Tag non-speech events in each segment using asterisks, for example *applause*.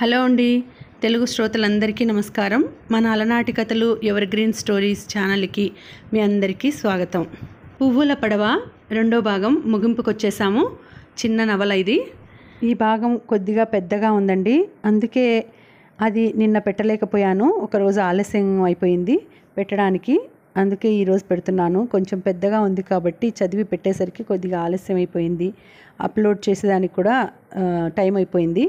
hello అండి తెలుగు శ్రోతలందరికీ నమస్కారం మన అలనాటి కథలు ఎవర్ గ్రీన్ స్టోరీస్ ఛానల్కి మీ అందరికీ స్వాగతం పువ్వుల పడవ రెండో భాగం ముగింపుకొచ్చేసాము చిన్న నవల ఇది ఈ భాగం కొద్దిగా పెద్దగా ఉందండి అందుకే అది నిన్న పెట్టలేకపోయాను ఒకరోజు ఆలస్యం అయిపోయింది పెట్టడానికి అందుకే ఈరోజు పెడుతున్నాను కొంచెం పెద్దగా ఉంది కాబట్టి చదివి పెట్టేసరికి కొద్దిగా ఆలస్యం అయిపోయింది అప్లోడ్ చేసేదానికి కూడా టైం అయిపోయింది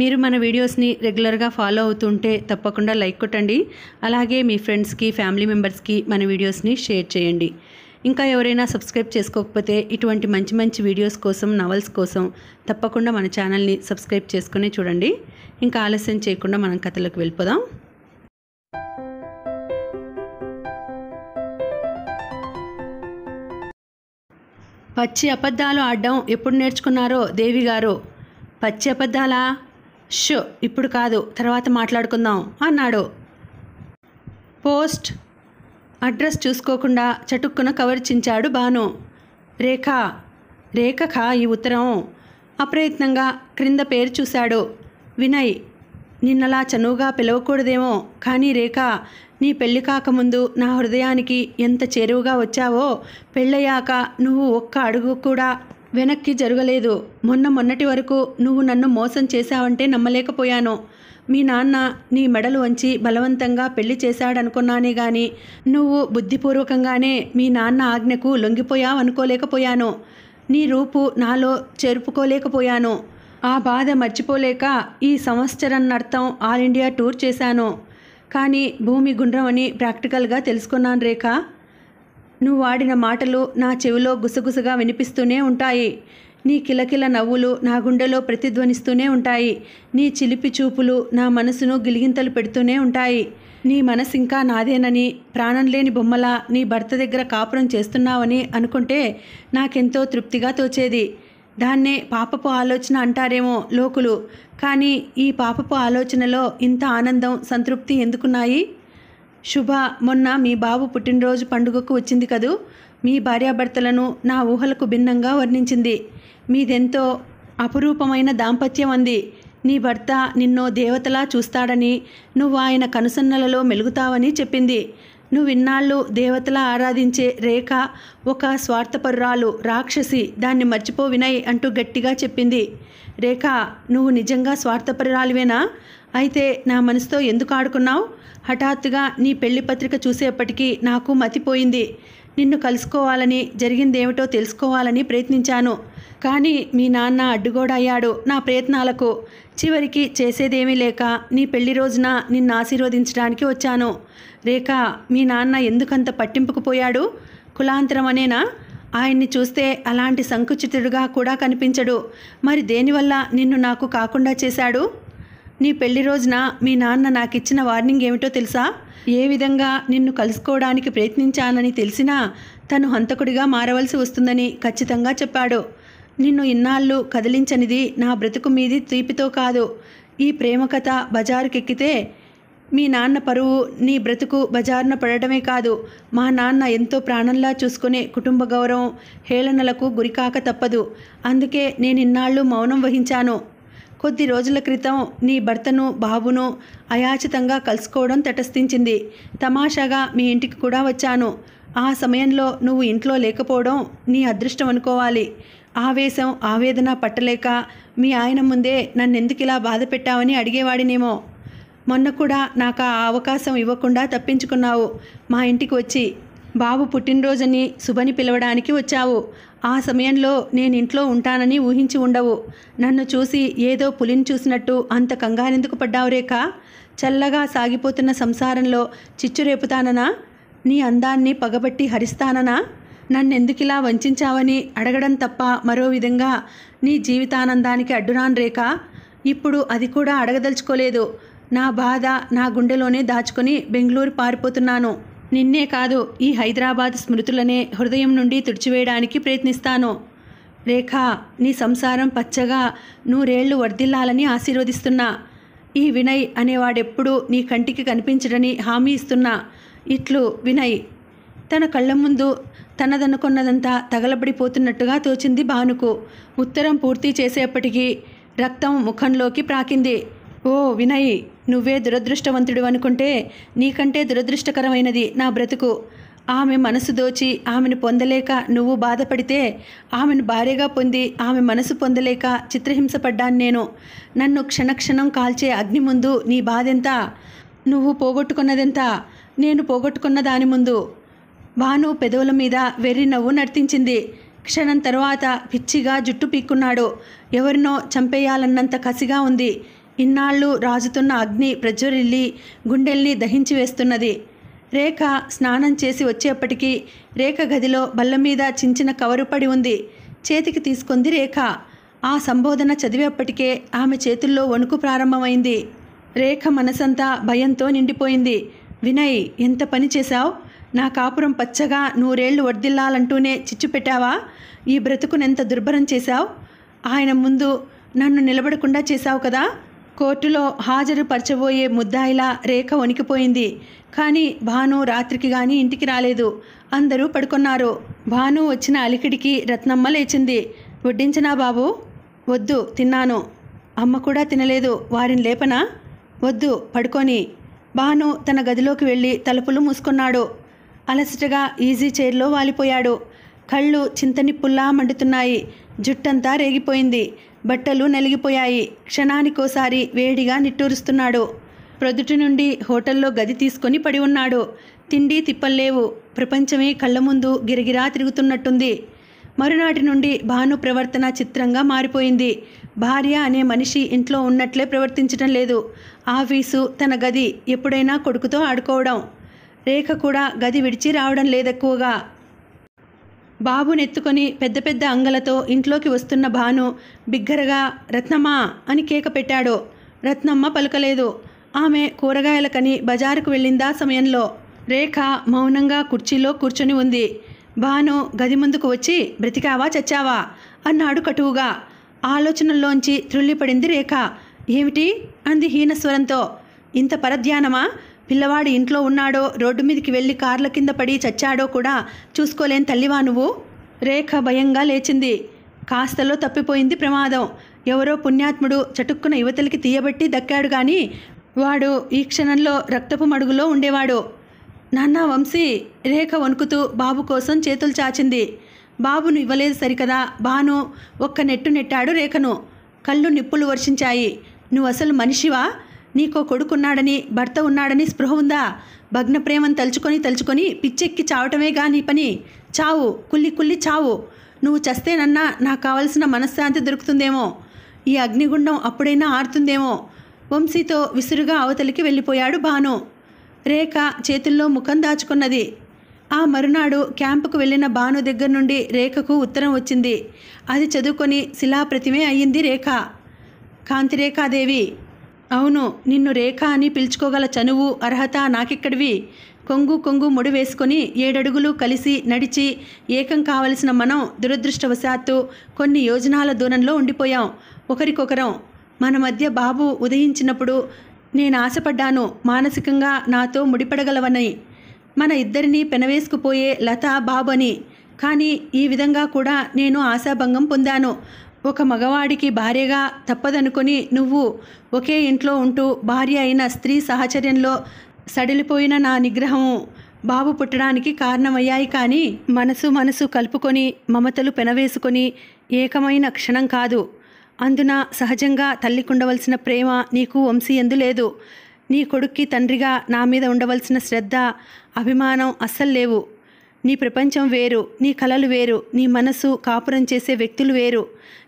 మీరు మన వీడియోస్ని రెగ్యులర్గా ఫాలో అవుతుంటే తప్పకుండా లైక్ కొట్టండి అలాగే మీ ఫ్రెండ్స్కి ఫ్యామిలీ మెంబర్స్కి మన వీడియోస్ని షేర్ చేయండి ఇంకా ఎవరైనా సబ్స్క్రైబ్ చేసుకోకపోతే ఇటువంటి మంచి మంచి వీడియోస్ కోసం నవల్స్ కోసం తప్పకుండా మన ఛానల్ని సబ్స్క్రైబ్ చేసుకుని చూడండి ఇంకా ఆలస్యం చేయకుండా మనం కథలకు వెళ్ళిపోదాం పచ్చి అబద్ధాలు ఆడడం ఎప్పుడు నేర్చుకున్నారో దేవి గారు పచ్చి అబద్ధాలా షో ఇప్పుడు కాదు తర్వాత మాట్లాడుకుందాం అన్నాడు పోస్ట్ అడ్రస్ చూసుకోకుండా చటుక్కున కవర్ చించాడు బాను రేఖ రేఖ ఈ ఉత్తరం అప్రయత్నంగా క్రింద పేరు చూశాడు వినయ్ నిన్నలా చనువుగా పిలవకూడదేమో కానీ రేఖ నీ పెళ్లి కాకముందు నా హృదయానికి ఎంత చేరువుగా వచ్చావో పెళ్ళయ్యాక నువ్వు ఒక్క అడుగు కూడా వెనక్కి జరగలేదు మొన్న మొన్నటి వరకు నువ్వు నన్ను మోసం చేశావంటే నమ్మలేకపోయాను మీ నాన్న నీ మెడలు వంచి బలవంతంగా పెళ్లి చేశాడనుకున్నానే గాని నువ్వు బుద్ధిపూర్వకంగానే మీ నాన్న ఆజ్ఞకు లొంగిపోయావనుకోలేకపోయాను నీ రూపు నాలో చేరుపుకోలేకపోయాను ఆ బాధ మర్చిపోలేక ఈ సంవత్సరన్నర్థం ఆల్ ఇండియా టూర్ చేశాను కానీ భూమి గుండ్రమని ప్రాక్టికల్గా తెలుసుకున్నాను రేఖ నువ్వు వాడిన మాటలు నా చెవిలో గుసగుసగా వినిపిస్తూనే ఉంటాయి నీ కిలకిల నవ్వులు నా గుండెలో ప్రతిధ్వనిస్తూనే ఉంటాయి నీ చిలిపి చూపులు నా మనసును గిలిగింతలు పెడుతూనే ఉంటాయి నీ మనసు ఇంకా నాదేనని ప్రాణం లేని బొమ్మలా నీ భర్త దగ్గర కాపురం చేస్తున్నావని అనుకుంటే నాకెంతో తృప్తిగా తోచేది దాన్నే పాపపు ఆలోచన అంటారేమో లోకులు కానీ ఈ పాపపు ఆలోచనలో ఇంత ఆనందం సంతృప్తి ఎందుకున్నాయి శుభ మొన్న మీ బాబు పుట్టినరోజు పండుగకు వచ్చింది కదూ మీ భార్యాభర్తలను నా ఊహలకు భిన్నంగా వర్ణించింది మీదెంతో అపురూపమైన దాంపత్యం అంది నీ భర్త నిన్నో దేవతలా చూస్తాడని నువ్వు ఆయన కనుసన్నలలో మెలుగుతావని చెప్పింది నువ్విన్నాళ్ళు దేవతలా ఆరాధించే రేఖ ఒక స్వార్థపరురాలు రాక్షసి దాన్ని మర్చిపో వినయ్ అంటూ గట్టిగా చెప్పింది రేఖ నువ్వు నిజంగా స్వార్థపరురాలివేనా అయితే నా మనసుతో ఎందుకు ఆడుకున్నావు హఠాత్తుగా నీ పెళ్లి పత్రిక చూసేప్పటికీ నాకు మతిపోయింది నిన్ను కలుసుకోవాలని జరిగిందేమిటో తెలుసుకోవాలని ప్రయత్నించాను కానీ మీ నాన్న అడ్డుగోడయ్యాడు నా ప్రయత్నాలకు చివరికి చేసేదేమీ లేక నీ పెళ్లి రోజున నిన్ను ఆశీర్వదించడానికి వచ్చాను రేఖ మీ నాన్న ఎందుకంత పట్టింపుకుపోయాడు కులాంతరం అనేనా ఆయన్ని చూస్తే అలాంటి సంకుచితుడుగా కూడా కనిపించడు మరి దేనివల్ల నిన్ను నాకు కాకుండా చేశాడు నీ పెళ్లి రోజున మీ నాన్న నాకిచ్చిన వార్నింగ్ ఏమిటో తెలుసా ఏ విధంగా నిన్ను కలుసుకోవడానికి ప్రయత్నించానని తెలిసినా తను హంతకుడిగా మారవలసి వస్తుందని ఖచ్చితంగా చెప్పాడు నిన్ను ఇన్నాళ్ళు కదిలించనిది నా బ్రతుకు మీది తీపితో కాదు ఈ ప్రేమ కథ బజారుకెక్కితే మీ నాన్న పరువు నీ బ్రతుకు బజారున పడటమే కాదు మా నాన్న ఎంతో ప్రాణంలా చూసుకునే కుటుంబ గౌరవం హేళనలకు గురికాక తప్పదు అందుకే నేను ఇన్నాళ్ళు మౌనం వహించాను కొద్ది రోజుల క్రితం నీ భర్తను బాబును అయాచితంగా కలుసుకోవడం తటస్థించింది తమాషాగా మీ ఇంటికి కూడా వచ్చాను ఆ సమయంలో నువ్వు ఇంట్లో లేకపోవడం నీ అదృష్టం అనుకోవాలి ఆవేశం ఆవేదన పట్టలేక మీ ఆయన ముందే ఎందుకు ఇలా బాధ పెట్టావని అడిగేవాడినేమో మొన్న కూడా నాకు ఆ అవకాశం ఇవ్వకుండా తప్పించుకున్నావు మా ఇంటికి వచ్చి బాబు పుట్టినరోజుని శుభని పిలవడానికి వచ్చావు ఆ సమయంలో నేను ఇంట్లో ఉంటానని ఊహించి ఉండవు నన్ను చూసి ఏదో పులిని చూసినట్టు అంత కంగారెందుకు పడ్డావు రేఖ చల్లగా సాగిపోతున్న సంసారంలో చిచ్చు రేపుతాననా నీ అందాన్ని పగబట్టి హరిస్తాననా నన్నెందుకిలా వంచావని అడగడం తప్ప మరో విధంగా నీ జీవితానందానికి అడ్డురాన్ రేఖ ఇప్పుడు అది కూడా అడగదలుచుకోలేదు నా బాధ నా గుండెలోనే దాచుకొని బెంగళూరు పారిపోతున్నాను నిన్నే కాదు ఈ హైదరాబాద్ స్మృతులనే హృదయం నుండి తుడిచివేయడానికి ప్రయత్నిస్తాను రేఖ నీ సంసారం పచ్చగా నూరేళ్లు వర్ధిల్లాలని ఆశీర్వదిస్తున్నా ఈ వినయ్ అనేవాడెప్పుడూ నీ కంటికి కనిపించడని హామీ ఇస్తున్నా ఇట్లు వినయ్ తన కళ్ళ ముందు తనదనుకున్నదంతా తగలబడిపోతున్నట్టుగా తోచింది భానుకు ఉత్తరం పూర్తి చేసేప్పటికీ రక్తం ముఖంలోకి ప్రాకింది ఓ వినయ్ నువ్వే దురదృష్టవంతుడు అనుకుంటే నీకంటే దురదృష్టకరమైనది నా బ్రతుకు ఆమె మనసు దోచి ఆమెను పొందలేక నువ్వు బాధపడితే ఆమెను భార్యగా పొంది ఆమె మనసు పొందలేక చిత్రహింసపడ్డాను నేను నన్ను క్షణక్షణం కాల్చే అగ్ని ముందు నీ బాధెంత నువ్వు పోగొట్టుకున్నదెంత నేను పోగొట్టుకున్న దాని ముందు భాను పెదవుల మీద వెర్రి నవ్వు నర్తించింది క్షణం తరువాత పిచ్చిగా జుట్టు పీక్కున్నాడు ఎవరినో చంపేయాలన్నంత కసిగా ఉంది ఇన్నాళ్ళు రాజుతున్న అగ్ని ప్రజ్వరిల్లి గుండెల్ని దహించి వేస్తున్నది రేఖ స్నానం చేసి వచ్చేప్పటికీ రేఖ గదిలో బల్ల మీద చించిన కవరు పడి ఉంది చేతికి తీసుకుంది రేఖ ఆ సంబోధన చదివేప్పటికే ఆమె చేతుల్లో వణుకు ప్రారంభమైంది రేఖ మనసంతా భయంతో నిండిపోయింది వినయ్ ఎంత పని చేశావు నా కాపురం పచ్చగా నూరేళ్లు వర్దిల్లాలంటూనే చిచ్చు పెట్టావా ఈ బ్రతుకునెంత దుర్భరం చేశావు ఆయన ముందు నన్ను నిలబడకుండా చేశావు కదా కోర్టులో హాజరుపరచబోయే ముద్దాయిలా రేఖ వణికిపోయింది కానీ భాను రాత్రికి కానీ ఇంటికి రాలేదు అందరూ పడుకున్నారు భాను వచ్చిన అలికిడికి రత్నమ్మ లేచింది వడ్డించనా బాబు వద్దు తిన్నాను అమ్మ కూడా తినలేదు వారిని లేపనా వద్దు పడుకొని భాను తన గదిలోకి వెళ్ళి తలుపులు మూసుకున్నాడు అలసటగా ఈజీ చైర్లో వాలిపోయాడు కళ్ళు చింతనిప్పుల్లా మండుతున్నాయి జుట్టంతా రేగిపోయింది బట్టలు నలిగిపోయాయి క్షణానికోసారి వేడిగా నిట్టూరుస్తున్నాడు ప్రొదుటి నుండి హోటల్లో గది తీసుకొని పడి ఉన్నాడు తిండి తిప్పల్లేవు ప్రపంచమే కళ్ళ ముందు గిరగిరా తిరుగుతున్నట్టుంది మరునాటి నుండి భాను ప్రవర్తన చిత్రంగా మారిపోయింది భార్య అనే మనిషి ఇంట్లో ఉన్నట్లే ప్రవర్తించడం లేదు ఆఫీసు తన గది ఎప్పుడైనా కొడుకుతో ఆడుకోవడం రేఖ కూడా గది విడిచి రావడం లేదెక్కువగా బాబునెత్తుకొని పెద్ద పెద్ద అంగలతో ఇంట్లోకి వస్తున్న భాను బిగ్గరగా రత్నమ్మ అని కేక పెట్టాడు రత్నమ్మ పలకలేదు ఆమె కూరగాయల కని బజారుకు వెళ్ళిందా సమయంలో రేఖ మౌనంగా కుర్చీలో కూర్చొని ఉంది భాను గది ముందుకు వచ్చి బ్రతికావా చచ్చావా అన్నాడు కటువుగా ఆలోచనల్లోంచి త్రుళ్ళిపడింది రేఖ ఏమిటి అంది హీనస్వరంతో ఇంత పరధ్యానమా పిల్లవాడు ఇంట్లో ఉన్నాడో రోడ్డు మీదకి వెళ్ళి కార్ల కింద పడి చచ్చాడో కూడా చూసుకోలేని తల్లివా నువ్వు రేఖ భయంగా లేచింది కాస్తలో తప్పిపోయింది ప్రమాదం ఎవరో పుణ్యాత్ముడు చటుక్కున యువతలకి తీయబట్టి దక్కాడు కానీ వాడు ఈ క్షణంలో రక్తపు మడుగులో ఉండేవాడు నాన్న వంశీ రేఖ వణుకుతూ బాబు కోసం చేతులు చాచింది బాబును ఇవ్వలేదు సరికదా బాను ఒక్క నెట్టు నెట్టాడు రేఖను కళ్ళు నిప్పులు వర్షించాయి నువ్వు అసలు మనిషివా నీకో కొడుకున్నాడని భర్త ఉన్నాడని స్పృహ ఉందా భగ్న ప్రేమను తలుచుకొని తలుచుకొని పిచ్చెక్కి చావటమేగా నీ పని చావు కుల్లి కుల్లి చావు నువ్వు చస్తేనన్నా నాకు కావలసిన మనశ్శాంతి దొరుకుతుందేమో ఈ అగ్నిగుండం అప్పుడైనా ఆరుతుందేమో వంశీతో విసురుగా అవతలికి వెళ్ళిపోయాడు భాను రేఖ చేతుల్లో ముఖం దాచుకున్నది ఆ మరునాడు క్యాంపుకు వెళ్ళిన భాను దగ్గర నుండి రేఖకు ఉత్తరం వచ్చింది అది చదువుకొని శిలాప్రతిమే అయ్యింది రేఖ కాంతిరేఖాదేవి అవును నిన్ను రేఖ అని పిలుచుకోగల చనువు అర్హత నాకెక్కడివి కొంగు కొంగు ముడి వేసుకొని ఏడడుగులు కలిసి నడిచి ఏకం కావలసిన మనం దురదృష్టవశాత్తు కొన్ని యోజనాల దూరంలో ఉండిపోయాం ఒకరికొకరం మన మధ్య బాబు ఉదయించినప్పుడు నేను ఆశపడ్డాను మానసికంగా నాతో ముడిపడగలవని మన ఇద్దరిని పెనవేసుకుపోయే లత బాబు అని కానీ ఈ విధంగా కూడా నేను ఆశాభంగం పొందాను ఒక మగవాడికి భార్యగా తప్పదనుకుని నువ్వు ఒకే ఇంట్లో ఉంటూ భార్య అయిన స్త్రీ సహచర్యంలో సడిలిపోయిన నా నిగ్రహము బాబు పుట్టడానికి కారణమయ్యాయి కానీ మనసు మనసు కలుపుకొని మమతలు పెనవేసుకొని ఏకమైన క్షణం కాదు అందున సహజంగా తల్లికుండవలసిన ప్రేమ నీకు వంశీయందు లేదు నీ కొడుక్కి తండ్రిగా నా మీద ఉండవలసిన శ్రద్ధ అభిమానం అస్సలు లేవు నీ ప్రపంచం వేరు నీ కళలు వేరు నీ మనసు కాపురం చేసే వ్యక్తులు వేరు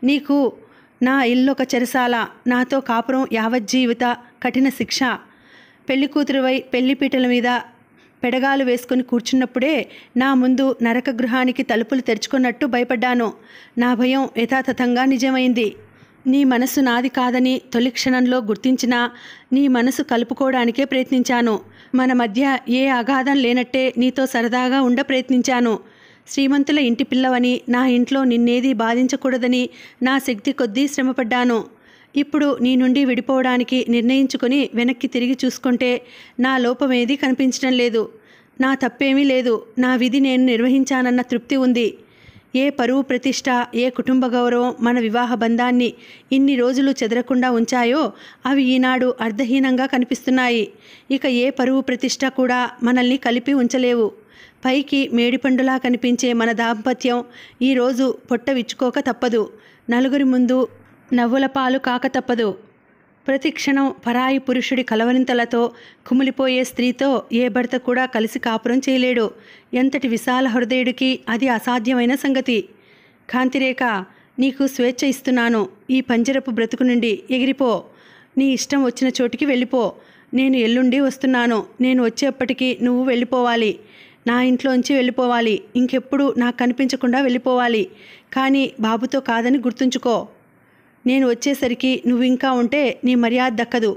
నీకు నా ఇల్లు ఒక చెరసాల నాతో కాపురం యావజ్జీవిత కఠిన శిక్ష పెళ్లి కూతురువై పెళ్లిపీటల మీద పెడగాలు వేసుకుని కూర్చున్నప్పుడే నా ముందు నరక గృహానికి తలుపులు తెరుచుకున్నట్టు భయపడ్డాను నా భయం యథాతథంగా నిజమైంది నీ మనసు నాది కాదని తొలి క్షణంలో గుర్తించినా నీ మనసు కలుపుకోవడానికే ప్రయత్నించాను మన మధ్య ఏ అగాధం లేనట్టే నీతో సరదాగా ఉండ ప్రయత్నించాను శ్రీమంతుల ఇంటి పిల్లవని నా ఇంట్లో నిన్నేది బాధించకూడదని నా శక్తి కొద్దీ శ్రమపడ్డాను ఇప్పుడు నీ నుండి విడిపోవడానికి నిర్ణయించుకుని వెనక్కి తిరిగి చూసుకుంటే నా లోపమేది కనిపించడం లేదు నా తప్పేమీ లేదు నా విధి నేను నిర్వహించానన్న తృప్తి ఉంది ఏ పరువు ప్రతిష్ట ఏ కుటుంబ గౌరవం మన వివాహ బంధాన్ని ఇన్ని రోజులు చెదరకుండా ఉంచాయో అవి ఈనాడు అర్ధహీనంగా కనిపిస్తున్నాయి ఇక ఏ పరువు ప్రతిష్ట కూడా మనల్ని కలిపి ఉంచలేవు పైకి మేడిపండులా కనిపించే మన దాంపత్యం ఈరోజు పొట్ట విచ్చుకోక తప్పదు నలుగురి ముందు నవ్వుల పాలు కాక తప్పదు ప్రతిక్షణం పరాయి పురుషుడి కలవరింతలతో కుమిలిపోయే స్త్రీతో ఏ భర్త కూడా కలిసి కాపురం చేయలేడు ఎంతటి విశాల హృదయుడికి అది అసాధ్యమైన సంగతి కాంతిరేఖ నీకు స్వేచ్ఛ ఇస్తున్నాను ఈ పంజరపు బ్రతుకు నుండి ఎగిరిపో నీ ఇష్టం వచ్చిన చోటికి వెళ్ళిపో నేను ఎల్లుండి వస్తున్నాను నేను వచ్చేప్పటికీ నువ్వు వెళ్ళిపోవాలి నా ఇంట్లోంచి వెళ్ళిపోవాలి ఇంకెప్పుడు నాకు కనిపించకుండా వెళ్ళిపోవాలి కానీ బాబుతో కాదని గుర్తుంచుకో నేను వచ్చేసరికి నువ్వు ఇంకా ఉంటే నీ మర్యాద దక్కదు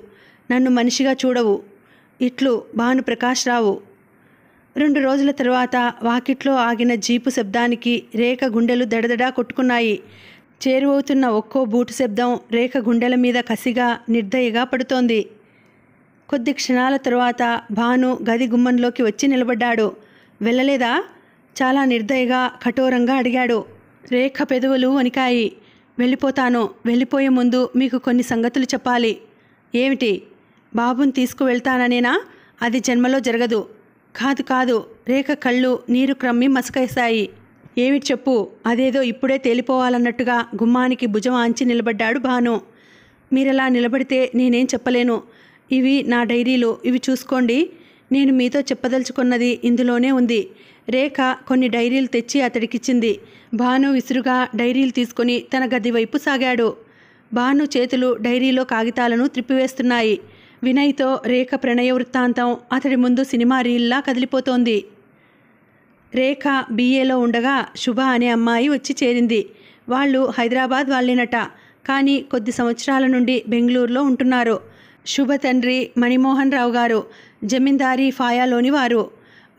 నన్ను మనిషిగా చూడవు ఇట్లు భాను ప్రకాష్ రావు రెండు రోజుల తర్వాత వాకిట్లో ఆగిన జీపు శబ్దానికి రేఖ గుండెలు దడదడా కొట్టుకున్నాయి చేరువవుతున్న ఒక్కో బూటు శబ్దం రేఖ గుండెల మీద కసిగా నిర్దయగా పడుతోంది కొద్ది క్షణాల తరువాత భాను గది గుమ్మంలోకి వచ్చి నిలబడ్డాడు వెళ్ళలేదా చాలా నిర్దయగా కఠోరంగా అడిగాడు రేఖ పెదవులు వణికాయి వెళ్ళిపోతాను వెళ్ళిపోయే ముందు మీకు కొన్ని సంగతులు చెప్పాలి ఏమిటి బాబుని తీసుకువెళ్తాననేనా అది జన్మలో జరగదు కాదు కాదు రేఖ కళ్ళు నీరు క్రమ్మి మసకేశాయి ఏమిటి చెప్పు అదేదో ఇప్పుడే తేలిపోవాలన్నట్టుగా గుమ్మానికి భుజం ఆంచి నిలబడ్డాడు భాను మీరలా నిలబడితే నేనేం చెప్పలేను ఇవి నా డైరీలు ఇవి చూసుకోండి నేను మీతో చెప్పదలుచుకున్నది ఇందులోనే ఉంది రేఖ కొన్ని డైరీలు తెచ్చి అతడికిచ్చింది భాను విసురుగా డైరీలు తీసుకుని తన గది వైపు సాగాడు భాను చేతులు డైరీలో కాగితాలను త్రిప్పివేస్తున్నాయి వినయ్తో రేఖ ప్రణయ వృత్తాంతం అతడి ముందు సినిమా రీల్లా కదిలిపోతోంది రేఖ బీఏలో ఉండగా శుభ అనే అమ్మాయి వచ్చి చేరింది వాళ్ళు హైదరాబాద్ వాళ్ళినట కానీ కొద్ది సంవత్సరాల నుండి బెంగళూరులో ఉంటున్నారు శుభ తండ్రి మణిమోహన్ రావు గారు జమీందారీ ఫాయాలోని వారు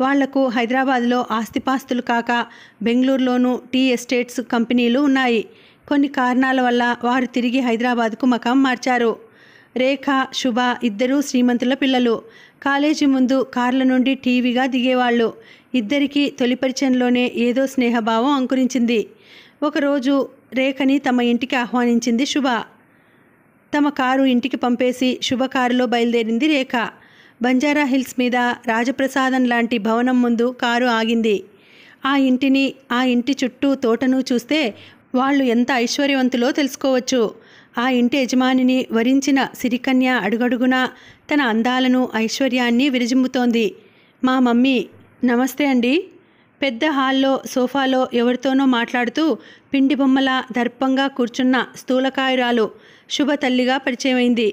వాళ్లకు హైదరాబాద్లో ఆస్తిపాస్తులు కాక బెంగళూరులోనూ టీ ఎస్టేట్స్ కంపెనీలు ఉన్నాయి కొన్ని కారణాల వల్ల వారు తిరిగి హైదరాబాద్కు మకాం మార్చారు రేఖ శుభ ఇద్దరూ శ్రీమంతుల పిల్లలు కాలేజీ ముందు కార్ల నుండి టీవీగా దిగేవాళ్ళు ఇద్దరికీ తొలి పరిచయంలోనే ఏదో స్నేహభావం అంకురించింది ఒకరోజు రేఖని తమ ఇంటికి ఆహ్వానించింది శుభ తమ కారు ఇంటికి పంపేసి శుభ కారులో బయలుదేరింది రేఖ బంజారా హిల్స్ మీద రాజప్రసాదం లాంటి భవనం ముందు కారు ఆగింది ఆ ఇంటిని ఆ ఇంటి చుట్టూ తోటను చూస్తే వాళ్ళు ఎంత ఐశ్వర్యవంతులో తెలుసుకోవచ్చు ఆ ఇంటి యజమానిని వరించిన సిరికన్య అడుగడుగునా తన అందాలను ఐశ్వర్యాన్ని విరజిమ్ముతోంది మా మమ్మీ నమస్తే అండి పెద్ద హాల్లో సోఫాలో ఎవరితోనో మాట్లాడుతూ పిండి బొమ్మల దర్పంగా కూర్చున్న స్థూలకాయురాలు శుభ తల్లిగా పరిచయమైంది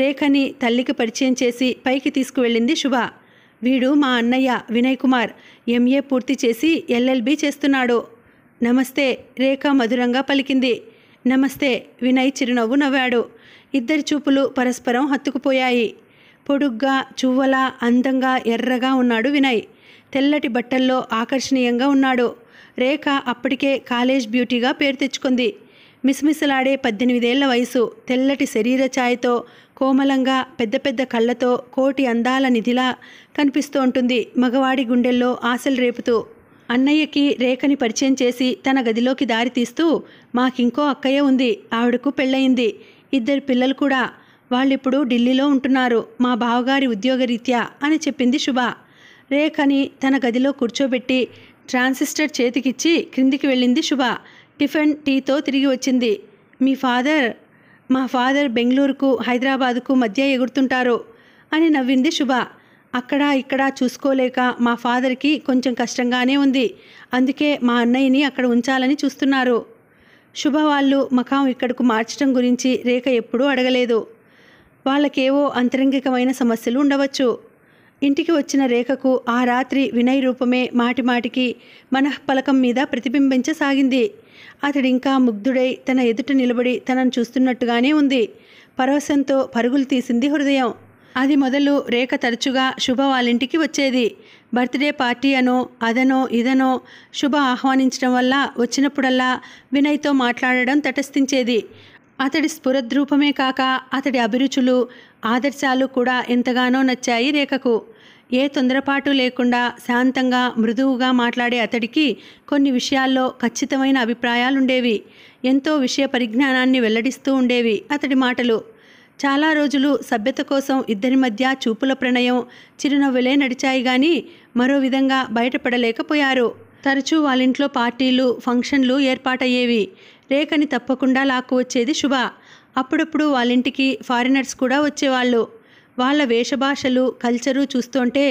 రేఖని తల్లికి పరిచయం చేసి పైకి తీసుకువెళ్ళింది శుభ వీడు మా అన్నయ్య వినయ్ కుమార్ ఎంఏ పూర్తి చేసి ఎల్ఎల్బి చేస్తున్నాడు నమస్తే రేఖ మధురంగా పలికింది నమస్తే వినయ్ చిరునవ్వు నవ్వాడు ఇద్దరి చూపులు పరస్పరం హత్తుకుపోయాయి పొడుగ్గా చువ్వలా అందంగా ఎర్రగా ఉన్నాడు వినయ్ తెల్లటి బట్టల్లో ఆకర్షణీయంగా ఉన్నాడు రేఖ అప్పటికే కాలేజ్ బ్యూటీగా పేరు తెచ్చుకుంది మిసమిసలాడే పద్దెనిమిదేళ్ల వయసు తెల్లటి శరీర ఛాయతో కోమలంగా పెద్ద పెద్ద కళ్ళతో కోటి అందాల నిధిలా కనిపిస్తూ ఉంటుంది మగవాడి గుండెల్లో ఆశలు రేపుతూ అన్నయ్యకి రేఖని పరిచయం చేసి తన గదిలోకి దారి తీస్తూ మాకింకో అక్కయ్య ఉంది ఆవిడకు పెళ్ళయింది ఇద్దరు పిల్లలు కూడా వాళ్ళిప్పుడు ఢిల్లీలో ఉంటున్నారు మా బావగారి ఉద్యోగరీత్యా అని చెప్పింది శుభ రేఖని తన గదిలో కూర్చోబెట్టి ట్రాన్సిస్టర్ చేతికిచ్చి క్రిందికి వెళ్ళింది శుభ టిఫిన్ టీతో తిరిగి వచ్చింది మీ ఫాదర్ మా ఫాదర్ బెంగళూరుకు హైదరాబాదుకు మధ్య ఎగురుతుంటారు అని నవ్వింది శుభ అక్కడ ఇక్కడ చూసుకోలేక మా ఫాదర్కి కొంచెం కష్టంగానే ఉంది అందుకే మా అన్నయ్యని అక్కడ ఉంచాలని చూస్తున్నారు శుభ వాళ్ళు మకాం ఇక్కడకు మార్చడం గురించి రేఖ ఎప్పుడూ అడగలేదు వాళ్ళకేవో అంతరంగికమైన సమస్యలు ఉండవచ్చు ఇంటికి వచ్చిన రేఖకు ఆ రాత్రి వినయ్ రూపమే మాటిమాటికి మనఃపలకం మీద ప్రతిబింబించసాగింది అతడింకా ముగ్ధుడై తన ఎదుట నిలబడి తనను చూస్తున్నట్టుగానే ఉంది పరవశంతో పరుగులు తీసింది హృదయం అది మొదలు రేఖ తరచుగా శుభ వాళ్ళింటికి వచ్చేది బర్త్డే పార్టీ అనో అదనో ఇదనో శుభ ఆహ్వానించడం వల్ల వచ్చినప్పుడల్లా వినయ్తో మాట్లాడడం తటస్థించేది అతడి స్ఫురద్రూపమే కాక అతడి అభిరుచులు ఆదర్శాలు కూడా ఎంతగానో నచ్చాయి రేఖకు ఏ తొందరపాటు లేకుండా శాంతంగా మృదువుగా మాట్లాడే అతడికి కొన్ని విషయాల్లో ఖచ్చితమైన అభిప్రాయాలుండేవి ఎంతో విషయ పరిజ్ఞానాన్ని వెల్లడిస్తూ ఉండేవి అతడి మాటలు చాలా రోజులు సభ్యత కోసం ఇద్దరి మధ్య చూపుల ప్రణయం చిరునవ్వులే నడిచాయి కానీ మరో విధంగా బయటపడలేకపోయారు తరచూ వాళ్ళింట్లో పార్టీలు ఫంక్షన్లు ఏర్పాటయ్యేవి రేఖని తప్పకుండా లాక్కు వచ్చేది శుభ అప్పుడప్పుడు వాళ్ళింటికి ఫారినర్స్ కూడా వచ్చేవాళ్ళు వాళ్ళ వేషభాషలు కల్చరు చూస్తుంటే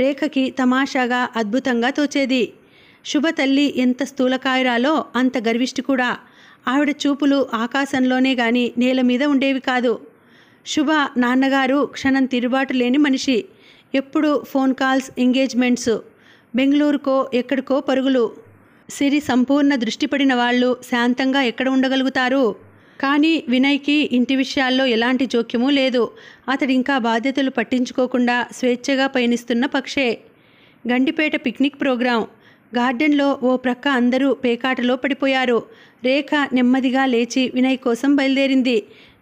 రేఖకి తమాషాగా అద్భుతంగా తోచేది శుభ తల్లి ఎంత స్థూలకాయరాలో అంత గర్విష్టి కూడా ఆవిడ చూపులు ఆకాశంలోనే గాని నేల మీద ఉండేవి కాదు శుభ నాన్నగారు క్షణం తిరుబాటు లేని మనిషి ఎప్పుడు ఫోన్ కాల్స్ ఎంగేజ్మెంట్స్ బెంగళూరుకో ఎక్కడికో పరుగులు సిరి సంపూర్ణ దృష్టి పడిన వాళ్ళు శాంతంగా ఎక్కడ ఉండగలుగుతారు కానీ వినయ్కి ఇంటి విషయాల్లో ఎలాంటి జోక్యమూ లేదు అతడు ఇంకా బాధ్యతలు పట్టించుకోకుండా స్వేచ్ఛగా పయనిస్తున్న పక్షే గండిపేట పిక్నిక్ ప్రోగ్రాం గార్డెన్లో ఓ ప్రక్క అందరూ పేకాటలో పడిపోయారు రేఖ నెమ్మదిగా లేచి వినయ్ కోసం బయలుదేరింది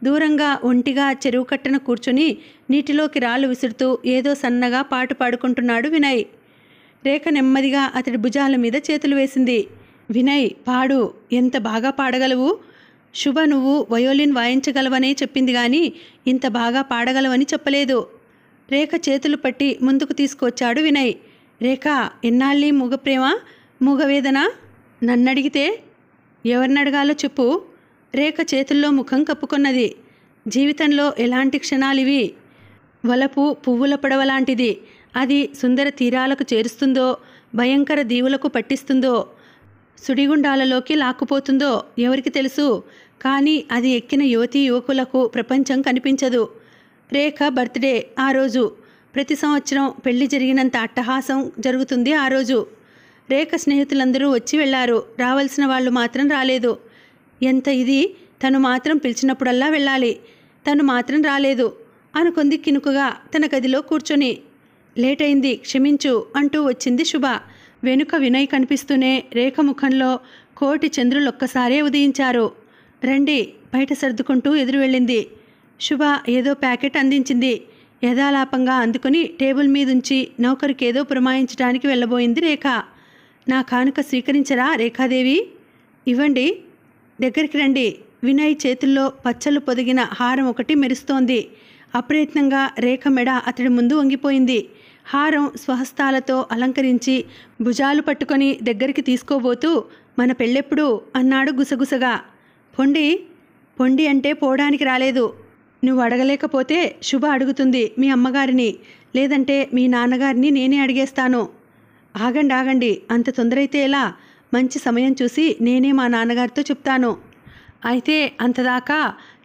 దూరంగా ఒంటిగా చెరువు కట్టన కూర్చుని నీటిలోకి రాళ్ళు విసురుతూ ఏదో సన్నగా పాటు పాడుకుంటున్నాడు వినయ్ రేఖ నెమ్మదిగా అతడి భుజాల మీద చేతులు వేసింది వినయ్ పాడు ఎంత బాగా పాడగలవు శుభ నువ్వు వయోలిన్ వాయించగలవనే చెప్పింది కానీ ఇంత బాగా పాడగలవని చెప్పలేదు రేఖ చేతులు పట్టి ముందుకు తీసుకొచ్చాడు వినయ్ రేఖ ఎన్నాళ్ళీ మూగప్రేమ మూగవేదన నన్నడిగితే ఎవరినడగాలో చెప్పు రేఖ చేతుల్లో ముఖం కప్పుకున్నది జీవితంలో ఎలాంటి క్షణాలివి వలపు పువ్వుల పడవ లాంటిది అది సుందర తీరాలకు చేరుస్తుందో భయంకర దీవులకు పట్టిస్తుందో సుడిగుండాలలోకి లాక్కుపోతుందో ఎవరికి తెలుసు కానీ అది ఎక్కిన యువతీ యువకులకు ప్రపంచం కనిపించదు రేఖ బర్త్డే ఆ రోజు ప్రతి సంవత్సరం పెళ్లి జరిగినంత అట్టహాసం జరుగుతుంది ఆ రోజు రేఖ స్నేహితులందరూ వచ్చి వెళ్లారు రావాల్సిన వాళ్ళు మాత్రం రాలేదు ఎంత ఇది తను మాత్రం పిలిచినప్పుడల్లా వెళ్ళాలి తను మాత్రం రాలేదు అనుకుంది కినుకగా తన గదిలో కూర్చొని లేట్ అయింది క్షమించు అంటూ వచ్చింది శుభ వెనుక వినయ్ కనిపిస్తూనే రేఖ ముఖంలో కోటి ఒక్కసారే ఉదయించారు రండి బయట సర్దుకుంటూ ఎదురు వెళ్ళింది శుభ ఏదో ప్యాకెట్ అందించింది యథాలాపంగా అందుకుని టేబుల్ మీదుంచి నౌకరికి ఏదో పురమాయించడానికి వెళ్ళబోయింది రేఖ నా కానుక స్వీకరించరా రేఖాదేవి ఇవ్వండి దగ్గరికి రండి వినయ్ చేతుల్లో పచ్చలు పొదిగిన హారం ఒకటి మెరుస్తోంది అప్రయత్నంగా రేఖ మెడ అతడి ముందు వంగిపోయింది హారం స్వహస్తాలతో అలంకరించి భుజాలు పట్టుకొని దగ్గరికి తీసుకోబోతూ మన పెళ్ళెప్పుడు అన్నాడు గుసగుసగా పొండి పొండి అంటే పోవడానికి రాలేదు నువ్వు అడగలేకపోతే శుభ అడుగుతుంది మీ అమ్మగారిని లేదంటే మీ నాన్నగారిని నేనే అడిగేస్తాను ఆగండి ఆగండి అంత తొందరైతే ఎలా మంచి సమయం చూసి నేనే మా నాన్నగారితో చెప్తాను అయితే అంతదాకా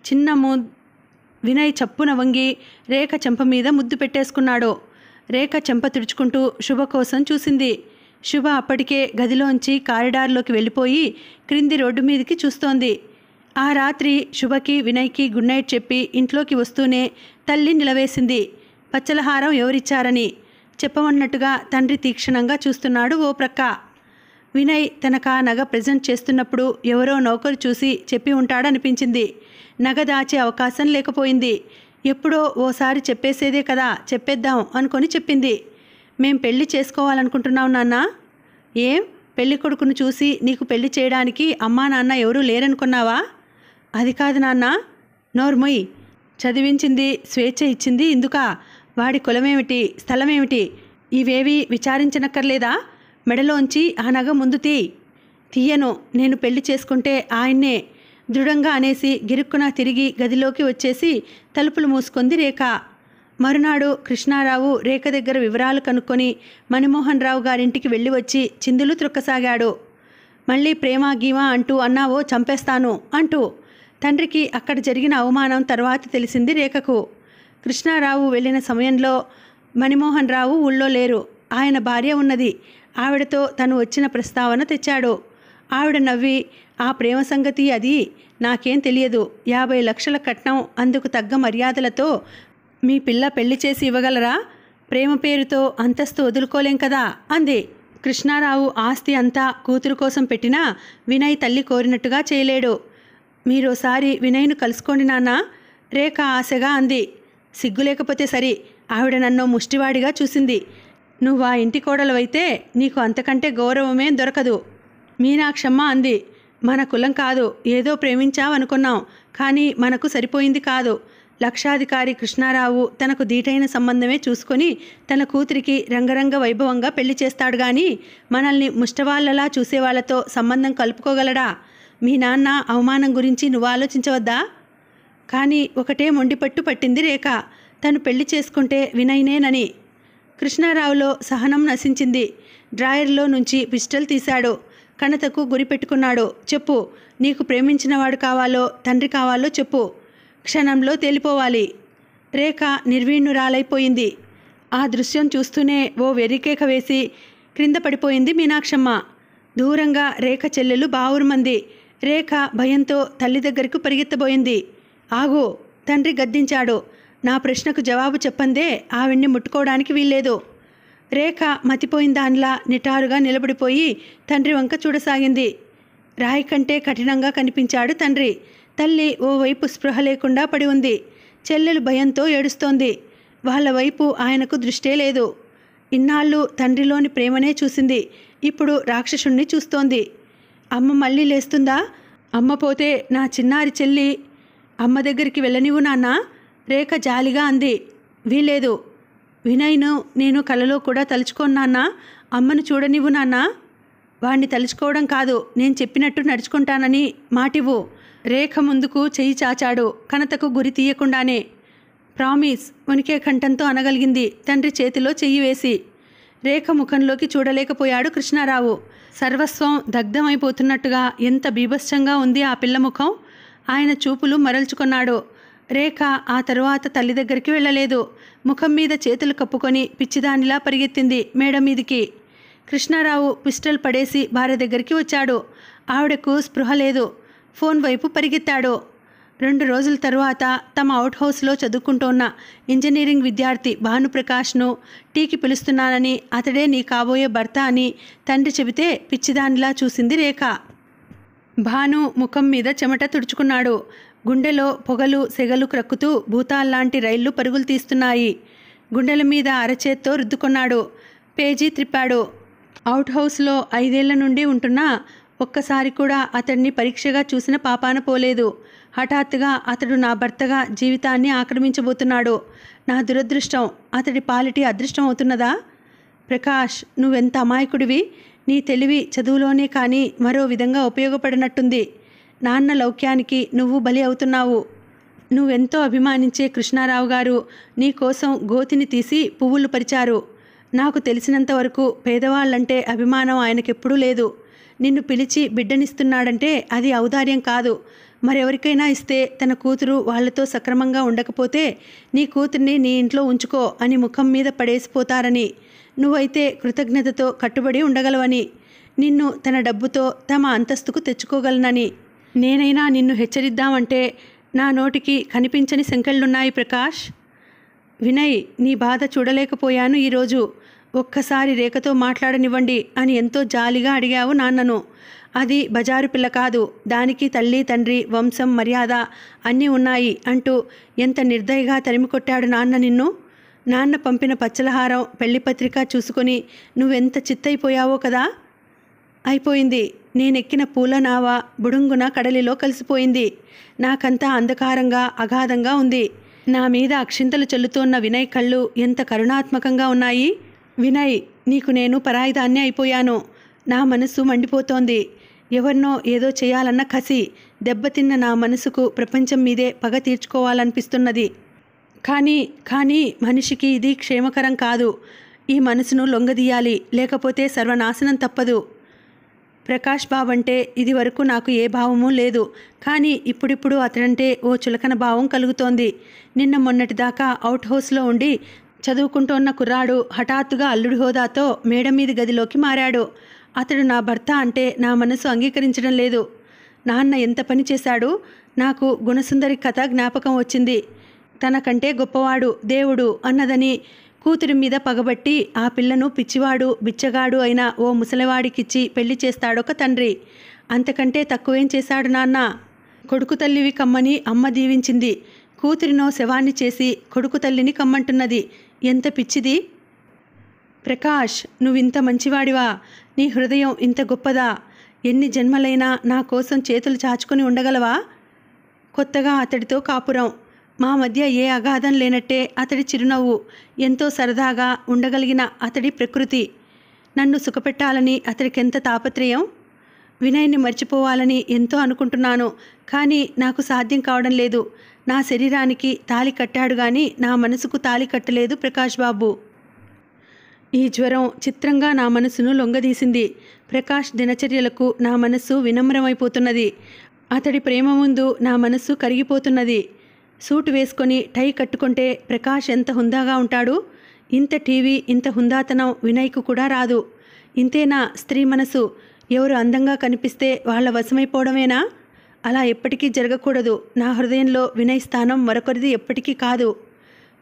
చిన్న వినయ్ చప్పున వంగి రేఖ చెంప మీద ముద్దు పెట్టేసుకున్నాడు రేఖ చెంప తుడుచుకుంటూ శుభ కోసం చూసింది శుభ అప్పటికే గదిలోంచి కారిడార్లోకి వెళ్ళిపోయి క్రింది రోడ్డు మీదకి చూస్తోంది ఆ రాత్రి శుభకి వినయ్కి గుడ్ నైట్ చెప్పి ఇంట్లోకి వస్తూనే తల్లి నిలవేసింది పచ్చలహారం ఎవరిచ్చారని చెప్పమన్నట్టుగా తండ్రి తీక్షణంగా చూస్తున్నాడు ఓ ప్రక్క వినయ్ తనక నగ ప్రజెంట్ చేస్తున్నప్పుడు ఎవరో నౌకరు చూసి చెప్పి ఉంటాడనిపించింది నగ దాచే అవకాశం లేకపోయింది ఎప్పుడో ఓసారి చెప్పేసేదే కదా చెప్పేద్దాం అనుకొని చెప్పింది మేం పెళ్లి చేసుకోవాలనుకుంటున్నాం నాన్న ఏం పెళ్లి కొడుకును చూసి నీకు పెళ్లి చేయడానికి అమ్మా నాన్న ఎవరూ లేరనుకున్నావా అది కాదు నాన్న నోర్మొయ్ చదివించింది స్వేచ్ఛ ఇచ్చింది ఇందుక వాడి కులమేమిటి స్థలమేమిటి ఇవేవి విచారించనక్కర్లేదా మెడలోంచి ఆ నగ ముందు తీ తీయను నేను పెళ్లి చేసుకుంటే ఆయన్నే దృఢంగా అనేసి గిరుక్కున తిరిగి గదిలోకి వచ్చేసి తలుపులు మూసుకుంది రేఖ మరునాడు కృష్ణారావు రేఖ దగ్గర వివరాలు కనుక్కొని మణిమోహన్ రావు గారింటికి వెళ్ళి వచ్చి చిందులు త్రొక్కసాగాడు మళ్ళీ ప్రేమ గీమా అంటూ అన్నావో చంపేస్తాను అంటూ తండ్రికి అక్కడ జరిగిన అవమానం తర్వాత తెలిసింది రేఖకు కృష్ణారావు వెళ్ళిన సమయంలో మణిమోహన్ రావు ఊళ్ళో లేరు ఆయన భార్య ఉన్నది ఆవిడతో తను వచ్చిన ప్రస్తావన తెచ్చాడు ఆవిడ నవ్వి ఆ ప్రేమ సంగతి అది నాకేం తెలియదు యాభై లక్షల కట్నం అందుకు తగ్గ మర్యాదలతో మీ పిల్ల పెళ్లి చేసి ఇవ్వగలరా ప్రేమ పేరుతో అంతస్తు వదులుకోలేం కదా అంది కృష్ణారావు ఆస్తి అంతా కూతురు కోసం పెట్టినా వినయ్ తల్లి కోరినట్టుగా చేయలేడు మీరోసారి వినయ్ను కలుసుకోండి నాన్న రేఖ ఆశగా అంది సిగ్గు లేకపోతే సరి ఆవిడ నన్ను ముష్టివాడిగా చూసింది నువ్వు ఆ ఇంటి కోడలవైతే నీకు అంతకంటే గౌరవమే దొరకదు మీనాక్షమ్మ అంది మన కులం కాదు ఏదో ప్రేమించావనుకున్నాం కానీ మనకు సరిపోయింది కాదు లక్షాధికారి కృష్ణారావు తనకు దీటైన సంబంధమే చూసుకొని తన కూతురికి రంగరంగ వైభవంగా పెళ్లి చేస్తాడు గాని మనల్ని ముష్టవాళ్లలా చూసేవాళ్లతో సంబంధం కలుపుకోగలడా మీ నాన్న అవమానం గురించి నువ్వు ఆలోచించవద్దా కానీ ఒకటే మొండిపట్టు పట్టింది రేఖ తను పెళ్లి చేసుకుంటే వినయనేనని కృష్ణారావులో సహనం నశించింది డ్రాయర్లో నుంచి పిస్టల్ తీశాడు కణతకు గురి పెట్టుకున్నాడు చెప్పు నీకు ప్రేమించినవాడు కావాలో తండ్రి కావాలో చెప్పు క్షణంలో తేలిపోవాలి రేఖ నిర్వీణురాలైపోయింది ఆ దృశ్యం చూస్తూనే ఓ వెర్రికేక వేసి క్రింద పడిపోయింది మీనాక్షమ్మ దూరంగా రేఖ చెల్లెలు బావురుమంది రేఖ భయంతో తల్లి దగ్గరకు పరిగెత్తబోయింది ఆగు తండ్రి గద్దించాడు నా ప్రశ్నకు జవాబు చెప్పందే ఆవిడ్ని ముట్టుకోవడానికి వీల్లేదు రేఖ మతిపోయిన దానిలా నిటారుగా నిలబడిపోయి తండ్రి వంక చూడసాగింది రాయి కంటే కఠినంగా కనిపించాడు తండ్రి తల్లి ఓవైపు స్పృహ లేకుండా పడి ఉంది చెల్లెలు భయంతో ఏడుస్తోంది వాళ్ళ వైపు ఆయనకు దృష్టే లేదు ఇన్నాళ్ళు తండ్రిలోని ప్రేమనే చూసింది ఇప్పుడు రాక్షసుణ్ణి చూస్తోంది అమ్మ మళ్ళీ లేస్తుందా అమ్మ పోతే నా చిన్నారి చెల్లి అమ్మ దగ్గరికి వెళ్ళనివ్వు నాన్న రేఖ జాలిగా అంది వీలేదు వినయ్ను నేను కలలో కూడా తలుచుకోన్నా అమ్మను చూడనివ్వు నాన్న వాణ్ణి తలుచుకోవడం కాదు నేను చెప్పినట్టు నడుచుకుంటానని మాటివ్వు రేఖ ముందుకు చెయ్యి చాచాడు కనతకు గురి తీయకుండానే ప్రామిస్ వణికే కంఠంతో అనగలిగింది తండ్రి చేతిలో చెయ్యి వేసి రేఖ ముఖంలోకి చూడలేకపోయాడు కృష్ణారావు సర్వస్వం దగ్ధమైపోతున్నట్టుగా ఎంత బీభత్సంగా ఉంది ఆ పిల్ల ముఖం ఆయన చూపులు మరల్చుకున్నాడు రేఖ ఆ తరువాత తల్లి దగ్గరికి వెళ్ళలేదు ముఖం మీద చేతులు కప్పుకొని పిచ్చిదానిలా పరిగెత్తింది మేడం మీదికి కృష్ణారావు పిస్టల్ పడేసి భార్య దగ్గరికి వచ్చాడు ఆవిడకు స్పృహ లేదు ఫోన్ వైపు పరిగెత్తాడు రెండు రోజుల తరువాత తమ అవుట్ హౌస్లో చదువుకుంటోన్న ఇంజనీరింగ్ విద్యార్థి భానుప్రకాష్ను టీకి పిలుస్తున్నానని అతడే నీ కాబోయే భర్త అని తండ్రి చెబితే పిచ్చిదానిలా చూసింది రేఖ భాను ముఖం మీద చెమట తుడుచుకున్నాడు గుండెలో పొగలు సెగలు క్రక్కుతూ భూతాల్లాంటి రైళ్లు పరుగులు తీస్తున్నాయి గుండెల మీద అరచేత్తో రుద్దుకున్నాడు పేజీ త్రిప్పాడు అవుట్ హౌస్లో ఐదేళ్ల నుండి ఉంటున్నా ఒక్కసారి కూడా అతడిని పరీక్షగా చూసిన పాపాన పోలేదు హఠాత్తుగా అతడు నా భర్తగా జీవితాన్ని ఆక్రమించబోతున్నాడు నా దురదృష్టం అతడి పాలిటి అదృష్టం అవుతున్నదా ప్రకాష్ నువ్వెంత అమాయకుడివి నీ తెలివి చదువులోనే కానీ మరో విధంగా ఉపయోగపడినట్టుంది నాన్న లౌక్యానికి నువ్వు బలి అవుతున్నావు నువ్వెంతో అభిమానించే కృష్ణారావు గారు నీకోసం గోతిని తీసి పువ్వులు పరిచారు నాకు తెలిసినంత వరకు పేదవాళ్ళంటే అభిమానం ఆయనకెప్పుడూ లేదు నిన్ను పిలిచి బిడ్డనిస్తున్నాడంటే అది ఔదార్యం కాదు మరెవరికైనా ఇస్తే తన కూతురు వాళ్లతో సక్రమంగా ఉండకపోతే నీ కూతుర్ని నీ ఇంట్లో ఉంచుకో అని ముఖం మీద పడేసిపోతారని నువ్వైతే కృతజ్ఞతతో కట్టుబడి ఉండగలవని నిన్ను తన డబ్బుతో తమ అంతస్తుకు తెచ్చుకోగలనని నేనైనా నిన్ను హెచ్చరిద్దామంటే నా నోటికి కనిపించని శంకళ్ళున్నాయి ప్రకాష్ వినయ్ నీ బాధ చూడలేకపోయాను ఈరోజు ఒక్కసారి రేఖతో మాట్లాడనివ్వండి అని ఎంతో జాలిగా అడిగావు నాన్నను అది బజారు పిల్ల కాదు దానికి తల్లి తండ్రి వంశం మర్యాద అన్నీ ఉన్నాయి అంటూ ఎంత నిర్దయగా తరిమికొట్టాడు నాన్న నిన్ను నాన్న పంపిన పచ్చలహారం పెళ్లి పత్రిక చూసుకొని నువ్వెంత చిత్తైపోయావో కదా అయిపోయింది నేనెక్కిన పూల నావ బుడుంగున కడలిలో కలిసిపోయింది నాకంతా అంధకారంగా అగాధంగా ఉంది నా మీద అక్షింతలు చెల్లుతోన్న వినయ్ కళ్ళు ఎంత కరుణాత్మకంగా ఉన్నాయి వినయ్ నీకు నేను పరాయిదాన్ని అయిపోయాను నా మనసు మండిపోతోంది ఎవరినో ఏదో చేయాలన్న కసి దెబ్బతిన్న నా మనసుకు ప్రపంచం మీదే పగ తీర్చుకోవాలనిపిస్తున్నది కానీ కానీ మనిషికి ఇది క్షేమకరం కాదు ఈ మనసును లొంగదీయాలి లేకపోతే సర్వనాశనం తప్పదు ప్రకాష్ బావ్ అంటే ఇది వరకు నాకు ఏ భావము లేదు కానీ ఇప్పుడిప్పుడు అతనంటే ఓ చులకన భావం కలుగుతోంది నిన్న మొన్నటిదాకా అవుట్ హౌస్లో ఉండి చదువుకుంటున్న కుర్రాడు హఠాత్తుగా అల్లుడి హోదాతో మేడ మీద గదిలోకి మారాడు అతడు నా భర్త అంటే నా మనసు అంగీకరించడం లేదు నాన్న ఎంత పని చేశాడు నాకు గుణసుందరి కథ జ్ఞాపకం వచ్చింది తనకంటే గొప్పవాడు దేవుడు అన్నదని కూతురి మీద పగబట్టి ఆ పిల్లను పిచ్చివాడు బిచ్చగాడు అయిన ఓ ముసలివాడికిచ్చి పెళ్లి చేస్తాడొక తండ్రి అంతకంటే తక్కువేం చేశాడు నాన్న కొడుకు తల్లివి కమ్మని అమ్మ దీవించింది కూతురినో శవాన్ని చేసి కొడుకు తల్లిని కమ్మంటున్నది ఎంత పిచ్చిది ప్రకాష్ నువ్వింత మంచివాడివా నీ హృదయం ఇంత గొప్పదా ఎన్ని జన్మలైనా నా కోసం చేతులు చాచుకొని ఉండగలవా కొత్తగా అతడితో కాపురం మా మధ్య ఏ అగాధం లేనట్టే అతడి చిరునవ్వు ఎంతో సరదాగా ఉండగలిగిన అతడి ప్రకృతి నన్ను సుఖపెట్టాలని అతడికెంత తాపత్రయం వినయ్ని మర్చిపోవాలని ఎంతో అనుకుంటున్నాను కానీ నాకు సాధ్యం కావడం లేదు నా శరీరానికి తాలి కట్టాడు కానీ నా మనసుకు తాలి కట్టలేదు ప్రకాష్ బాబు ఈ జ్వరం చిత్రంగా నా మనసును లొంగదీసింది ప్రకాష్ దినచర్యలకు నా మనస్సు వినమ్రమైపోతున్నది అతడి ప్రేమ ముందు నా మనస్సు కరిగిపోతున్నది సూట్ వేసుకొని టై కట్టుకుంటే ప్రకాష్ ఎంత హుందాగా ఉంటాడు ఇంత టీవీ ఇంత హుందాతనం వినయ్కు కూడా రాదు ఇంతేనా స్త్రీ మనసు ఎవరు అందంగా కనిపిస్తే వాళ్ళ వశమైపోవడమేనా అలా ఎప్పటికీ జరగకూడదు నా హృదయంలో వినయ్ స్థానం మరొకరిది ఎప్పటికీ కాదు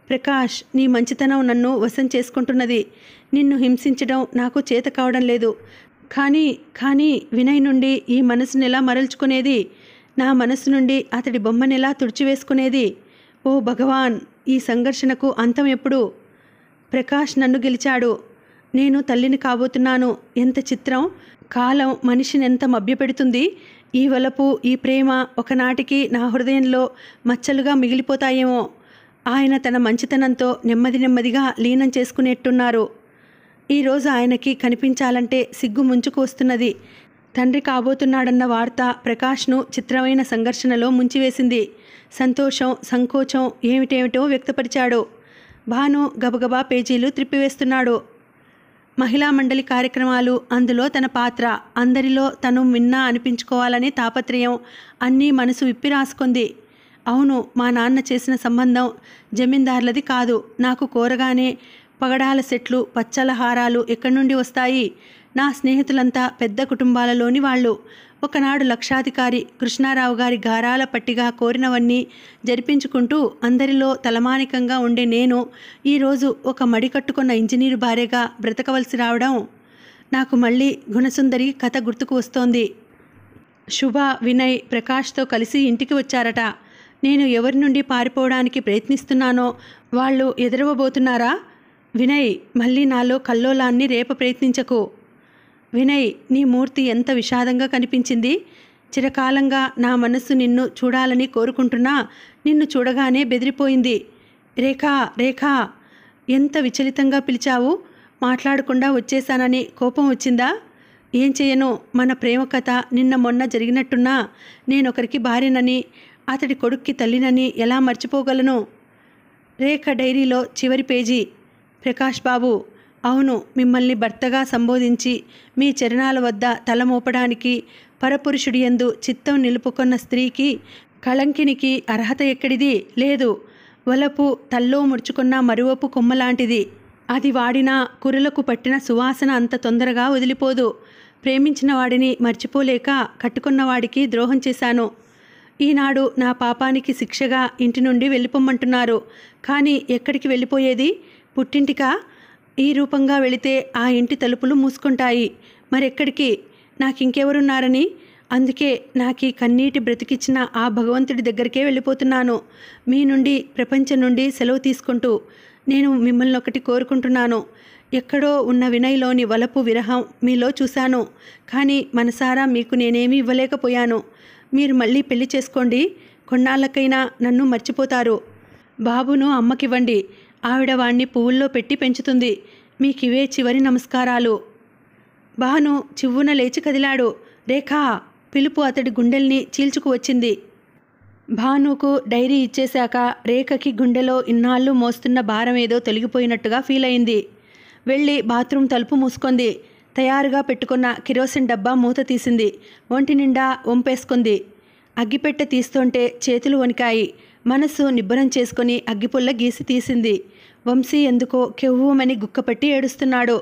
ప్రకాష్ నీ మంచితనం నన్ను వశం చేసుకుంటున్నది నిన్ను హింసించడం నాకు చేత కావడం లేదు కానీ కానీ వినయ్ నుండి ఈ మనసుని ఎలా మరల్చుకునేది నా మనసు నుండి అతడి బొమ్మని ఎలా తుడిచివేసుకునేది ఓ భగవాన్ ఈ సంఘర్షణకు అంతం ఎప్పుడు ప్రకాష్ నన్ను గెలిచాడు నేను తల్లిని కాబోతున్నాను ఎంత చిత్రం కాలం మనిషిని ఎంత మభ్యపెడుతుంది ఈ వలపు ఈ ప్రేమ ఒకనాటికి నా హృదయంలో మచ్చలుగా మిగిలిపోతాయేమో ఆయన తన మంచితనంతో నెమ్మది నెమ్మదిగా లీనం చేసుకునేట్టున్నారు ఈరోజు ఆయనకి కనిపించాలంటే సిగ్గు ముంచుకొస్తున్నది తండ్రి కాబోతున్నాడన్న వార్త ప్రకాష్ను చిత్రమైన సంఘర్షణలో ముంచివేసింది సంతోషం సంకోచం ఏమిటేమిటో వ్యక్తపరిచాడు భాను గబగబా పేజీలు త్రిప్పివేస్తున్నాడు మహిళా మండలి కార్యక్రమాలు అందులో తన పాత్ర అందరిలో తను మిన్నా అనిపించుకోవాలనే తాపత్రయం అన్నీ మనసు విప్పి రాసుకుంది అవును మా నాన్న చేసిన సంబంధం జమీందార్లది కాదు నాకు కోరగానే పగడాల సెట్లు పచ్చల హారాలు ఎక్కడి నుండి వస్తాయి నా స్నేహితులంతా పెద్ద కుటుంబాలలోని వాళ్ళు ఒకనాడు లక్షాధికారి కృష్ణారావు గారి గారాల పట్టిగా కోరినవన్నీ జరిపించుకుంటూ అందరిలో తలమానికంగా ఉండే నేను ఈరోజు ఒక మడి కట్టుకున్న ఇంజనీరు భార్యగా బ్రతకవలసి రావడం నాకు మళ్ళీ గుణసుందరి కథ గుర్తుకు వస్తోంది శుభ వినయ్ ప్రకాష్తో కలిసి ఇంటికి వచ్చారట నేను ఎవరి నుండి పారిపోవడానికి ప్రయత్నిస్తున్నానో వాళ్ళు ఎదురవబోతున్నారా వినయ్ మళ్ళీ నాలో కల్లోలాన్ని రేప ప్రయత్నించకు వినయ్ నీ మూర్తి ఎంత విషాదంగా కనిపించింది చిరకాలంగా నా మనస్సు నిన్ను చూడాలని కోరుకుంటున్నా నిన్ను చూడగానే బెదిరిపోయింది రేఖా రేఖా ఎంత విచలితంగా పిలిచావు మాట్లాడకుండా వచ్చేశానని కోపం వచ్చిందా ఏం చేయను మన ప్రేమ కథ నిన్న మొన్న జరిగినట్టున్నా నేనొకరికి భార్యనని అతడి కొడుక్కి తల్లినని ఎలా మర్చిపోగలను రేఖ డైరీలో చివరి పేజీ ప్రకాష్ బాబు అవును మిమ్మల్ని భర్తగా సంబోధించి మీ చరణాల వద్ద తలమోపడానికి పరపురుషుడియందు చిత్తం నిలుపుకున్న స్త్రీకి కళంకినికి అర్హత ఎక్కడిది లేదు వలపు తల్లో ముడుచుకున్న మరువపు కొమ్మలాంటిది అది వాడినా కురులకు పట్టిన సువాసన అంత తొందరగా వదిలిపోదు ప్రేమించిన వాడిని మర్చిపోలేక కట్టుకున్నవాడికి ద్రోహం చేశాను ఈనాడు నా పాపానికి శిక్షగా ఇంటి నుండి వెళ్ళిపోమ్మంటున్నారు కానీ ఎక్కడికి వెళ్ళిపోయేది పుట్టింటికా ఈ రూపంగా వెళితే ఆ ఇంటి తలుపులు మూసుకుంటాయి మరెక్కడికి నాకింకెవరున్నారని అందుకే నాకు ఈ కన్నీటి బ్రతికిచ్చిన ఆ భగవంతుడి దగ్గరికే వెళ్ళిపోతున్నాను మీ నుండి ప్రపంచం నుండి సెలవు తీసుకుంటూ నేను మిమ్మల్ని ఒకటి కోరుకుంటున్నాను ఎక్కడో ఉన్న వినయ్లోని వలపు విరహం మీలో చూశాను కానీ మనసారా మీకు నేనేమీ ఇవ్వలేకపోయాను మీరు మళ్ళీ పెళ్లి చేసుకోండి కొన్నాళ్ళకైనా నన్ను మర్చిపోతారు బాబును అమ్మకివ్వండి ఆవిడ వాణ్ణి పువ్వుల్లో పెట్టి పెంచుతుంది మీకివే చివరి నమస్కారాలు బాను చివ్వున లేచి కదిలాడు రేఖా పిలుపు అతడి గుండెల్ని చీల్చుకు వచ్చింది భానుకు డైరీ ఇచ్చేశాక రేఖకి గుండెలో ఇన్నాళ్ళు మోస్తున్న భారం ఏదో తొలగిపోయినట్టుగా ఫీల్ అయింది వెళ్ళి బాత్రూమ్ తలుపు మూసుకుంది తయారుగా పెట్టుకున్న కిరోసిన్ డబ్బా మూత తీసింది ఒంటి నిండా వంపేసుకుంది అగ్గిపెట్టె తీస్తుంటే చేతులు వణికాయి మనసు నిబ్బరం చేసుకుని అగ్గిపుల్ల గీసి తీసింది వంశీ ఎందుకో కెవ్వమని గుక్కపెట్టి ఏడుస్తున్నాడు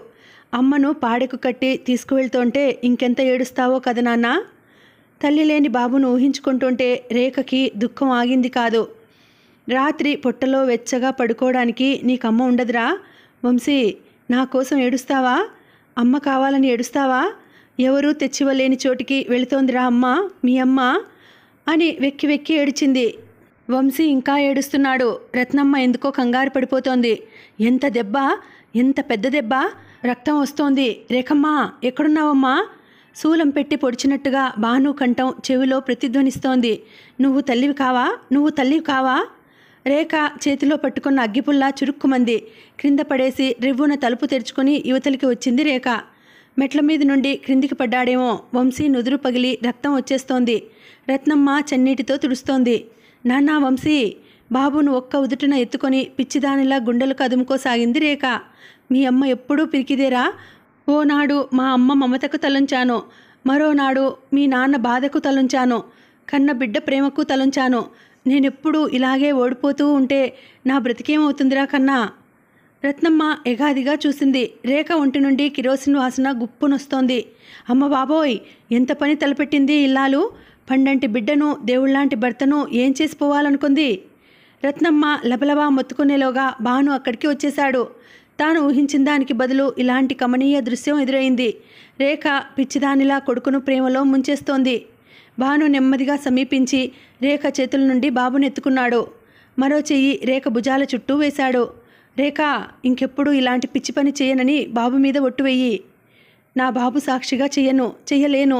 అమ్మను పాడెకు కట్టి తీసుకువెళ్తుంటే ఇంకెంత ఏడుస్తావో కదా నాన్న తల్లి లేని బాబును ఊహించుకుంటుంటే రేఖకి దుఃఖం ఆగింది కాదు రాత్రి పొట్టలో వెచ్చగా పడుకోవడానికి నీకమ్మ ఉండదురా వంశీ నా కోసం ఏడుస్తావా అమ్మ కావాలని ఏడుస్తావా ఎవరూ తెచ్చివ్వలేని చోటికి వెళుతోందిరా అమ్మ మీ అమ్మ అని వెక్కి వెక్కి ఏడిచింది వంశీ ఇంకా ఏడుస్తున్నాడు రత్నమ్మ ఎందుకో కంగారు పడిపోతోంది ఎంత దెబ్బ ఎంత పెద్ద దెబ్బ రక్తం వస్తోంది రేఖమ్మా ఎక్కడున్నావమ్మా శూలం పెట్టి పొడిచినట్టుగా భాను కంఠం చెవిలో ప్రతిధ్వనిస్తోంది నువ్వు తల్లివి కావా నువ్వు తల్లివి కావా రేఖ చేతిలో పట్టుకున్న అగ్గిపుల్ల చురుక్కుమంది క్రింద పడేసి రివ్వున తలుపు తెరుచుకుని యువతలకి వచ్చింది రేఖ మెట్ల మీద నుండి క్రిందికి పడ్డాడేమో వంశీ నుదురు పగిలి రక్తం వచ్చేస్తోంది రత్నమ్మ చన్నీటితో తుడుస్తోంది నాన్న వంశీ బాబును ఒక్క ఉదుటన ఎత్తుకొని పిచ్చిదానిలా గుండెలు కదుముకోసాగింది రేఖ మీ అమ్మ ఎప్పుడూ పిరికిదేరా ఓనాడు మా అమ్మ మమతకు తలంచాను మరోనాడు మీ నాన్న బాధకు తలంచాను కన్న బిడ్డ ప్రేమకు తలంచాను నేనెప్పుడు ఇలాగే ఓడిపోతూ ఉంటే నా బ్రతికేమవుతుందిరా కన్నా రత్నమ్మ ఎగాదిగా చూసింది రేఖ ఒంటి నుండి కిరోసిన్ వాసన గుప్పునొస్తోంది అమ్మ బాబోయ్ ఎంత పని తలపెట్టింది ఇల్లాలు పండంటి బిడ్డను దేవుళ్లాంటి భర్తను ఏం చేసిపోవాలనుకుంది రత్నమ్మ లబలబా మొత్తుకునేలోగా బాను అక్కడికి వచ్చేశాడు తాను ఊహించిన దానికి బదులు ఇలాంటి కమనీయ దృశ్యం ఎదురైంది రేఖ పిచ్చిదానిలా కొడుకును ప్రేమలో ముంచేస్తోంది భాను నెమ్మదిగా సమీపించి రేఖ చేతుల నుండి బాబునెత్తుకున్నాడు మరో చెయ్యి రేఖ భుజాల చుట్టూ వేశాడు రేఖ ఇంకెప్పుడు ఇలాంటి పిచ్చి పని చేయనని బాబు మీద ఒట్టు వెయ్యి నా బాబు సాక్షిగా చెయ్యను చెయ్యలేను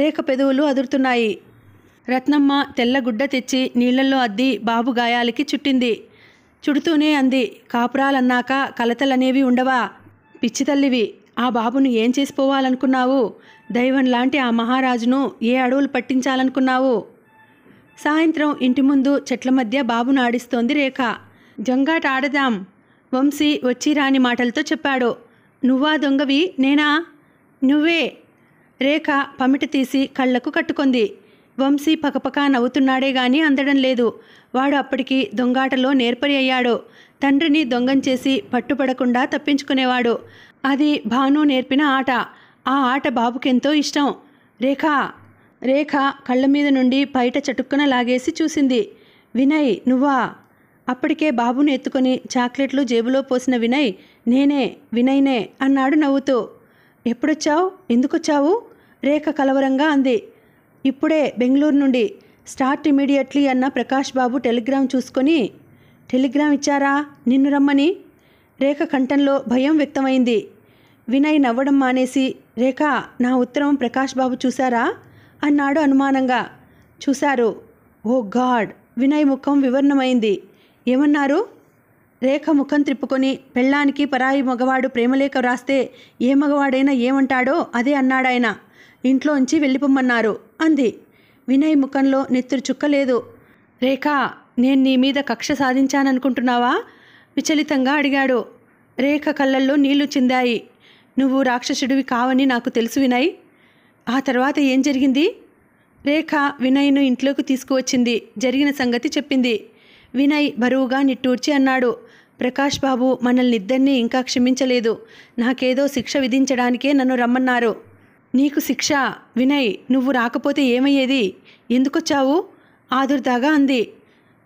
రేఖ పెదవులు అదురుతున్నాయి రత్నమ్మ తెల్లగుడ్డ తెచ్చి నీళ్లలో అద్ది బాబు గాయాలకి చుట్టింది చుడుతూనే అంది కాపురాలన్నాక కలతలనేవి ఉండవా పిచ్చితల్లివి ఆ బాబును ఏం చేసిపోవాలనుకున్నావు దైవం లాంటి ఆ మహారాజును ఏ అడవులు పట్టించాలనుకున్నావు సాయంత్రం ఇంటి ముందు చెట్ల మధ్య బాబును ఆడిస్తోంది రేఖ జంగాట ఆడదాం వంశీ వచ్చి రాని మాటలతో చెప్పాడు నువ్వా దొంగవి నేనా నువ్వే రేఖ పమిట తీసి కళ్ళకు కట్టుకుంది వంశీ పకపకా నవ్వుతున్నాడే గాని అందడం లేదు వాడు అప్పటికి దొంగాటలో నేర్పరి అయ్యాడు తండ్రిని దొంగం చేసి పట్టుపడకుండా తప్పించుకునేవాడు అది భాను నేర్పిన ఆట ఆ ఆట బాబుకెంతో ఇష్టం రేఖ రేఖ కళ్ళ మీద నుండి బయట చటుక్కున లాగేసి చూసింది వినయ్ నువ్వా అప్పటికే బాబును ఎత్తుకొని చాక్లెట్లు జేబులో పోసిన వినయ్ నేనే వినయ్నే అన్నాడు నవ్వుతూ ఎప్పుడొచ్చావు ఎందుకొచ్చావు రేఖ కలవరంగా అంది ఇప్పుడే బెంగళూరు నుండి స్టార్ట్ ఇమీడియట్లీ అన్న ప్రకాష్ బాబు టెలిగ్రామ్ చూసుకొని టెలిగ్రామ్ ఇచ్చారా నిన్ను రమ్మని రేఖ కంఠంలో భయం వ్యక్తమైంది వినయ్ నవ్వడం మానేసి రేఖ నా ఉత్తరం ప్రకాష్ బాబు చూశారా అన్నాడు అనుమానంగా చూశారు ఓ గాడ్ వినయ్ ముఖం వివర్ణమైంది ఏమన్నారు రేఖ ముఖం త్రిప్పుకొని పెళ్ళానికి పరాయి మగవాడు ప్రేమలేఖ రాస్తే ఏ మగవాడైనా ఏమంటాడో అదే అన్నాడాయన ఇంట్లోంచి వెళ్ళిపోమ్మన్నారు అంది వినయ్ ముఖంలో నెత్తురు చుక్కలేదు రేఖ నేను నీ మీద కక్ష సాధించాననుకుంటున్నావా విచలితంగా అడిగాడు రేఖ కళ్ళల్లో నీళ్లు చిందాయి నువ్వు రాక్షసుడివి కావని నాకు తెలుసు వినయ్ ఆ తర్వాత ఏం జరిగింది రేఖ వినయ్ను ఇంట్లోకి తీసుకువచ్చింది జరిగిన సంగతి చెప్పింది వినయ్ బరువుగా నిట్టూర్చి అన్నాడు ప్రకాష్ బాబు ఇద్దరినీ ఇంకా క్షమించలేదు నాకేదో శిక్ష విధించడానికే నన్ను రమ్మన్నారు నీకు శిక్ష వినయ్ నువ్వు రాకపోతే ఏమయ్యేది ఎందుకొచ్చావు ఆదుర్దాగా అంది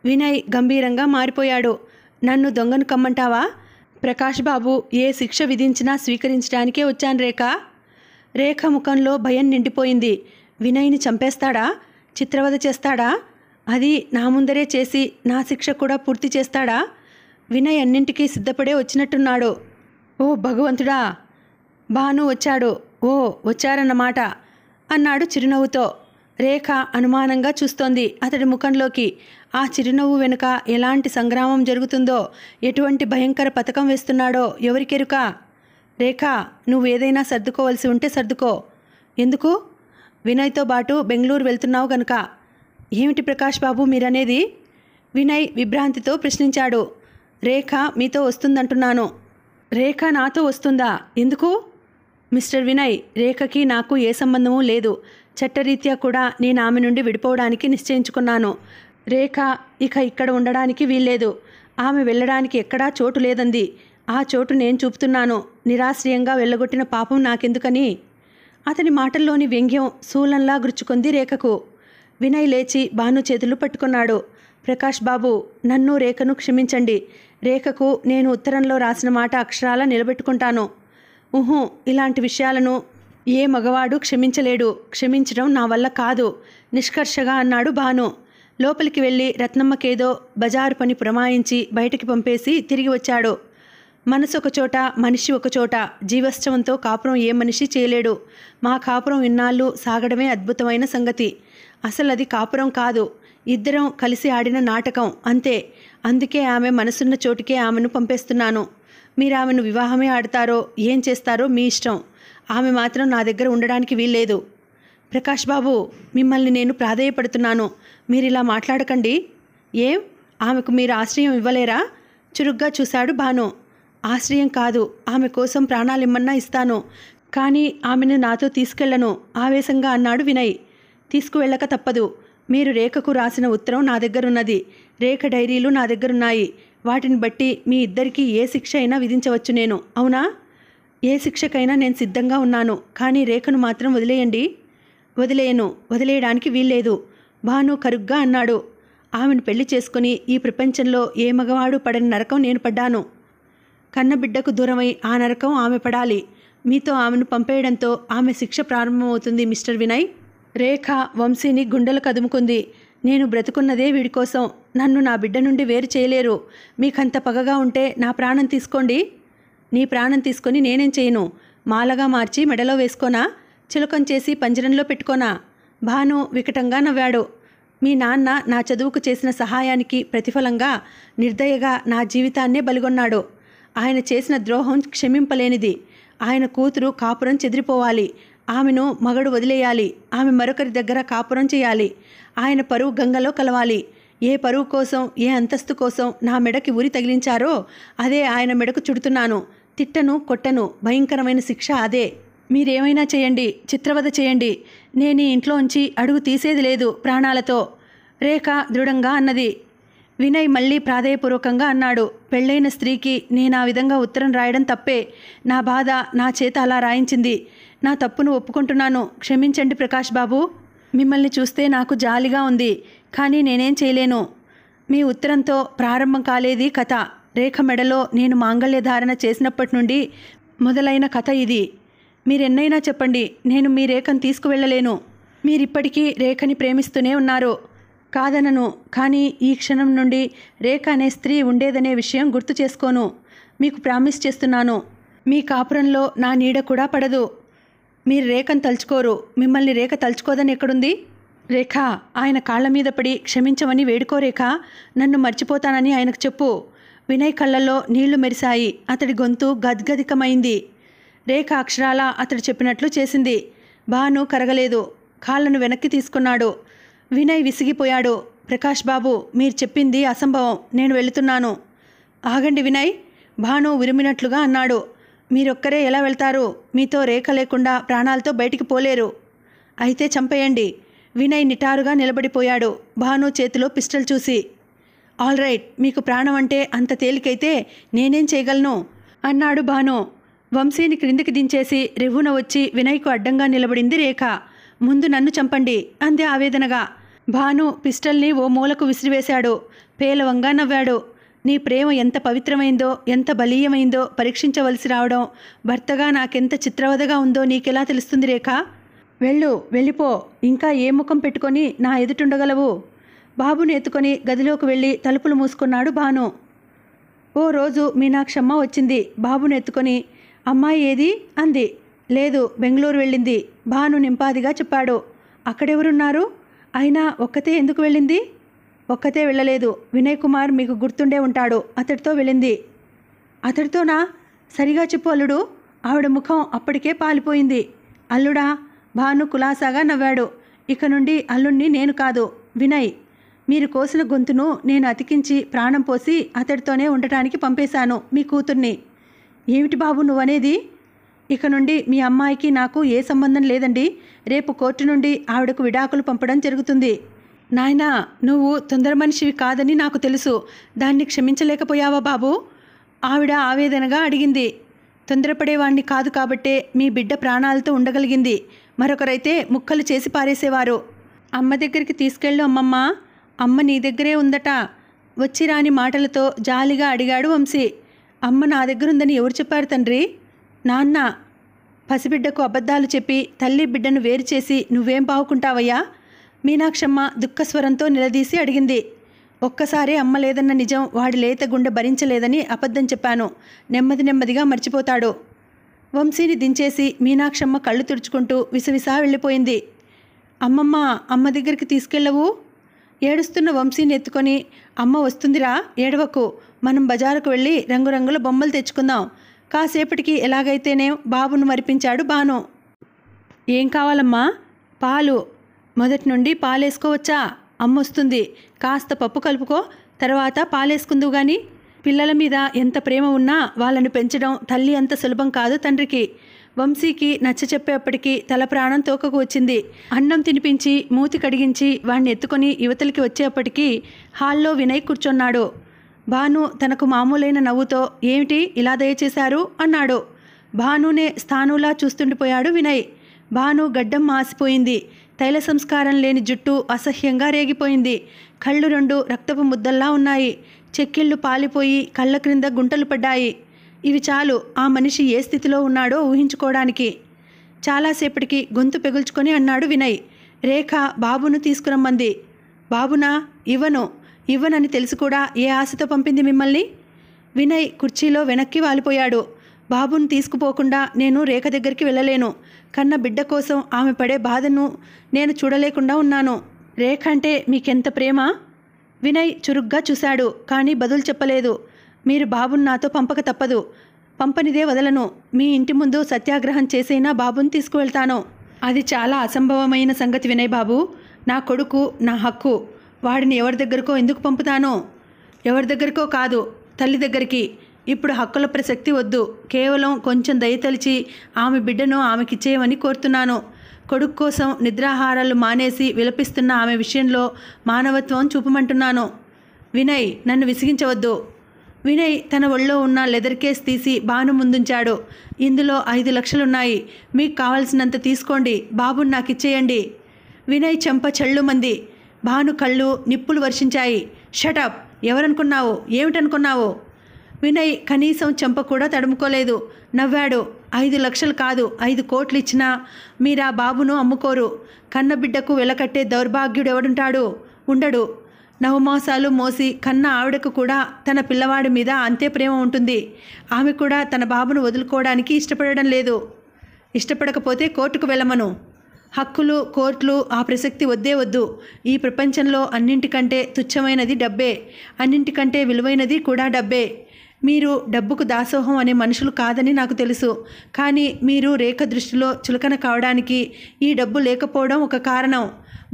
వినయ్ గంభీరంగా మారిపోయాడు నన్ను దొంగను కమ్మంటావా ప్రకాష్ బాబు ఏ శిక్ష విధించినా స్వీకరించడానికే వచ్చాను రేఖ రేఖ ముఖంలో భయం నిండిపోయింది వినయ్ని చంపేస్తాడా చిత్రవద చేస్తాడా అది నా ముందరే చేసి నా శిక్ష కూడా పూర్తి చేస్తాడా వినయ్ అన్నింటికీ సిద్ధపడే వచ్చినట్టున్నాడు ఓ భగవంతుడా భాను వచ్చాడు ఓ వచ్చారన్నమాట అన్నాడు చిరునవ్వుతో రేఖ అనుమానంగా చూస్తోంది అతడి ముఖంలోకి ఆ చిరునవ్వు వెనుక ఎలాంటి సంగ్రామం జరుగుతుందో ఎటువంటి భయంకర పథకం వేస్తున్నాడో ఎవరికెరుక రేఖ నువ్వేదైనా సర్దుకోవలసి ఉంటే సర్దుకో ఎందుకు వినయ్తో పాటు బెంగళూరు వెళ్తున్నావు గనుక ఏమిటి ప్రకాష్ బాబు మీరనేది వినయ్ విభ్రాంతితో ప్రశ్నించాడు రేఖ మీతో వస్తుందంటున్నాను రేఖ నాతో వస్తుందా ఎందుకు మిస్టర్ వినయ్ రేఖకి నాకు ఏ సంబంధమూ లేదు చట్టరీత్యా కూడా నేను ఆమె నుండి విడిపోవడానికి నిశ్చయించుకున్నాను రేఖ ఇక ఇక్కడ ఉండడానికి వీల్లేదు ఆమె వెళ్ళడానికి ఎక్కడా చోటు లేదంది ఆ చోటు నేను చూపుతున్నాను నిరాశ్రయంగా వెళ్ళగొట్టిన పాపం నాకెందుకని అతని మాటల్లోని వ్యంగ్యం శూలంలా గుచ్చుకుంది రేఖకు వినయ్ లేచి భాను చేతులు పట్టుకున్నాడు ప్రకాష్ బాబు నన్ను రేఖను క్షమించండి రేఖకు నేను ఉత్తరంలో రాసిన మాట అక్షరాల నిలబెట్టుకుంటాను ఊహు ఇలాంటి విషయాలను ఏ మగవాడు క్షమించలేడు క్షమించడం నా వల్ల కాదు నిష్కర్షగా అన్నాడు భాను లోపలికి వెళ్ళి రత్నమ్మకేదో బజారు పని ప్రమాయించి బయటికి పంపేసి తిరిగి వచ్చాడు మనసు ఒకచోట మనిషి ఒకచోట జీవశ్చవంతో కాపురం ఏ మనిషి చేయలేడు మా కాపురం ఇన్నాళ్ళు సాగడమే అద్భుతమైన సంగతి అసలు అది కాపురం కాదు ఇద్దరం కలిసి ఆడిన నాటకం అంతే అందుకే ఆమె మనసున్న చోటికే ఆమెను పంపేస్తున్నాను మీరు ఆమెను వివాహమే ఆడతారో ఏం చేస్తారో మీ ఇష్టం ఆమె మాత్రం నా దగ్గర ఉండడానికి వీల్లేదు ప్రకాష్ బాబు మిమ్మల్ని నేను ప్రాధేయపడుతున్నాను మీరు ఇలా మాట్లాడకండి ఏం ఆమెకు మీరు ఆశ్రయం ఇవ్వలేరా చురుగ్గా చూశాడు భాను ఆశ్రయం కాదు ఆమె కోసం ప్రాణాలిమ్మన్నా ఇస్తాను కానీ ఆమెను నాతో తీసుకెళ్లను ఆవేశంగా అన్నాడు వినయ్ తీసుకువెళ్ళక తప్పదు మీరు రేఖకు రాసిన ఉత్తరం నా దగ్గరున్నది రేఖ డైరీలు నా దగ్గరున్నాయి వాటిని బట్టి మీ ఇద్దరికీ ఏ శిక్ష అయినా విధించవచ్చు నేను అవునా ఏ శిక్షకైనా నేను సిద్ధంగా ఉన్నాను కానీ రేఖను మాత్రం వదిలేయండి వదిలేయను వదిలేయడానికి వీల్లేదు భాను కరుగ్గా అన్నాడు ఆమెను పెళ్లి చేసుకుని ఈ ప్రపంచంలో ఏ మగవాడు పడని నరకం నేను పడ్డాను కన్నబిడ్డకు దూరమై ఆ నరకం ఆమె పడాలి మీతో ఆమెను పంపేయడంతో ఆమె శిక్ష ప్రారంభమవుతుంది మిస్టర్ వినయ్ రేఖ వంశీని గుండెలు కదుముకుంది నేను బ్రతుకున్నదే వీడి కోసం నన్ను నా బిడ్డ నుండి వేరు చేయలేరు మీకంత పగగా ఉంటే నా ప్రాణం తీసుకోండి నీ ప్రాణం తీసుకొని నేనేం చేయను మాలగా మార్చి మెడలో వేసుకోనా చిలకం చేసి పంజరంలో పెట్టుకోనా భాను వికటంగా నవ్వాడు మీ నాన్న నా చదువుకు చేసిన సహాయానికి ప్రతిఫలంగా నిర్దయగా నా జీవితాన్నే బలిగొన్నాడు ఆయన చేసిన ద్రోహం క్షమింపలేనిది ఆయన కూతురు కాపురం చెదిరిపోవాలి ఆమెను మగడు వదిలేయాలి ఆమె మరొకరి దగ్గర కాపురం చేయాలి ఆయన పరువు గంగలో కలవాలి ఏ పరువు కోసం ఏ అంతస్తు కోసం నా మెడకి ఉరి తగిలించారో అదే ఆయన మెడకు చుడుతున్నాను తిట్టను కొట్టను భయంకరమైన శిక్ష అదే మీరేమైనా చేయండి చిత్రవధ చేయండి నేను ఈ ఇంట్లోంచి అడుగు తీసేది లేదు ప్రాణాలతో రేఖ దృఢంగా అన్నది వినయ్ మళ్ళీ ప్రాధేయపూర్వకంగా అన్నాడు పెళ్ళైన స్త్రీకి నేను ఆ విధంగా ఉత్తరం రాయడం తప్పే నా బాధ నా చేత అలా రాయించింది నా తప్పును ఒప్పుకుంటున్నాను క్షమించండి ప్రకాష్ బాబు మిమ్మల్ని చూస్తే నాకు జాలిగా ఉంది కానీ నేనేం చేయలేను మీ ఉత్తరంతో ప్రారంభం కాలేది కథ రేఖ మెడలో నేను మాంగళ్య ధారణ చేసినప్పటి నుండి మొదలైన కథ ఇది మీరెన్నైనా చెప్పండి నేను మీ రేఖను తీసుకువెళ్ళలేను మీరిప్పటికీ రేఖని ప్రేమిస్తూనే ఉన్నారు కాదనను కానీ ఈ క్షణం నుండి రేఖ అనే స్త్రీ ఉండేదనే విషయం గుర్తు చేసుకోను మీకు ప్రామిస్ చేస్తున్నాను మీ కాపురంలో నా నీడ కూడా పడదు మీరు రేఖను తలుచుకోరు మిమ్మల్ని రేఖ తలుచుకోదని ఎక్కడుంది రేఖ ఆయన కాళ్ళ మీద పడి క్షమించమని వేడుకో రేఖ నన్ను మర్చిపోతానని ఆయనకు చెప్పు వినయ్ కళ్ళల్లో నీళ్లు మెరిశాయి అతడి గొంతు గద్గదికమైంది రేఖ అక్షరాల అతడు చెప్పినట్లు చేసింది బాను కరగలేదు కాళ్ళను వెనక్కి తీసుకున్నాడు వినయ్ విసిగిపోయాడు ప్రకాష్ బాబు మీరు చెప్పింది అసంభవం నేను వెళుతున్నాను ఆగండి వినయ్ భాను విరిమినట్లుగా అన్నాడు మీరొక్కరే ఎలా వెళ్తారు మీతో రేఖ లేకుండా ప్రాణాలతో బయటికి పోలేరు అయితే చంపేయండి వినయ్ నిటారుగా నిలబడిపోయాడు భాను చేతిలో పిస్టల్ చూసి ఆల్ రైట్ మీకు ప్రాణం అంటే అంత తేలికైతే నేనేం చేయగలను అన్నాడు భాను వంశీని క్రిందికి దించేసి రివ్వున వచ్చి వినయ్కు అడ్డంగా నిలబడింది రేఖ ముందు నన్ను చంపండి అంది ఆవేదనగా భాను పిస్టల్ని ఓ మూలకు విసిరివేశాడు పేలవంగా నవ్వాడు నీ ప్రేమ ఎంత పవిత్రమైందో ఎంత బలీయమైందో పరీక్షించవలసి రావడం భర్తగా నాకెంత చిత్రవధగా ఉందో నీకెలా తెలుస్తుంది రేఖ వెళ్ళు వెళ్ళిపో ఇంకా ఏ ముఖం పెట్టుకొని నా ఎదుటుండగలవు బాబుని ఎత్తుకొని గదిలోకి వెళ్ళి తలుపులు మూసుకున్నాడు భాను ఓ రోజు మీ మీనాక్షమ్మ వచ్చింది బాబుని ఎత్తుకొని అమ్మాయి ఏది అంది లేదు బెంగళూరు వెళ్ళింది భాను నింపాదిగా చెప్పాడు అక్కడెవరున్నారు అయినా ఒక్కతే ఎందుకు వెళ్ళింది ఒక్కతే వెళ్ళలేదు వినయ్ కుమార్ మీకు గుర్తుండే ఉంటాడు అతడితో వెళ్ళింది అతడితోనా సరిగా చెప్పు అల్లుడు ఆవిడ ముఖం అప్పటికే పాలిపోయింది అల్లుడా భాను కులాసాగా నవ్వాడు ఇక నుండి అల్లుణ్ణి నేను కాదు వినయ్ మీరు కోసిన గొంతును నేను అతికించి ప్రాణం పోసి అతడితోనే ఉండటానికి పంపేశాను మీ కూతుర్ని ఏమిటి బాబు నువ్వనేది ఇక నుండి మీ అమ్మాయికి నాకు ఏ సంబంధం లేదండి రేపు కోర్టు నుండి ఆవిడకు విడాకులు పంపడం జరుగుతుంది నాయనా నువ్వు తొందర మనిషివి కాదని నాకు తెలుసు దాన్ని క్షమించలేకపోయావా బాబు ఆవిడ ఆవేదనగా అడిగింది తొందరపడేవాణ్ణి కాదు కాబట్టే మీ బిడ్డ ప్రాణాలతో ఉండగలిగింది మరొకరైతే ముక్కలు చేసి పారేసేవారు అమ్మ దగ్గరికి తీసుకెళ్ళు అమ్మమ్మ అమ్మ నీ దగ్గరే ఉందట వచ్చిరాని మాటలతో జాలిగా అడిగాడు వంశీ అమ్మ నా దగ్గరుందని ఎవరు చెప్పారు తండ్రి నాన్న పసిబిడ్డకు అబద్ధాలు చెప్పి తల్లి బిడ్డను వేరు చేసి నువ్వేం బావుకుంటావయ్యా మీనాక్షమ్మ దుఃఖస్వరంతో నిలదీసి అడిగింది ఒక్కసారే అమ్మ లేదన్న నిజం వాడి లేత గుండె భరించలేదని అబద్ధం చెప్పాను నెమ్మది నెమ్మదిగా మర్చిపోతాడు వంశీని దించేసి మీనాక్షమ్మ కళ్ళు తుడుచుకుంటూ విసవిసా వెళ్ళిపోయింది అమ్మమ్మ అమ్మ దగ్గరికి తీసుకెళ్ళవు ఏడుస్తున్న వంశీని ఎత్తుకొని అమ్మ వస్తుందిరా ఏడవకు మనం బజారుకు వెళ్ళి రంగురంగుల బొమ్మలు తెచ్చుకుందాం కాసేపటికి ఎలాగైతేనే బాబును మరిపించాడు బాను ఏం కావాలమ్మా పాలు మొదటి నుండి పాలేసుకోవచ్చా అమ్మొస్తుంది కాస్త పప్పు కలుపుకో తర్వాత పాలేసుకుందువు కానీ పిల్లల మీద ఎంత ప్రేమ ఉన్నా వాళ్ళను పెంచడం తల్లి అంత సులభం కాదు తండ్రికి వంశీకి నచ్చ చెప్పేప్పటికీ తల ప్రాణం తోకకు వచ్చింది అన్నం తినిపించి మూతి కడిగించి వాణ్ణి ఎత్తుకొని యువతలకి వచ్చేప్పటికీ హాల్లో వినయ్ కూర్చున్నాడు భాను తనకు మామూలైన నవ్వుతో ఏమిటి ఇలా దయచేశారు అన్నాడు భానునే స్థానులా చూస్తుండిపోయాడు వినయ్ భాను గడ్డం మాసిపోయింది తైల సంస్కారం లేని జుట్టు అసహ్యంగా రేగిపోయింది కళ్ళు రెండు రక్తపు ముద్దల్లా ఉన్నాయి చెక్కిళ్ళు పాలిపోయి కళ్ళ క్రింద గుంటలు పడ్డాయి ఇవి చాలు ఆ మనిషి ఏ స్థితిలో ఉన్నాడో ఊహించుకోవడానికి చాలాసేపటికి గొంతు పెగుల్చుకొని అన్నాడు వినయ్ రేఖ బాబును తీసుకురమ్మంది బాబునా ఇవ్వను ఇవ్వనని తెలుసు కూడా ఏ ఆశతో పంపింది మిమ్మల్ని వినయ్ కుర్చీలో వెనక్కి వాలిపోయాడు బాబుని తీసుకుపోకుండా నేను రేఖ దగ్గరికి వెళ్ళలేను కన్న బిడ్డ కోసం ఆమె పడే బాధను నేను చూడలేకుండా ఉన్నాను రేఖ అంటే మీకెంత ప్రేమ వినయ్ చురుగ్గా చూశాడు కానీ బదులు చెప్పలేదు మీరు బాబుని నాతో పంపక తప్పదు పంపనిదే వదలను మీ ఇంటి ముందు సత్యాగ్రహం చేసైనా బాబుని తీసుకువెళ్తాను అది చాలా అసంభవమైన సంగతి వినయ్ బాబు నా కొడుకు నా హక్కు వాడిని ఎవరి దగ్గరకో ఎందుకు పంపుతాను ఎవరి దగ్గరకో కాదు తల్లి దగ్గరికి ఇప్పుడు హక్కుల ప్రసక్తి వద్దు కేవలం కొంచెం దయతలిచి ఆమె బిడ్డను ఆమెకిచ్చేయమని కోరుతున్నాను కొడుకు కోసం నిద్రాహారాలు మానేసి విలపిస్తున్న ఆమె విషయంలో మానవత్వం చూపమంటున్నాను వినయ్ నన్ను విసిగించవద్దు వినయ్ తన ఒళ్ళో ఉన్న లెదర్ కేస్ తీసి బాను ముందుంచాడు ఇందులో ఐదు లక్షలున్నాయి మీకు కావలసినంత తీసుకోండి బాబుని నాకు ఇచ్చేయండి వినయ్ చెంప చెళ్ళుమంది భాను కళ్ళు నిప్పులు వర్షించాయి షటప్ ఎవరనుకున్నావు ఏమిటనుకున్నావు వినయ్ కనీసం చెంప కూడా తడుముకోలేదు నవ్వాడు ఐదు లక్షలు కాదు ఐదు కోట్లు ఇచ్చినా మీరా బాబును అమ్ముకోరు కన్నబిడ్డకు వెలకట్టే దౌర్భాగ్యుడెవడుంటాడు ఉండడు నవమాసాలు మోసి కన్న ఆవిడకు కూడా తన పిల్లవాడి మీద అంతే ప్రేమ ఉంటుంది ఆమె కూడా తన బాబును వదులుకోవడానికి ఇష్టపడడం లేదు ఇష్టపడకపోతే కోర్టుకు వెళ్ళమను హక్కులు కోర్టులు ఆ ప్రసక్తి వద్దే వద్దు ఈ ప్రపంచంలో అన్నింటికంటే తుచ్చమైనది డబ్బే అన్నింటికంటే విలువైనది కూడా డబ్బే మీరు డబ్బుకు దాసోహం అనే మనుషులు కాదని నాకు తెలుసు కానీ మీరు రేఖ దృష్టిలో చులకన కావడానికి ఈ డబ్బు లేకపోవడం ఒక కారణం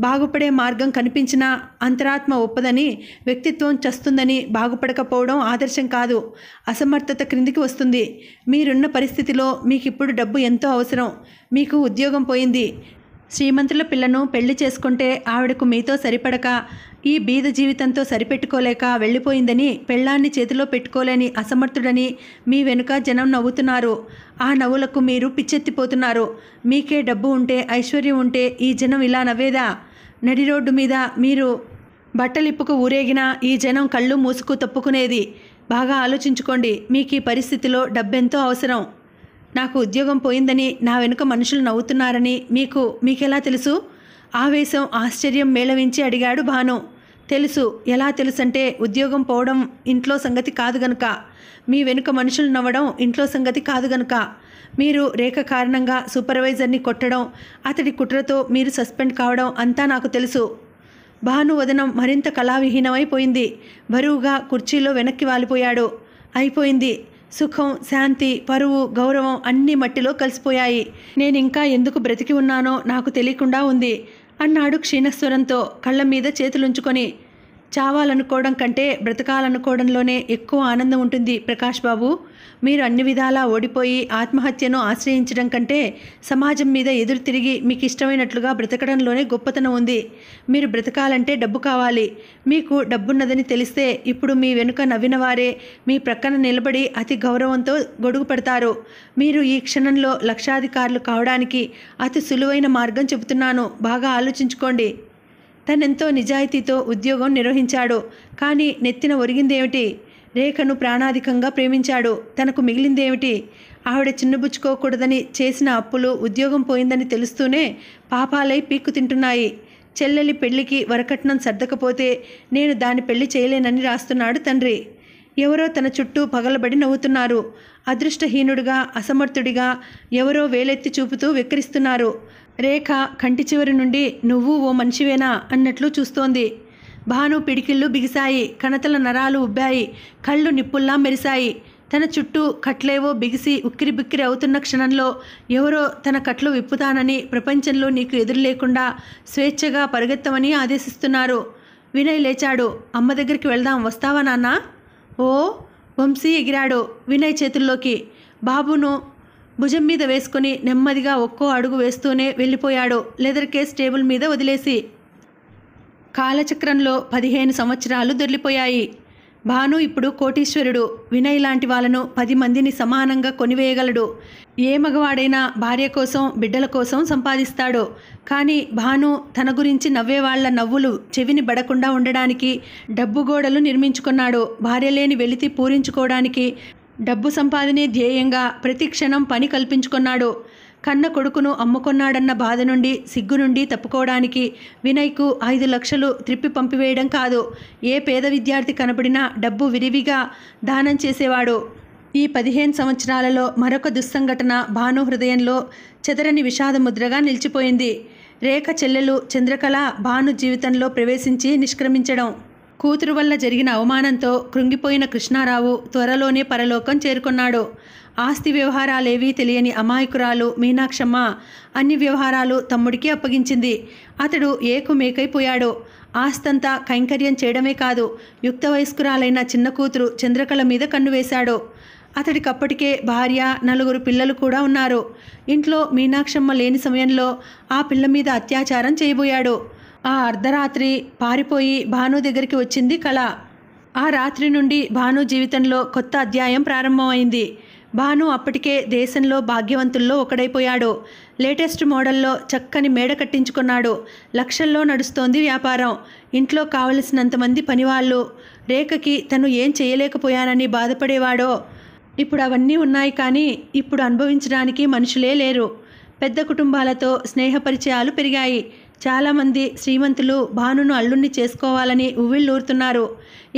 బాగుపడే మార్గం కనిపించినా అంతరాత్మ ఒప్పదని వ్యక్తిత్వం చస్తుందని బాగుపడకపోవడం ఆదర్శం కాదు అసమర్థత క్రిందికి వస్తుంది మీరున్న పరిస్థితిలో మీకు ఇప్పుడు డబ్బు ఎంతో అవసరం మీకు ఉద్యోగం పోయింది శ్రీమంతుల పిల్లను పెళ్లి చేసుకుంటే ఆవిడకు మీతో సరిపడక ఈ బీద జీవితంతో సరిపెట్టుకోలేక వెళ్ళిపోయిందని పెళ్ళాన్ని చేతిలో పెట్టుకోలేని అసమర్థుడని మీ వెనుక జనం నవ్వుతున్నారు ఆ నవ్వులకు మీరు పిచ్చెత్తిపోతున్నారు మీకే డబ్బు ఉంటే ఐశ్వర్యం ఉంటే ఈ జనం ఇలా నవ్వేదా నడి రోడ్డు మీద మీరు బట్టలిప్పుకు ఊరేగినా ఈ జనం కళ్ళు మూసుకు తప్పుకునేది బాగా ఆలోచించుకోండి మీకు ఈ పరిస్థితిలో డబ్బెంతో అవసరం నాకు ఉద్యోగం పోయిందని నా వెనుక మనుషులు నవ్వుతున్నారని మీకు మీకెలా తెలుసు ఆవేశం ఆశ్చర్యం మేళవించి అడిగాడు భాను తెలుసు ఎలా తెలుసంటే ఉద్యోగం పోవడం ఇంట్లో సంగతి కాదు గనుక మీ వెనుక మనుషులు నవ్వడం ఇంట్లో సంగతి కాదు గనుక మీరు రేఖ కారణంగా సూపర్వైజర్ని కొట్టడం అతడి కుట్రతో మీరు సస్పెండ్ కావడం అంతా నాకు తెలుసు భాను వదనం మరింత కళావిహీనమైపోయింది బరువుగా కుర్చీలో వెనక్కి వాలిపోయాడు అయిపోయింది సుఖం శాంతి పరువు గౌరవం అన్ని మట్టిలో కలిసిపోయాయి నేను ఇంకా ఎందుకు బ్రతికి ఉన్నానో నాకు తెలియకుండా ఉంది అన్నాడు క్షీణస్వరంతో కళ్ళ మీద చేతులుంచుకొని చావాలనుకోవడం కంటే బ్రతకాలనుకోవడంలోనే ఎక్కువ ఆనందం ఉంటుంది ప్రకాష్ బాబు మీరు అన్ని విధాలా ఓడిపోయి ఆత్మహత్యను ఆశ్రయించడం కంటే సమాజం మీద ఎదురు తిరిగి మీకు ఇష్టమైనట్లుగా బ్రతకడంలోనే గొప్పతనం ఉంది మీరు బ్రతకాలంటే డబ్బు కావాలి మీకు డబ్బున్నదని తెలిస్తే ఇప్పుడు మీ వెనుక నవ్వినవారే మీ ప్రక్కన నిలబడి అతి గౌరవంతో గొడుగు పెడతారు మీరు ఈ క్షణంలో లక్షాధికారులు కావడానికి అతి సులువైన మార్గం చెబుతున్నాను బాగా ఆలోచించుకోండి తనెంతో నిజాయితీతో ఉద్యోగం నిర్వహించాడు కానీ నెత్తిన ఒరిగిందేమిటి రేఖను ప్రాణాధికంగా ప్రేమించాడు తనకు మిగిలిందేమిటి ఆవిడ చిన్నబుచ్చుకోకూడదని చేసిన అప్పులు ఉద్యోగం పోయిందని తెలుస్తూనే పాపాలై పీక్కు తింటున్నాయి చెల్లెలి పెళ్లికి వరకట్నం సర్దకపోతే నేను దాని పెళ్లి చేయలేనని రాస్తున్నాడు తండ్రి ఎవరో తన చుట్టూ పగలబడి నవ్వుతున్నారు అదృష్టహీనుడిగా అసమర్థుడిగా ఎవరో వేలెత్తి చూపుతూ వెక్కిరిస్తున్నారు రేఖ కంటి చివరి నుండి నువ్వు ఓ మనిషివేనా అన్నట్లు చూస్తోంది భాను పిడికిళ్ళు బిగిశాయి కణతల నరాలు ఉబ్బాయి కళ్ళు నిప్పుల్లా మెరిశాయి తన చుట్టూ కట్లేవో బిగిసి బిక్కిరి అవుతున్న క్షణంలో ఎవరో తన కట్లు విప్పుతానని ప్రపంచంలో నీకు ఎదురు లేకుండా స్వేచ్ఛగా పరిగెత్తమని ఆదేశిస్తున్నారు వినయ్ లేచాడు అమ్మ దగ్గరికి వెళ్దాం వస్తావా నాన్న ఓ వంశీ ఎగిరాడు వినయ్ చేతుల్లోకి బాబును భుజం మీద వేసుకుని నెమ్మదిగా ఒక్కో అడుగు వేస్తూనే వెళ్ళిపోయాడు లెదర్ కేస్ టేబుల్ మీద వదిలేసి కాలచక్రంలో పదిహేను సంవత్సరాలు దొర్లిపోయాయి భాను ఇప్పుడు కోటీశ్వరుడు వినయ్ లాంటి వాళ్ళను పది మందిని సమానంగా కొనివేయగలడు ఏ మగవాడైనా భార్య కోసం బిడ్డల కోసం సంపాదిస్తాడు కానీ భాను తన గురించి నవ్వేవాళ్ల నవ్వులు చెవిని బడకుండా ఉండడానికి డబ్బు గోడలు నిర్మించుకున్నాడు భార్య లేని వెలితి పూరించుకోవడానికి డబ్బు సంపాదనే ధ్యేయంగా ప్రతి క్షణం పని కల్పించుకున్నాడు కన్న కొడుకును అమ్ముకున్నాడన్న బాధ నుండి సిగ్గు నుండి తప్పుకోవడానికి వినయ్కు ఐదు లక్షలు త్రిప్పి పంపివేయడం కాదు ఏ పేద విద్యార్థి కనబడినా డబ్బు విరివిగా దానం చేసేవాడు ఈ పదిహేను సంవత్సరాలలో మరొక దుస్సంఘటన భాను హృదయంలో చెదరని విషాదముద్రగా నిలిచిపోయింది రేఖ చెల్లెలు చంద్రకళ భాను జీవితంలో ప్రవేశించి నిష్క్రమించడం కూతురు వల్ల జరిగిన అవమానంతో కృంగిపోయిన కృష్ణారావు త్వరలోనే పరలోకం చేరుకున్నాడు ఆస్తి వ్యవహారాలేవీ తెలియని అమాయకురాలు మీనాక్షమ్మ అన్ని వ్యవహారాలు తమ్ముడికి అప్పగించింది అతడు ఏకుమేకైపోయాడు ఆస్తంతా కైంకర్యం చేయడమే కాదు యుక్త వయస్కురాలైన చిన్న కూతురు చంద్రకళ మీద కన్ను వేశాడు అతడికప్పటికే భార్య నలుగురు పిల్లలు కూడా ఉన్నారు ఇంట్లో మీనాక్షమ్మ లేని సమయంలో ఆ పిల్ల మీద అత్యాచారం చేయబోయాడు ఆ అర్ధరాత్రి పారిపోయి భాను దగ్గరికి వచ్చింది కళ ఆ రాత్రి నుండి భాను జీవితంలో కొత్త అధ్యాయం ప్రారంభమైంది భాను అప్పటికే దేశంలో భాగ్యవంతుల్లో ఒకడైపోయాడు లేటెస్ట్ మోడల్లో చక్కని మేడ కట్టించుకున్నాడు లక్షల్లో నడుస్తోంది వ్యాపారం ఇంట్లో కావలసినంతమంది పనివాళ్ళు రేఖకి తను ఏం చేయలేకపోయానని బాధపడేవాడో ఇప్పుడు అవన్నీ ఉన్నాయి కానీ ఇప్పుడు అనుభవించడానికి మనుషులే లేరు పెద్ద కుటుంబాలతో స్నేహ పరిచయాలు పెరిగాయి చాలామంది శ్రీమంతులు భానును అల్లుణ్ణి చేసుకోవాలని ఉవ్విళ్ళూరుతున్నారు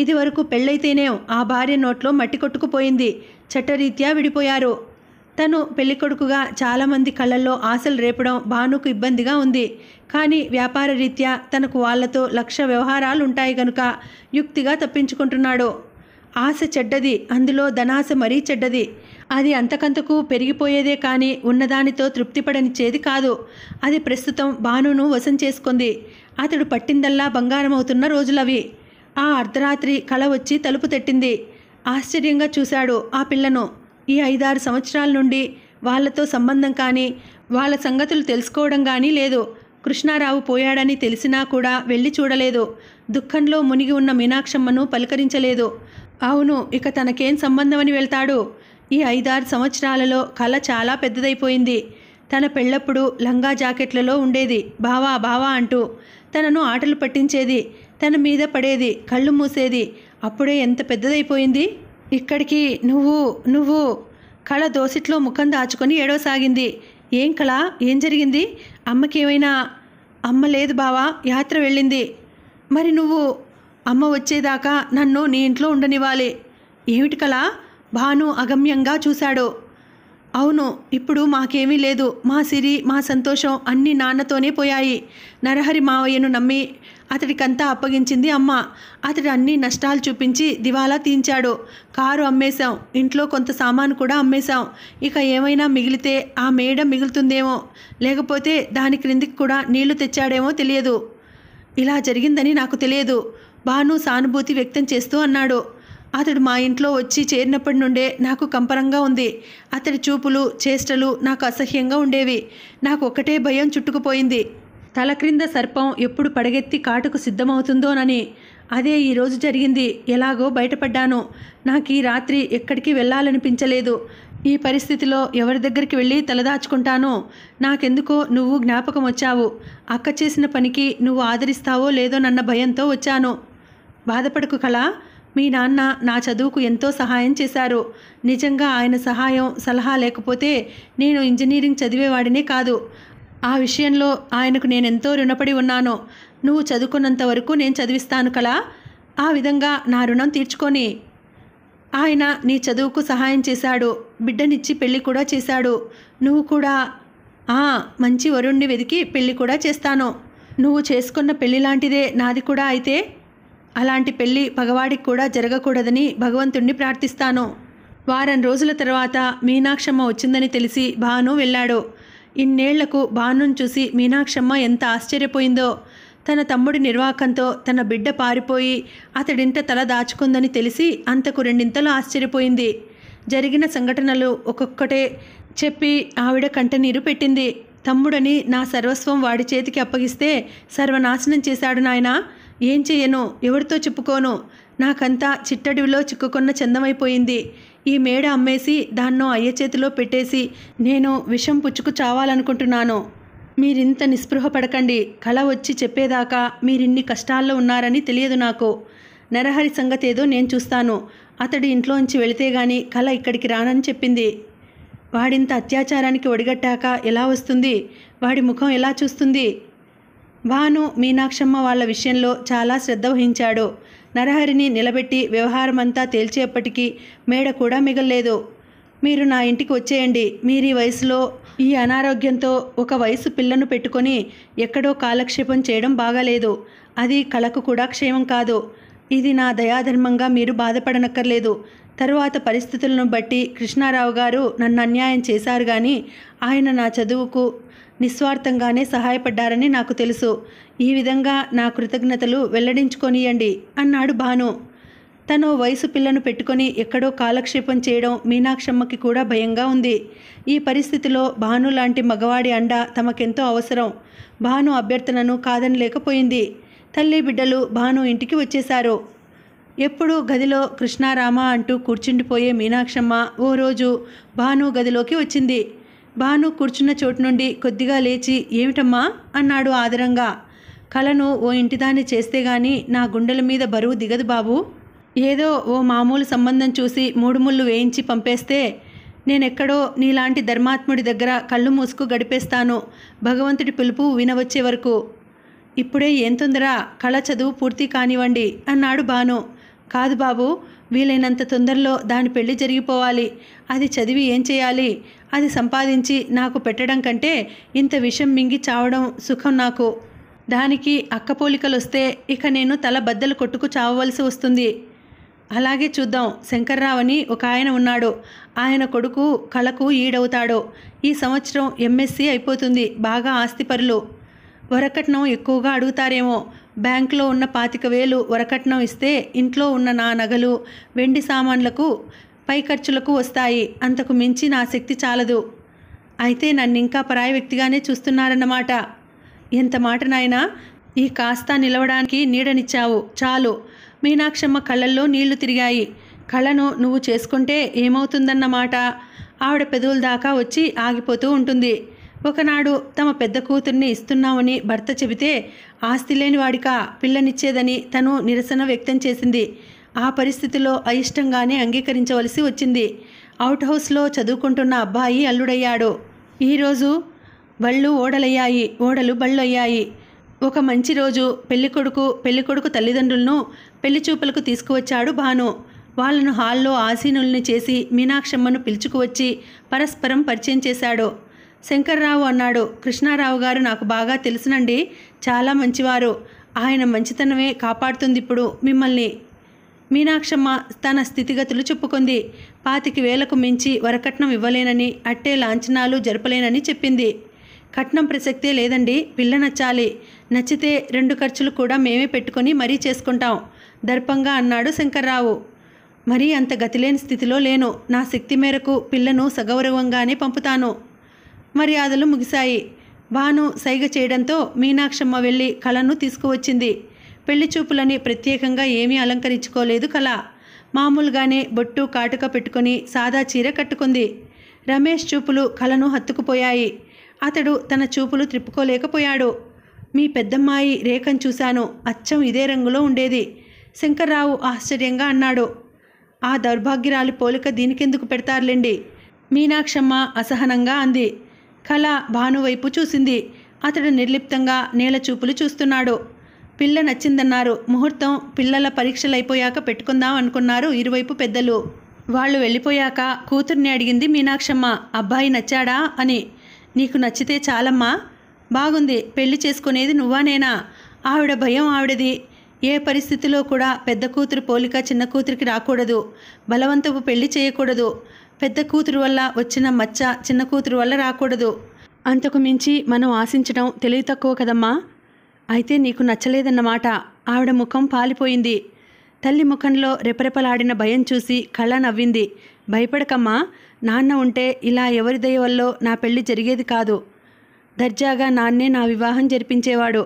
ఇదివరకు పెళ్ళైతేనే ఆ భార్య నోట్లో మట్టి కొట్టుకుపోయింది చట్టరీత్యా విడిపోయారు తను పెళ్ళికొడుకుగా చాలామంది కళ్ళల్లో ఆశలు రేపడం భానుకు ఇబ్బందిగా ఉంది కానీ వ్యాపార రీత్యా తనకు వాళ్లతో లక్ష వ్యవహారాలు ఉంటాయి గనుక యుక్తిగా తప్పించుకుంటున్నాడు ఆశ చెడ్డది అందులో ధనాశ మరీ చెడ్డది అది అంతకంతకు పెరిగిపోయేదే కానీ ఉన్నదానితో తృప్తిపడనిచ్చేది కాదు అది ప్రస్తుతం భానును వశం చేసుకుంది అతడు పట్టిందల్లా బంగారం అవుతున్న రోజులవి ఆ అర్ధరాత్రి కళ వచ్చి తలుపు తట్టింది ఆశ్చర్యంగా చూశాడు ఆ పిల్లను ఈ ఐదారు సంవత్సరాల నుండి వాళ్లతో సంబంధం కానీ వాళ్ళ సంగతులు తెలుసుకోవడం కానీ లేదు కృష్ణారావు పోయాడని తెలిసినా కూడా వెళ్ళి చూడలేదు దుఃఖంలో మునిగి ఉన్న మీనాక్షమ్మను పలకరించలేదు అవును ఇక తనకేం సంబంధమని వెళ్తాడు ఈ ఐదారు సంవత్సరాలలో కళ చాలా పెద్దదైపోయింది తన పెళ్ళప్పుడు లంగా జాకెట్లలో ఉండేది బావా బావా అంటూ తనను ఆటలు పట్టించేది తన మీద పడేది కళ్ళు మూసేది అప్పుడే ఎంత పెద్దదైపోయింది ఇక్కడికి నువ్వు నువ్వు కళ దోసిట్లో ముఖం దాచుకొని ఏడవసాగింది ఏం కళ ఏం జరిగింది అమ్మకేమైనా అమ్మ లేదు బావా యాత్ర వెళ్ళింది మరి నువ్వు అమ్మ వచ్చేదాకా నన్ను నీ ఇంట్లో ఉండనివ్వాలి ఏమిటి కళ భాను అగమ్యంగా చూశాడు అవును ఇప్పుడు మాకేమీ లేదు మా సిరి మా సంతోషం అన్ని నాన్నతోనే పోయాయి నరహరి మావయ్యను నమ్మి అతడికంతా అప్పగించింది అమ్మ అతడు అన్ని నష్టాలు చూపించి దివాలా తీంచాడు కారు అమ్మేశాం ఇంట్లో కొంత సామాను కూడా అమ్మేశాం ఇక ఏమైనా మిగిలితే ఆ మేడ మిగులుతుందేమో లేకపోతే దాని క్రిందికి కూడా నీళ్లు తెచ్చాడేమో తెలియదు ఇలా జరిగిందని నాకు తెలియదు బాను సానుభూతి వ్యక్తం చేస్తూ అన్నాడు అతడు మా ఇంట్లో వచ్చి చేరినప్పటి నుండే నాకు కంపరంగా ఉంది అతడి చూపులు చేష్టలు నాకు అసహ్యంగా ఉండేవి నాకు ఒక్కటే భయం చుట్టుకుపోయింది తల క్రింద సర్పం ఎప్పుడు పడగెత్తి కాటుకు సిద్ధమవుతుందోనని అదే ఈరోజు జరిగింది ఎలాగో బయటపడ్డాను నాకు ఈ రాత్రి ఎక్కడికి వెళ్ళాలనిపించలేదు ఈ పరిస్థితిలో ఎవరి దగ్గరికి వెళ్ళి తలదాచుకుంటాను నాకెందుకో నువ్వు జ్ఞాపకం వచ్చావు అక్క చేసిన పనికి నువ్వు ఆదరిస్తావో లేదో నన్న భయంతో వచ్చాను బాధపడకు కళ మీ నాన్న నా చదువుకు ఎంతో సహాయం చేశారు నిజంగా ఆయన సహాయం సలహా లేకపోతే నేను ఇంజనీరింగ్ చదివేవాడినే కాదు ఆ విషయంలో ఆయనకు నేను ఎంతో రుణపడి ఉన్నాను నువ్వు చదువుకున్నంత వరకు నేను చదివిస్తాను కలా ఆ విధంగా నా రుణం తీర్చుకొని ఆయన నీ చదువుకు సహాయం చేశాడు బిడ్డనిచ్చి పెళ్లి కూడా చేశాడు నువ్వు కూడా ఆ మంచి వరుణ్ణి వెతికి పెళ్లి కూడా చేస్తాను నువ్వు చేసుకున్న పెళ్లి లాంటిదే నాది కూడా అయితే అలాంటి పెళ్లి పగవాడికి కూడా జరగకూడదని భగవంతుణ్ణి ప్రార్థిస్తాను వారం రోజుల తర్వాత మీనాక్షమ్మ వచ్చిందని తెలిసి భాను వెళ్ళాడు ఇన్నేళ్లకు భానుని చూసి మీనాక్షమ్మ ఎంత ఆశ్చర్యపోయిందో తన తమ్ముడి నిర్వాకంతో తన బిడ్డ పారిపోయి అతడింట తల దాచుకుందని తెలిసి అంతకు రెండింతలు ఆశ్చర్యపోయింది జరిగిన సంఘటనలు ఒక్కొక్కటే చెప్పి ఆవిడ కంటనీరు పెట్టింది తమ్ముడని నా సర్వస్వం వాడి చేతికి అప్పగిస్తే సర్వనాశనం చేశాడు నాయన ఏం చెయ్యను ఎవరితో చెప్పుకోను నాకంతా చిట్టడివిలో చిక్కుకున్న చందమైపోయింది ఈ మేడ అమ్మేసి దాన్నో అయ్య చేతిలో పెట్టేసి నేను విషం పుచ్చుకు చావాలనుకుంటున్నాను మీరింత నిస్పృహ పడకండి కళ వచ్చి చెప్పేదాకా మీరిన్ని కష్టాల్లో ఉన్నారని తెలియదు నాకు నరహరి సంగతి ఏదో నేను చూస్తాను అతడి ఇంట్లోంచి వెళితే గాని కళ ఇక్కడికి రానని చెప్పింది వాడింత అత్యాచారానికి ఒడిగట్టాక ఎలా వస్తుంది వాడి ముఖం ఎలా చూస్తుంది భాను మీనాక్షమ్మ వాళ్ళ విషయంలో చాలా శ్రద్ధ వహించాడు నరహరిని నిలబెట్టి వ్యవహారమంతా తేల్చేపటికి మేడ కూడా మిగల్లేదు మీరు నా ఇంటికి వచ్చేయండి మీరు ఈ వయసులో ఈ అనారోగ్యంతో ఒక వయసు పిల్లను పెట్టుకొని ఎక్కడో కాలక్షేపం చేయడం బాగాలేదు అది కళకు కూడా క్షేమం కాదు ఇది నా దయాధర్మంగా మీరు బాధపడనక్కర్లేదు తరువాత పరిస్థితులను బట్టి కృష్ణారావు గారు నన్ను అన్యాయం చేశారు కానీ ఆయన నా చదువుకు నిస్వార్థంగానే సహాయపడ్డారని నాకు తెలుసు ఈ విధంగా నా కృతజ్ఞతలు వెల్లడించుకొనియండి అన్నాడు భాను తను వయసు పిల్లను పెట్టుకొని ఎక్కడో కాలక్షేపం చేయడం మీనాక్షమ్మకి కూడా భయంగా ఉంది ఈ పరిస్థితిలో భాను లాంటి మగవాడి అండ తమకెంతో అవసరం భాను అభ్యర్థనను కాదనలేకపోయింది తల్లి బిడ్డలు భాను ఇంటికి వచ్చేశారు ఎప్పుడూ గదిలో కృష్ణారామ అంటూ కూర్చుండిపోయే మీనాక్షమ్మ ఓ రోజు భాను గదిలోకి వచ్చింది భాను కూర్చున్న చోటు నుండి కొద్దిగా లేచి ఏమిటమ్మా అన్నాడు ఆదరంగా కలను ఓ ఇంటిదాన్ని చేస్తే గాని నా గుండెల మీద బరువు దిగదు బాబు ఏదో ఓ మామూలు సంబంధం చూసి మూడు ముళ్ళు వేయించి పంపేస్తే నేనెక్కడో నీలాంటి ధర్మాత్ముడి దగ్గర కళ్ళు మూసుకు గడిపేస్తాను భగవంతుడి పిలుపు వినవచ్చే వరకు ఇప్పుడే ఏం తొందర కళ చదువు పూర్తి కానివ్వండి అన్నాడు భాను కాదు బాబు వీలైనంత తొందరలో దాని పెళ్లి జరిగిపోవాలి అది చదివి ఏం చేయాలి అది సంపాదించి నాకు పెట్టడం కంటే ఇంత విషం మింగి చావడం సుఖం నాకు దానికి అక్కపోలికలు వస్తే ఇక నేను తల బద్దలు కొట్టుకు చావవలసి వస్తుంది అలాగే చూద్దాం శంకర్రావు అని ఒక ఆయన ఉన్నాడు ఆయన కొడుకు కళకు ఈడవుతాడు ఈ సంవత్సరం ఎంఎస్సీ అయిపోతుంది బాగా ఆస్తిపరులు వరకట్నం ఎక్కువగా అడుగుతారేమో బ్యాంకులో ఉన్న పాతిక వేలు వరకట్నం ఇస్తే ఇంట్లో ఉన్న నా నగలు వెండి సామాన్లకు పై ఖర్చులకు వస్తాయి అంతకు మించి నా శక్తి చాలదు అయితే నన్ను ఇంకా పరాయి వ్యక్తిగానే చూస్తున్నారన్నమాట ఎంత మాట నాయనా ఈ కాస్త నిలవడానికి నీడనిచ్చావు చాలు మీనాక్షమ్మ కళ్ళల్లో నీళ్లు తిరిగాయి కళ్ళను నువ్వు చేసుకుంటే ఏమవుతుందన్నమాట ఆవిడ పెదవుల దాకా వచ్చి ఆగిపోతూ ఉంటుంది ఒకనాడు తమ పెద్ద కూతుర్ని ఇస్తున్నామని భర్త చెబితే ఆస్తి లేని వాడిక పిల్లనిచ్చేదని తను నిరసన వ్యక్తం చేసింది ఆ పరిస్థితిలో అయిష్టంగానే అంగీకరించవలసి వచ్చింది అవుట్ హౌస్లో చదువుకుంటున్న అబ్బాయి అల్లుడయ్యాడు ఈరోజు బళ్ళు ఓడలయ్యాయి ఓడలు బళ్ళయ్యాయి ఒక మంచి రోజు పెళ్ళికొడుకు పెళ్ళికొడుకు తల్లిదండ్రులను పెళ్లి చూపులకు తీసుకువచ్చాడు భాను వాళ్ళను హాల్లో ఆసీనుల్ని చేసి మీనాక్షమ్మను పిలుచుకువచ్చి పరస్పరం పరిచయం చేశాడు శంకర్రావు అన్నాడు కృష్ణారావు గారు నాకు బాగా తెలుసునండి చాలా మంచివారు ఆయన మంచితనమే కాపాడుతుంది ఇప్పుడు మిమ్మల్ని మీనాక్షమ్మ తన స్థితిగతులు చెప్పుకుంది పాతికి వేలకు మించి వరకట్నం ఇవ్వలేనని అట్టే లాంఛనాలు జరపలేనని చెప్పింది కట్నం ప్రసక్తే లేదండి పిల్ల నచ్చాలి నచ్చితే రెండు ఖర్చులు కూడా మేమే పెట్టుకొని మరీ చేసుకుంటాం దర్పంగా అన్నాడు శంకర్రావు మరీ అంత గతిలేని స్థితిలో లేను నా శక్తి మేరకు పిల్లను సగౌరవంగానే పంపుతాను మర్యాదలు ముగిశాయి భాను సైగ చేయడంతో మీనాక్షమ్మ వెళ్ళి కళను తీసుకువచ్చింది పెళ్లి చూపులని ప్రత్యేకంగా ఏమీ అలంకరించుకోలేదు కళ మామూలుగానే బొట్టు కాటుక పెట్టుకుని సాదా చీర కట్టుకుంది రమేష్ చూపులు కళను హత్తుకుపోయాయి అతడు తన చూపులు త్రిప్పుకోలేకపోయాడు మీ పెద్దమ్మాయి రేఖను చూశాను అచ్చం ఇదే రంగులో ఉండేది శంకర్రావు ఆశ్చర్యంగా అన్నాడు ఆ దౌర్భాగ్యరాలి పోలిక దీనికెందుకు పెడతారులేండి మీనాక్షమ్మ అసహనంగా అంది కళ భానువైపు చూసింది అతడు నిర్లిప్తంగా నేల చూపులు చూస్తున్నాడు పిల్ల నచ్చిందన్నారు ముహూర్తం పిల్లల పరీక్షలైపోయాక పెట్టుకుందాం అనుకున్నారు ఇరువైపు పెద్దలు వాళ్ళు వెళ్ళిపోయాక కూతుర్ని అడిగింది మీనాక్షమ్మ అబ్బాయి నచ్చాడా అని నీకు నచ్చితే చాలమ్మా బాగుంది పెళ్లి చేసుకునేది నువ్వా నేనా ఆవిడ భయం ఆవిడది ఏ పరిస్థితిలో కూడా పెద్ద కూతురు పోలిక చిన్న కూతురికి రాకూడదు బలవంతపు పెళ్లి చేయకూడదు పెద్ద కూతురు వల్ల వచ్చిన మచ్చ చిన్న కూతురు వల్ల రాకూడదు అంతకు మించి మనం ఆశించడం తెలివి తక్కువ కదమ్మా అయితే నీకు నచ్చలేదన్నమాట ఆవిడ ముఖం పాలిపోయింది తల్లి ముఖంలో రెపరెపలాడిన భయం చూసి కళ్ళ నవ్వింది భయపడకమ్మా నాన్న ఉంటే ఇలా ఎవరి దయ నా పెళ్లి జరిగేది కాదు దర్జాగా నాన్నే నా వివాహం జరిపించేవాడు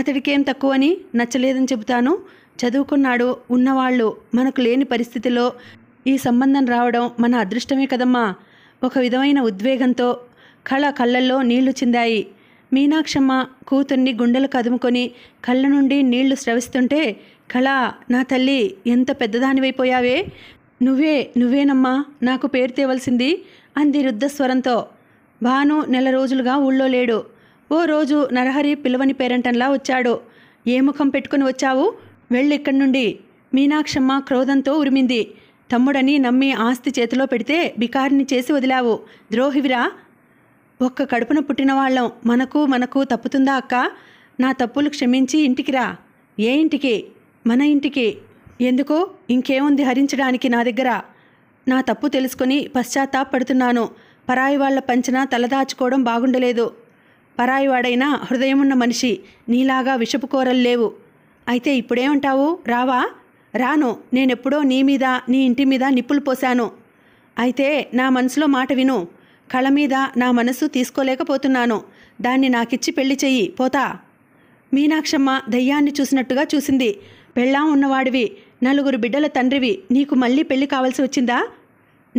అతడికేం తక్కువని నచ్చలేదని చెబుతాను చదువుకున్నాడు ఉన్నవాళ్ళు మనకు లేని పరిస్థితిలో ఈ సంబంధం రావడం మన అదృష్టమే కదమ్మా ఒక విధమైన ఉద్వేగంతో కళ కళ్ళల్లో నీళ్లు చిందాయి మీనాక్షమ్మ కూతుర్ని గుండెలు కదుముకొని కళ్ళ నుండి నీళ్లు స్రవిస్తుంటే కళ నా తల్లి ఎంత పెద్దదానివైపోయావే నువ్వే నువ్వేనమ్మా నాకు పేరు తేవలసింది అంది రుద్ధస్వరంతో భాను నెల రోజులుగా ఊళ్ళో లేడు ఓ రోజు నరహరి పిలవని పేరంటంలా వచ్చాడు ఏ ముఖం పెట్టుకుని వచ్చావు వెళ్ళిక్కడి నుండి మీనాక్షమ్మ క్రోధంతో ఉరిమింది తమ్ముడని నమ్మి ఆస్తి చేతిలో పెడితే బికారిని చేసి వదిలావు ద్రోహివిరా ఒక్క కడుపున పుట్టినవాళ్ళం మనకు మనకు తప్పుతుందా అక్క నా తప్పులు క్షమించి ఇంటికి రా ఏ ఇంటికి మన ఇంటికి ఎందుకో ఇంకేముంది హరించడానికి నా దగ్గర నా తప్పు తెలుసుకొని పశ్చాత్తాపడుతున్నాను పరాయి వాళ్ల పంచిన తలదాచుకోవడం బాగుండలేదు పరాయివాడైనా హృదయమున్న మనిషి నీలాగా విషపుకోరలు లేవు అయితే ఇప్పుడేమంటావు రావా రాను నేనెప్పుడో నీ మీద నీ ఇంటి మీద నిప్పులు పోశాను అయితే నా మనసులో మాట విను కళ మీద నా మనసు తీసుకోలేకపోతున్నాను దాన్ని నాకిచ్చి పెళ్లి చెయ్యి పోతా మీనాక్షమ్మ దయ్యాన్ని చూసినట్టుగా చూసింది పెళ్ళాం ఉన్నవాడివి నలుగురు బిడ్డల తండ్రివి నీకు మళ్ళీ పెళ్లి కావాల్సి వచ్చిందా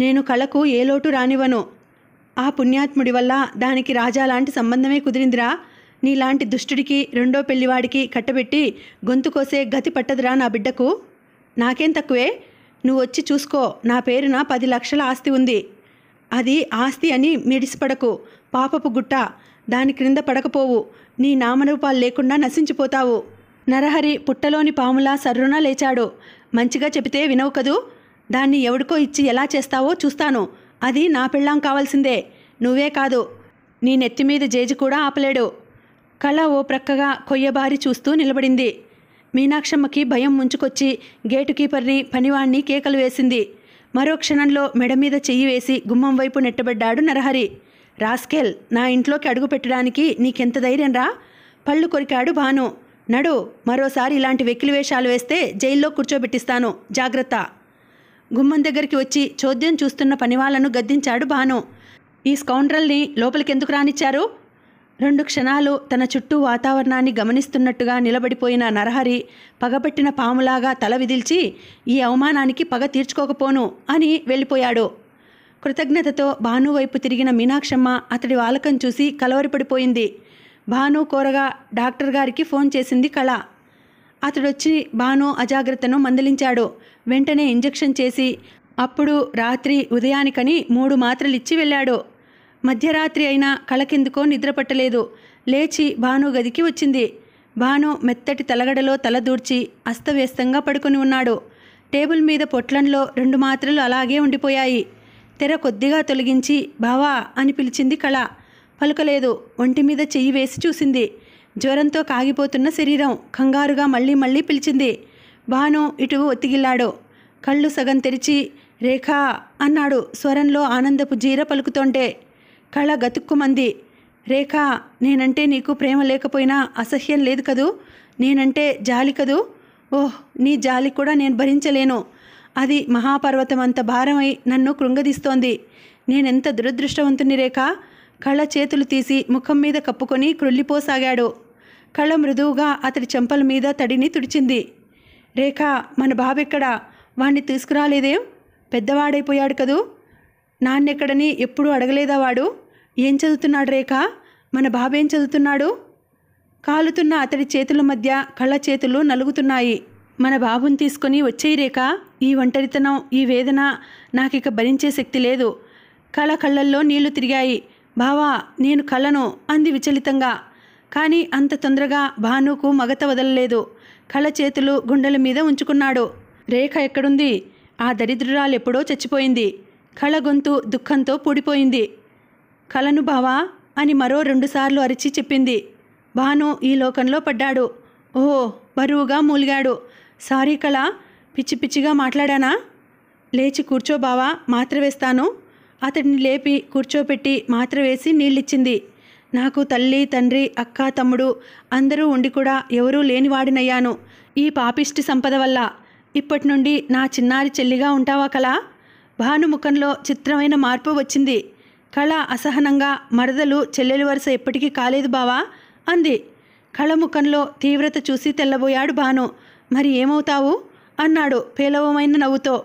నేను కళకు ఏ లోటు రానివ్వను ఆ పుణ్యాత్ముడి వల్ల దానికి రాజా లాంటి సంబంధమే కుదిరిందిరా నీలాంటి దుష్టుడికి రెండో పెళ్లివాడికి కట్టబెట్టి గొంతు కోసే గతి పట్టదురా నా బిడ్డకు నాకేం తక్కువే నువ్వు వచ్చి చూసుకో నా పేరున పది లక్షల ఆస్తి ఉంది అది ఆస్తి అని మిడిసిపడకు పాపపు గుట్ట దాని క్రింద పడకపోవు నీ నామరూపాలు లేకుండా నశించిపోతావు నరహరి పుట్టలోని పాములా సర్రున లేచాడు మంచిగా చెబితే వినవు కదూ దాన్ని ఎవడికో ఇచ్చి ఎలా చేస్తావో చూస్తాను అది నా పెళ్ళాం కావాల్సిందే నువ్వే కాదు నీ నెత్తిమీద జేజి కూడా ఆపలేడు కళ ఓ ప్రక్కగా కొయ్యబారి చూస్తూ నిలబడింది మీనాక్షమ్మకి భయం ముంచుకొచ్చి గేటు కీపర్ని పనివాణ్ణి కేకలు వేసింది మరో క్షణంలో మెడ మీద చెయ్యి వేసి గుమ్మం వైపు నెట్టబడ్డాడు నరహరి రాస్కెల్ నా ఇంట్లోకి అడుగు పెట్టడానికి నీకెంత ధైర్యం రా పళ్ళు కొరికాడు భాను నడు మరోసారి ఇలాంటి వెక్కిలి వేషాలు వేస్తే జైల్లో కూర్చోబెట్టిస్తాను జాగ్రత్త గుమ్మం దగ్గరికి వచ్చి చోద్యం చూస్తున్న పనివాళ్లను గద్దించాడు భాను ఈ స్కౌండ్రల్ని లోపలికెందుకు రానిచ్చారు రెండు క్షణాలు తన చుట్టూ వాతావరణాన్ని గమనిస్తున్నట్టుగా నిలబడిపోయిన నరహరి పగబట్టిన పాములాగా తల విదిల్చి ఈ అవమానానికి పగ తీర్చుకోకపోను అని వెళ్ళిపోయాడు కృతజ్ఞతతో భాను వైపు తిరిగిన మీనాక్షమ్మ అతడి వాలకం చూసి కలవరిపడిపోయింది భాను కోరగా డాక్టర్ గారికి ఫోన్ చేసింది కళ అతడొచ్చి భాను అజాగ్రత్తను మందలించాడు వెంటనే ఇంజెక్షన్ చేసి అప్పుడు రాత్రి ఉదయానికని మూడు మాత్రలిచ్చి వెళ్ళాడు మధ్యరాత్రి అయినా కళకెందుకో నిద్రపట్టలేదు లేచి భాను గదికి వచ్చింది భాను మెత్తటి తలగడలో తలదూర్చి అస్తవ్యస్తంగా పడుకుని ఉన్నాడు టేబుల్ మీద పొట్లంలో రెండు మాత్రలు అలాగే ఉండిపోయాయి తెర కొద్దిగా తొలగించి బావా అని పిలిచింది కళ పలుకలేదు ఒంటి మీద చెయ్యి వేసి చూసింది జ్వరంతో కాగిపోతున్న శరీరం కంగారుగా మళ్ళీ మళ్ళీ పిలిచింది భాను ఇటు ఒత్తిగిల్లాడు కళ్ళు సగం తెరిచి రేఖా అన్నాడు స్వరంలో ఆనందపు జీర పలుకుతోంటే కళ గతుక్కుమంది రేఖ నేనంటే నీకు ప్రేమ లేకపోయినా అసహ్యం లేదు కదూ నేనంటే జాలి కదూ ఓహ్ నీ జాలి కూడా నేను భరించలేను అది మహాపర్వతం అంత భారమై నన్ను కృంగదీస్తోంది నేనెంత దురదృష్టవంతుని రేఖ కళ్ళ చేతులు తీసి ముఖం మీద కప్పుకొని క్రుళ్ళిపోసాగాడు కళ్ళ మృదువుగా అతడి చెంపల మీద తడిని తుడిచింది రేఖ మన బాబెక్కడా వాణ్ణి తీసుకురాలేదేం పెద్దవాడైపోయాడు కదూ నాన్నెక్కడని ఎప్పుడూ అడగలేదా వాడు ఏం చదువుతున్నాడు రేఖ మన బాబేం చదువుతున్నాడు కాలుతున్న అతడి చేతుల మధ్య కళ్ళ చేతులు నలుగుతున్నాయి మన బాబుని తీసుకొని వచ్చేయి రేఖ ఈ ఒంటరితనం ఈ వేదన నాకిక భరించే శక్తి లేదు కళ కళ్ళల్లో నీళ్లు తిరిగాయి బావా నేను కళ్ళను అంది విచలితంగా కానీ అంత తొందరగా భానుకు మగత వదలలేదు కళ్ళ చేతులు గుండెల మీద ఉంచుకున్నాడు రేఖ ఎక్కడుంది ఆ దరిద్రురాలు ఎప్పుడో చచ్చిపోయింది కళ గొంతు దుఃఖంతో పూడిపోయింది కలను బావా అని మరో రెండుసార్లు అరిచి చెప్పింది భాను ఈ లోకంలో పడ్డాడు ఓహో బరువుగా మూలిగాడు సారీ కళ పిచ్చి పిచ్చిగా మాట్లాడానా లేచి కూర్చో బావా మాత్ర వేస్తాను అతడిని లేపి కూర్చోపెట్టి మాత్ర వేసి నీళ్ళిచ్చింది నాకు తల్లి తండ్రి అక్క తమ్ముడు అందరూ ఉండి కూడా ఎవరూ లేనివాడినయ్యాను ఈ పాపిష్టి సంపద వల్ల ఇప్పటి నుండి నా చిన్నారి చెల్లిగా ఉంటావా కలా భానుముఖంలో చిత్రమైన మార్పు వచ్చింది కళ అసహనంగా మరదలు చెల్లెలి వరుస ఎప్పటికీ కాలేదు బావా అంది కళముఖంలో తీవ్రత చూసి తెల్లబోయాడు భాను మరి ఏమవుతావు అన్నాడు పేలవమైన నవ్వుతో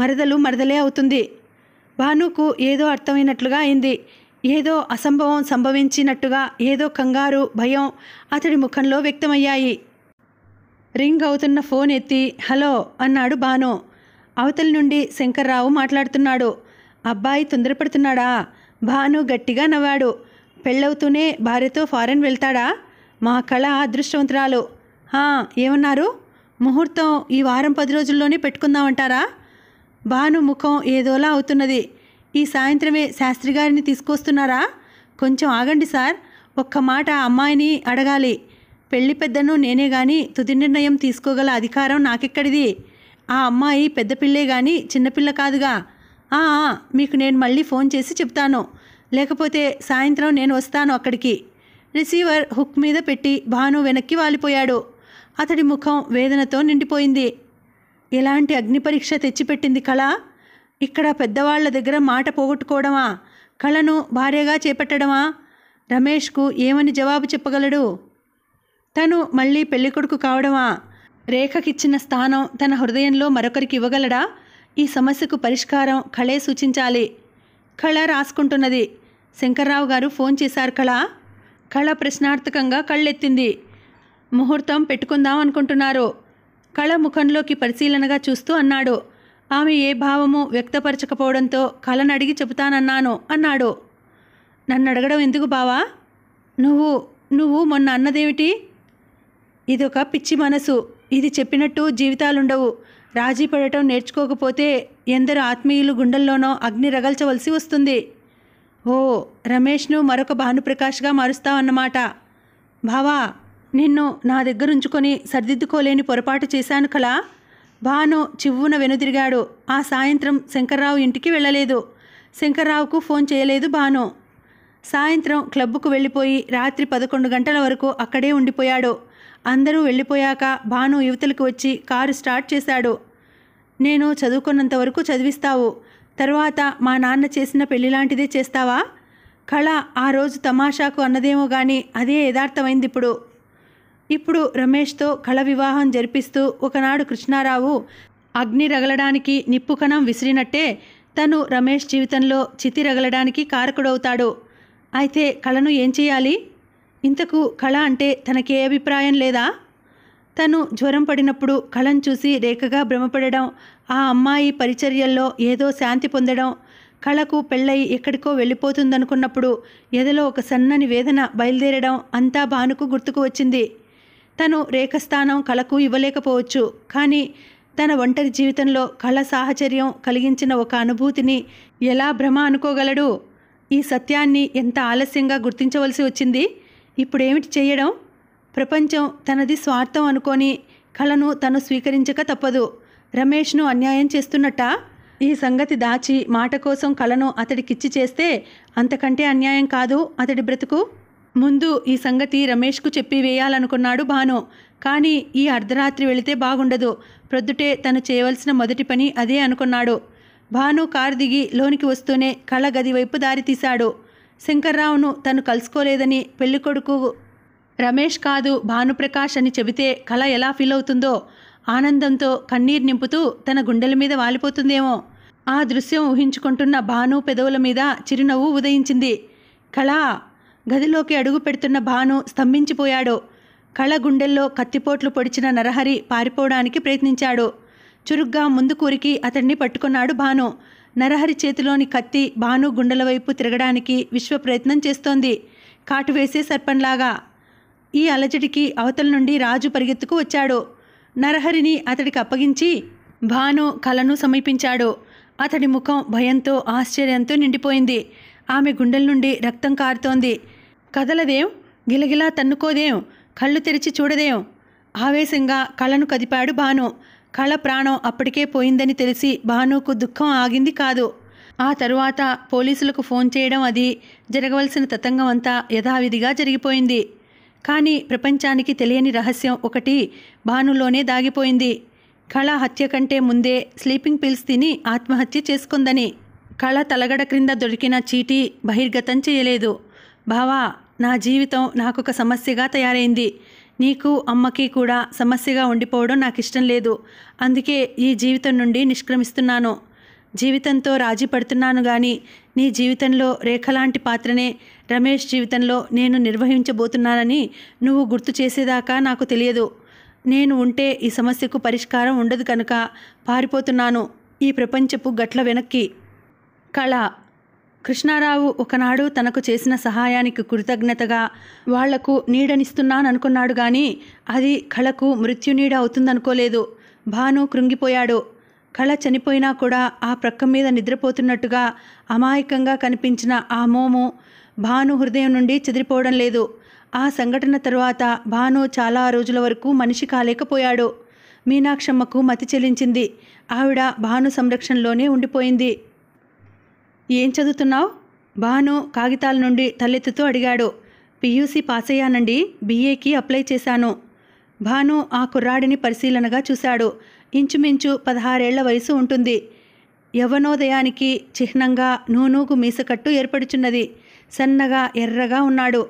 మరదలు మరదలే అవుతుంది భానుకు ఏదో అర్థమైనట్లుగా అయింది ఏదో అసంభవం సంభవించినట్టుగా ఏదో కంగారు భయం అతడి ముఖంలో వ్యక్తమయ్యాయి రింగ్ అవుతున్న ఫోన్ ఎత్తి హలో అన్నాడు భాను అవతల నుండి శంకర్రావు మాట్లాడుతున్నాడు అబ్బాయి తొందరపడుతున్నాడా భాను గట్టిగా నవ్వాడు పెళ్ళవుతూనే భార్యతో ఫారెన్ వెళ్తాడా మా కళ అదృష్టవంతురాలు ఏమన్నారు ముహూర్తం ఈ వారం పది రోజుల్లోనే పెట్టుకుందామంటారా భాను ముఖం ఏదోలా అవుతున్నది ఈ సాయంత్రమే శాస్త్రి గారిని తీసుకొస్తున్నారా కొంచెం ఆగండి సార్ ఒక్క మాట అమ్మాయిని అడగాలి పెళ్లి పెద్దను నేనే గాని తుది నిర్ణయం తీసుకోగల అధికారం నాకెక్కడిది ఆ అమ్మాయి పెద్ద పిల్లే కానీ చిన్నపిల్ల కాదుగా మీకు నేను మళ్ళీ ఫోన్ చేసి చెప్తాను లేకపోతే సాయంత్రం నేను వస్తాను అక్కడికి రిసీవర్ హుక్ మీద పెట్టి భాను వెనక్కి వాలిపోయాడు అతడి ముఖం వేదనతో నిండిపోయింది ఇలాంటి అగ్ని పరీక్ష తెచ్చిపెట్టింది కళ ఇక్కడ పెద్దవాళ్ల దగ్గర మాట పోగొట్టుకోవడమా కళను భార్యగా చేపట్టడమా రమేష్కు ఏమని జవాబు చెప్పగలడు తను మళ్ళీ పెళ్ళికొడుకు కావడమా రేఖకిచ్చిన స్థానం తన హృదయంలో మరొకరికి ఇవ్వగలడా ఈ సమస్యకు పరిష్కారం కళే సూచించాలి కళ రాసుకుంటున్నది శంకర్రావు గారు ఫోన్ చేశారు కళ కళ ప్రశ్నార్థకంగా కళ్ళెత్తింది ముహూర్తం పెట్టుకుందాం అనుకుంటున్నారు కళ ముఖంలోకి పరిశీలనగా చూస్తూ అన్నాడు ఆమె ఏ భావము వ్యక్తపరచకపోవడంతో కళను అడిగి చెబుతానన్నాను అన్నాడు నన్ను అడగడం ఎందుకు బావా నువ్వు నువ్వు మొన్న అన్నదేమిటి ఇదొక పిచ్చి మనసు ఇది చెప్పినట్టు జీవితాలుండవు రాజీ పడటం నేర్చుకోకపోతే ఎందరు ఆత్మీయులు గుండెల్లోనో అగ్ని రగల్చవలసి వస్తుంది ఓ రమేష్ను మరొక భానుప్రకాష్గా మారుస్తావన్నమాట భావా నిన్ను నా దగ్గర ఉంచుకొని సర్దిద్దుకోలేని పొరపాటు చేశాను కలా భాను చివ్వున వెనుదిరిగాడు ఆ సాయంత్రం శంకర్రావు ఇంటికి వెళ్ళలేదు శంకర్రావుకు ఫోన్ చేయలేదు భాను సాయంత్రం క్లబ్కు వెళ్ళిపోయి రాత్రి పదకొండు గంటల వరకు అక్కడే ఉండిపోయాడు అందరూ వెళ్ళిపోయాక భాను యువతలకు వచ్చి కారు స్టార్ట్ చేశాడు నేను చదువుకున్నంత వరకు చదివిస్తావు తర్వాత మా నాన్న చేసిన పెళ్లి లాంటిదే చేస్తావా కళ ఆ రోజు తమాషాకు అన్నదేమో కానీ అదే యథార్థమైంది ఇప్పుడు ఇప్పుడు రమేష్తో కళ వివాహం జరిపిస్తూ ఒకనాడు కృష్ణారావు అగ్ని రగలడానికి నిప్పు కణం విసిరినట్టే తను రమేష్ జీవితంలో చితి రగలడానికి కారకుడవుతాడు అయితే కళను ఏం చేయాలి ఇంతకు కళ అంటే తనకే అభిప్రాయం లేదా తను జ్వరం పడినప్పుడు కళను చూసి రేఖగా భ్రమపడడం ఆ అమ్మాయి పరిచర్యల్లో ఏదో శాంతి పొందడం కళకు పెళ్ళై ఎక్కడికో వెళ్ళిపోతుందనుకున్నప్పుడు ఎదలో ఒక సన్నని వేదన బయలుదేరడం అంతా భానుకు గుర్తుకు వచ్చింది తను రేఖస్థానం కళకు ఇవ్వలేకపోవచ్చు కానీ తన ఒంటరి జీవితంలో కళ సాహచర్యం కలిగించిన ఒక అనుభూతిని ఎలా భ్రమ అనుకోగలడు ఈ సత్యాన్ని ఎంత ఆలస్యంగా గుర్తించవలసి వచ్చింది ఇప్పుడేమిటి చేయడం ప్రపంచం తనది స్వార్థం అనుకొని కళను తను స్వీకరించక తప్పదు రమేష్ను అన్యాయం చేస్తున్నట్ట ఈ సంగతి దాచి మాట కోసం కళను అతడికిచ్చి చేస్తే అంతకంటే అన్యాయం కాదు అతడి బ్రతుకు ముందు ఈ సంగతి రమేష్కు చెప్పి వేయాలనుకున్నాడు భాను కానీ ఈ అర్ధరాత్రి వెళితే బాగుండదు ప్రొద్దుటే తను చేయవలసిన మొదటి పని అదే అనుకున్నాడు భాను కారు దిగి లోనికి వస్తూనే కళ్ళ గది వైపు దారి తీశాడు శంకర్రావును తను కలుసుకోలేదని పెళ్ళికొడుకు రమేష్ కాదు భానుప్రకాష్ అని చెబితే కళ ఎలా ఫీల్ అవుతుందో ఆనందంతో కన్నీరు నింపుతూ తన గుండెల మీద వాలిపోతుందేమో ఆ దృశ్యం ఊహించుకుంటున్న భాను పెదవుల మీద చిరునవ్వు ఉదయించింది కళ గదిలోకి అడుగు పెడుతున్న భాను స్తంభించిపోయాడు కళ గుండెల్లో కత్తిపోట్లు పొడిచిన నరహరి పారిపోవడానికి ప్రయత్నించాడు చురుగ్గా ముందు కూరికి అతన్ని పట్టుకున్నాడు భాను నరహరి చేతిలోని కత్తి భాను గుండెల వైపు తిరగడానికి విశ్వ ప్రయత్నం చేస్తోంది కాటు వేసే సర్పంలాగా ఈ అలజడికి అవతల నుండి రాజు పరిగెత్తుకు వచ్చాడు నరహరిని అతడికి అప్పగించి భాను కలను సమీపించాడు అతడి ముఖం భయంతో ఆశ్చర్యంతో నిండిపోయింది ఆమె గుండెల నుండి రక్తం కారుతోంది కదలదేం గిలగిలా తన్నుకోదేం కళ్ళు తెరిచి చూడదేం ఆవేశంగా కళను కదిపాడు భాను కళ ప్రాణం అప్పటికే పోయిందని తెలిసి భానుకు దుఃఖం ఆగింది కాదు ఆ తరువాత పోలీసులకు ఫోన్ చేయడం అది జరగవలసిన తతంగం అంతా యథావిధిగా జరిగిపోయింది కానీ ప్రపంచానికి తెలియని రహస్యం ఒకటి భానులోనే దాగిపోయింది కళ హత్య కంటే ముందే స్లీపింగ్ పిల్స్ తిని ఆత్మహత్య చేసుకుందని కళ తలగడ క్రింద దొరికిన చీటీ బహిర్గతం చేయలేదు బావా నా జీవితం నాకొక సమస్యగా తయారైంది నీకు అమ్మకి కూడా సమస్యగా ఉండిపోవడం నాకు ఇష్టం లేదు అందుకే ఈ జీవితం నుండి నిష్క్రమిస్తున్నాను జీవితంతో రాజీ పడుతున్నాను కానీ నీ జీవితంలో రేఖలాంటి పాత్రనే రమేష్ జీవితంలో నేను నిర్వహించబోతున్నానని నువ్వు గుర్తు చేసేదాకా నాకు తెలియదు నేను ఉంటే ఈ సమస్యకు పరిష్కారం ఉండదు కనుక పారిపోతున్నాను ఈ ప్రపంచపు గట్ల వెనక్కి కళ కృష్ణారావు ఒకనాడు తనకు చేసిన సహాయానికి కృతజ్ఞతగా వాళ్లకు నీడనిస్తున్నాననుకున్నాడు గాని అది కళకు మృత్యునీడ అవుతుందనుకోలేదు భాను కృంగిపోయాడు కళ చనిపోయినా కూడా ఆ ప్రక్క మీద నిద్రపోతున్నట్టుగా అమాయకంగా కనిపించిన ఆ మోము భాను హృదయం నుండి చెదిరిపోవడం లేదు ఆ సంఘటన తరువాత భాను చాలా రోజుల వరకు మనిషి కాలేకపోయాడు మీనాక్షమ్మకు మతి చెలించింది ఆవిడ భాను సంరక్షణలోనే ఉండిపోయింది ఏం చదువుతున్నావు భాను కాగితాల నుండి తలెత్తుతూ అడిగాడు పియూసీ పాస్ అయ్యానండి బీఏకి అప్లై చేశాను భాను ఆ కుర్రాడిని పరిశీలనగా చూశాడు ఇంచుమించు పదహారేళ్ల వయసు ఉంటుంది యవనోదయానికి చిహ్నంగా నూనూగు మీసకట్టు ఏర్పడుచున్నది సన్నగా ఎర్రగా ఉన్నాడు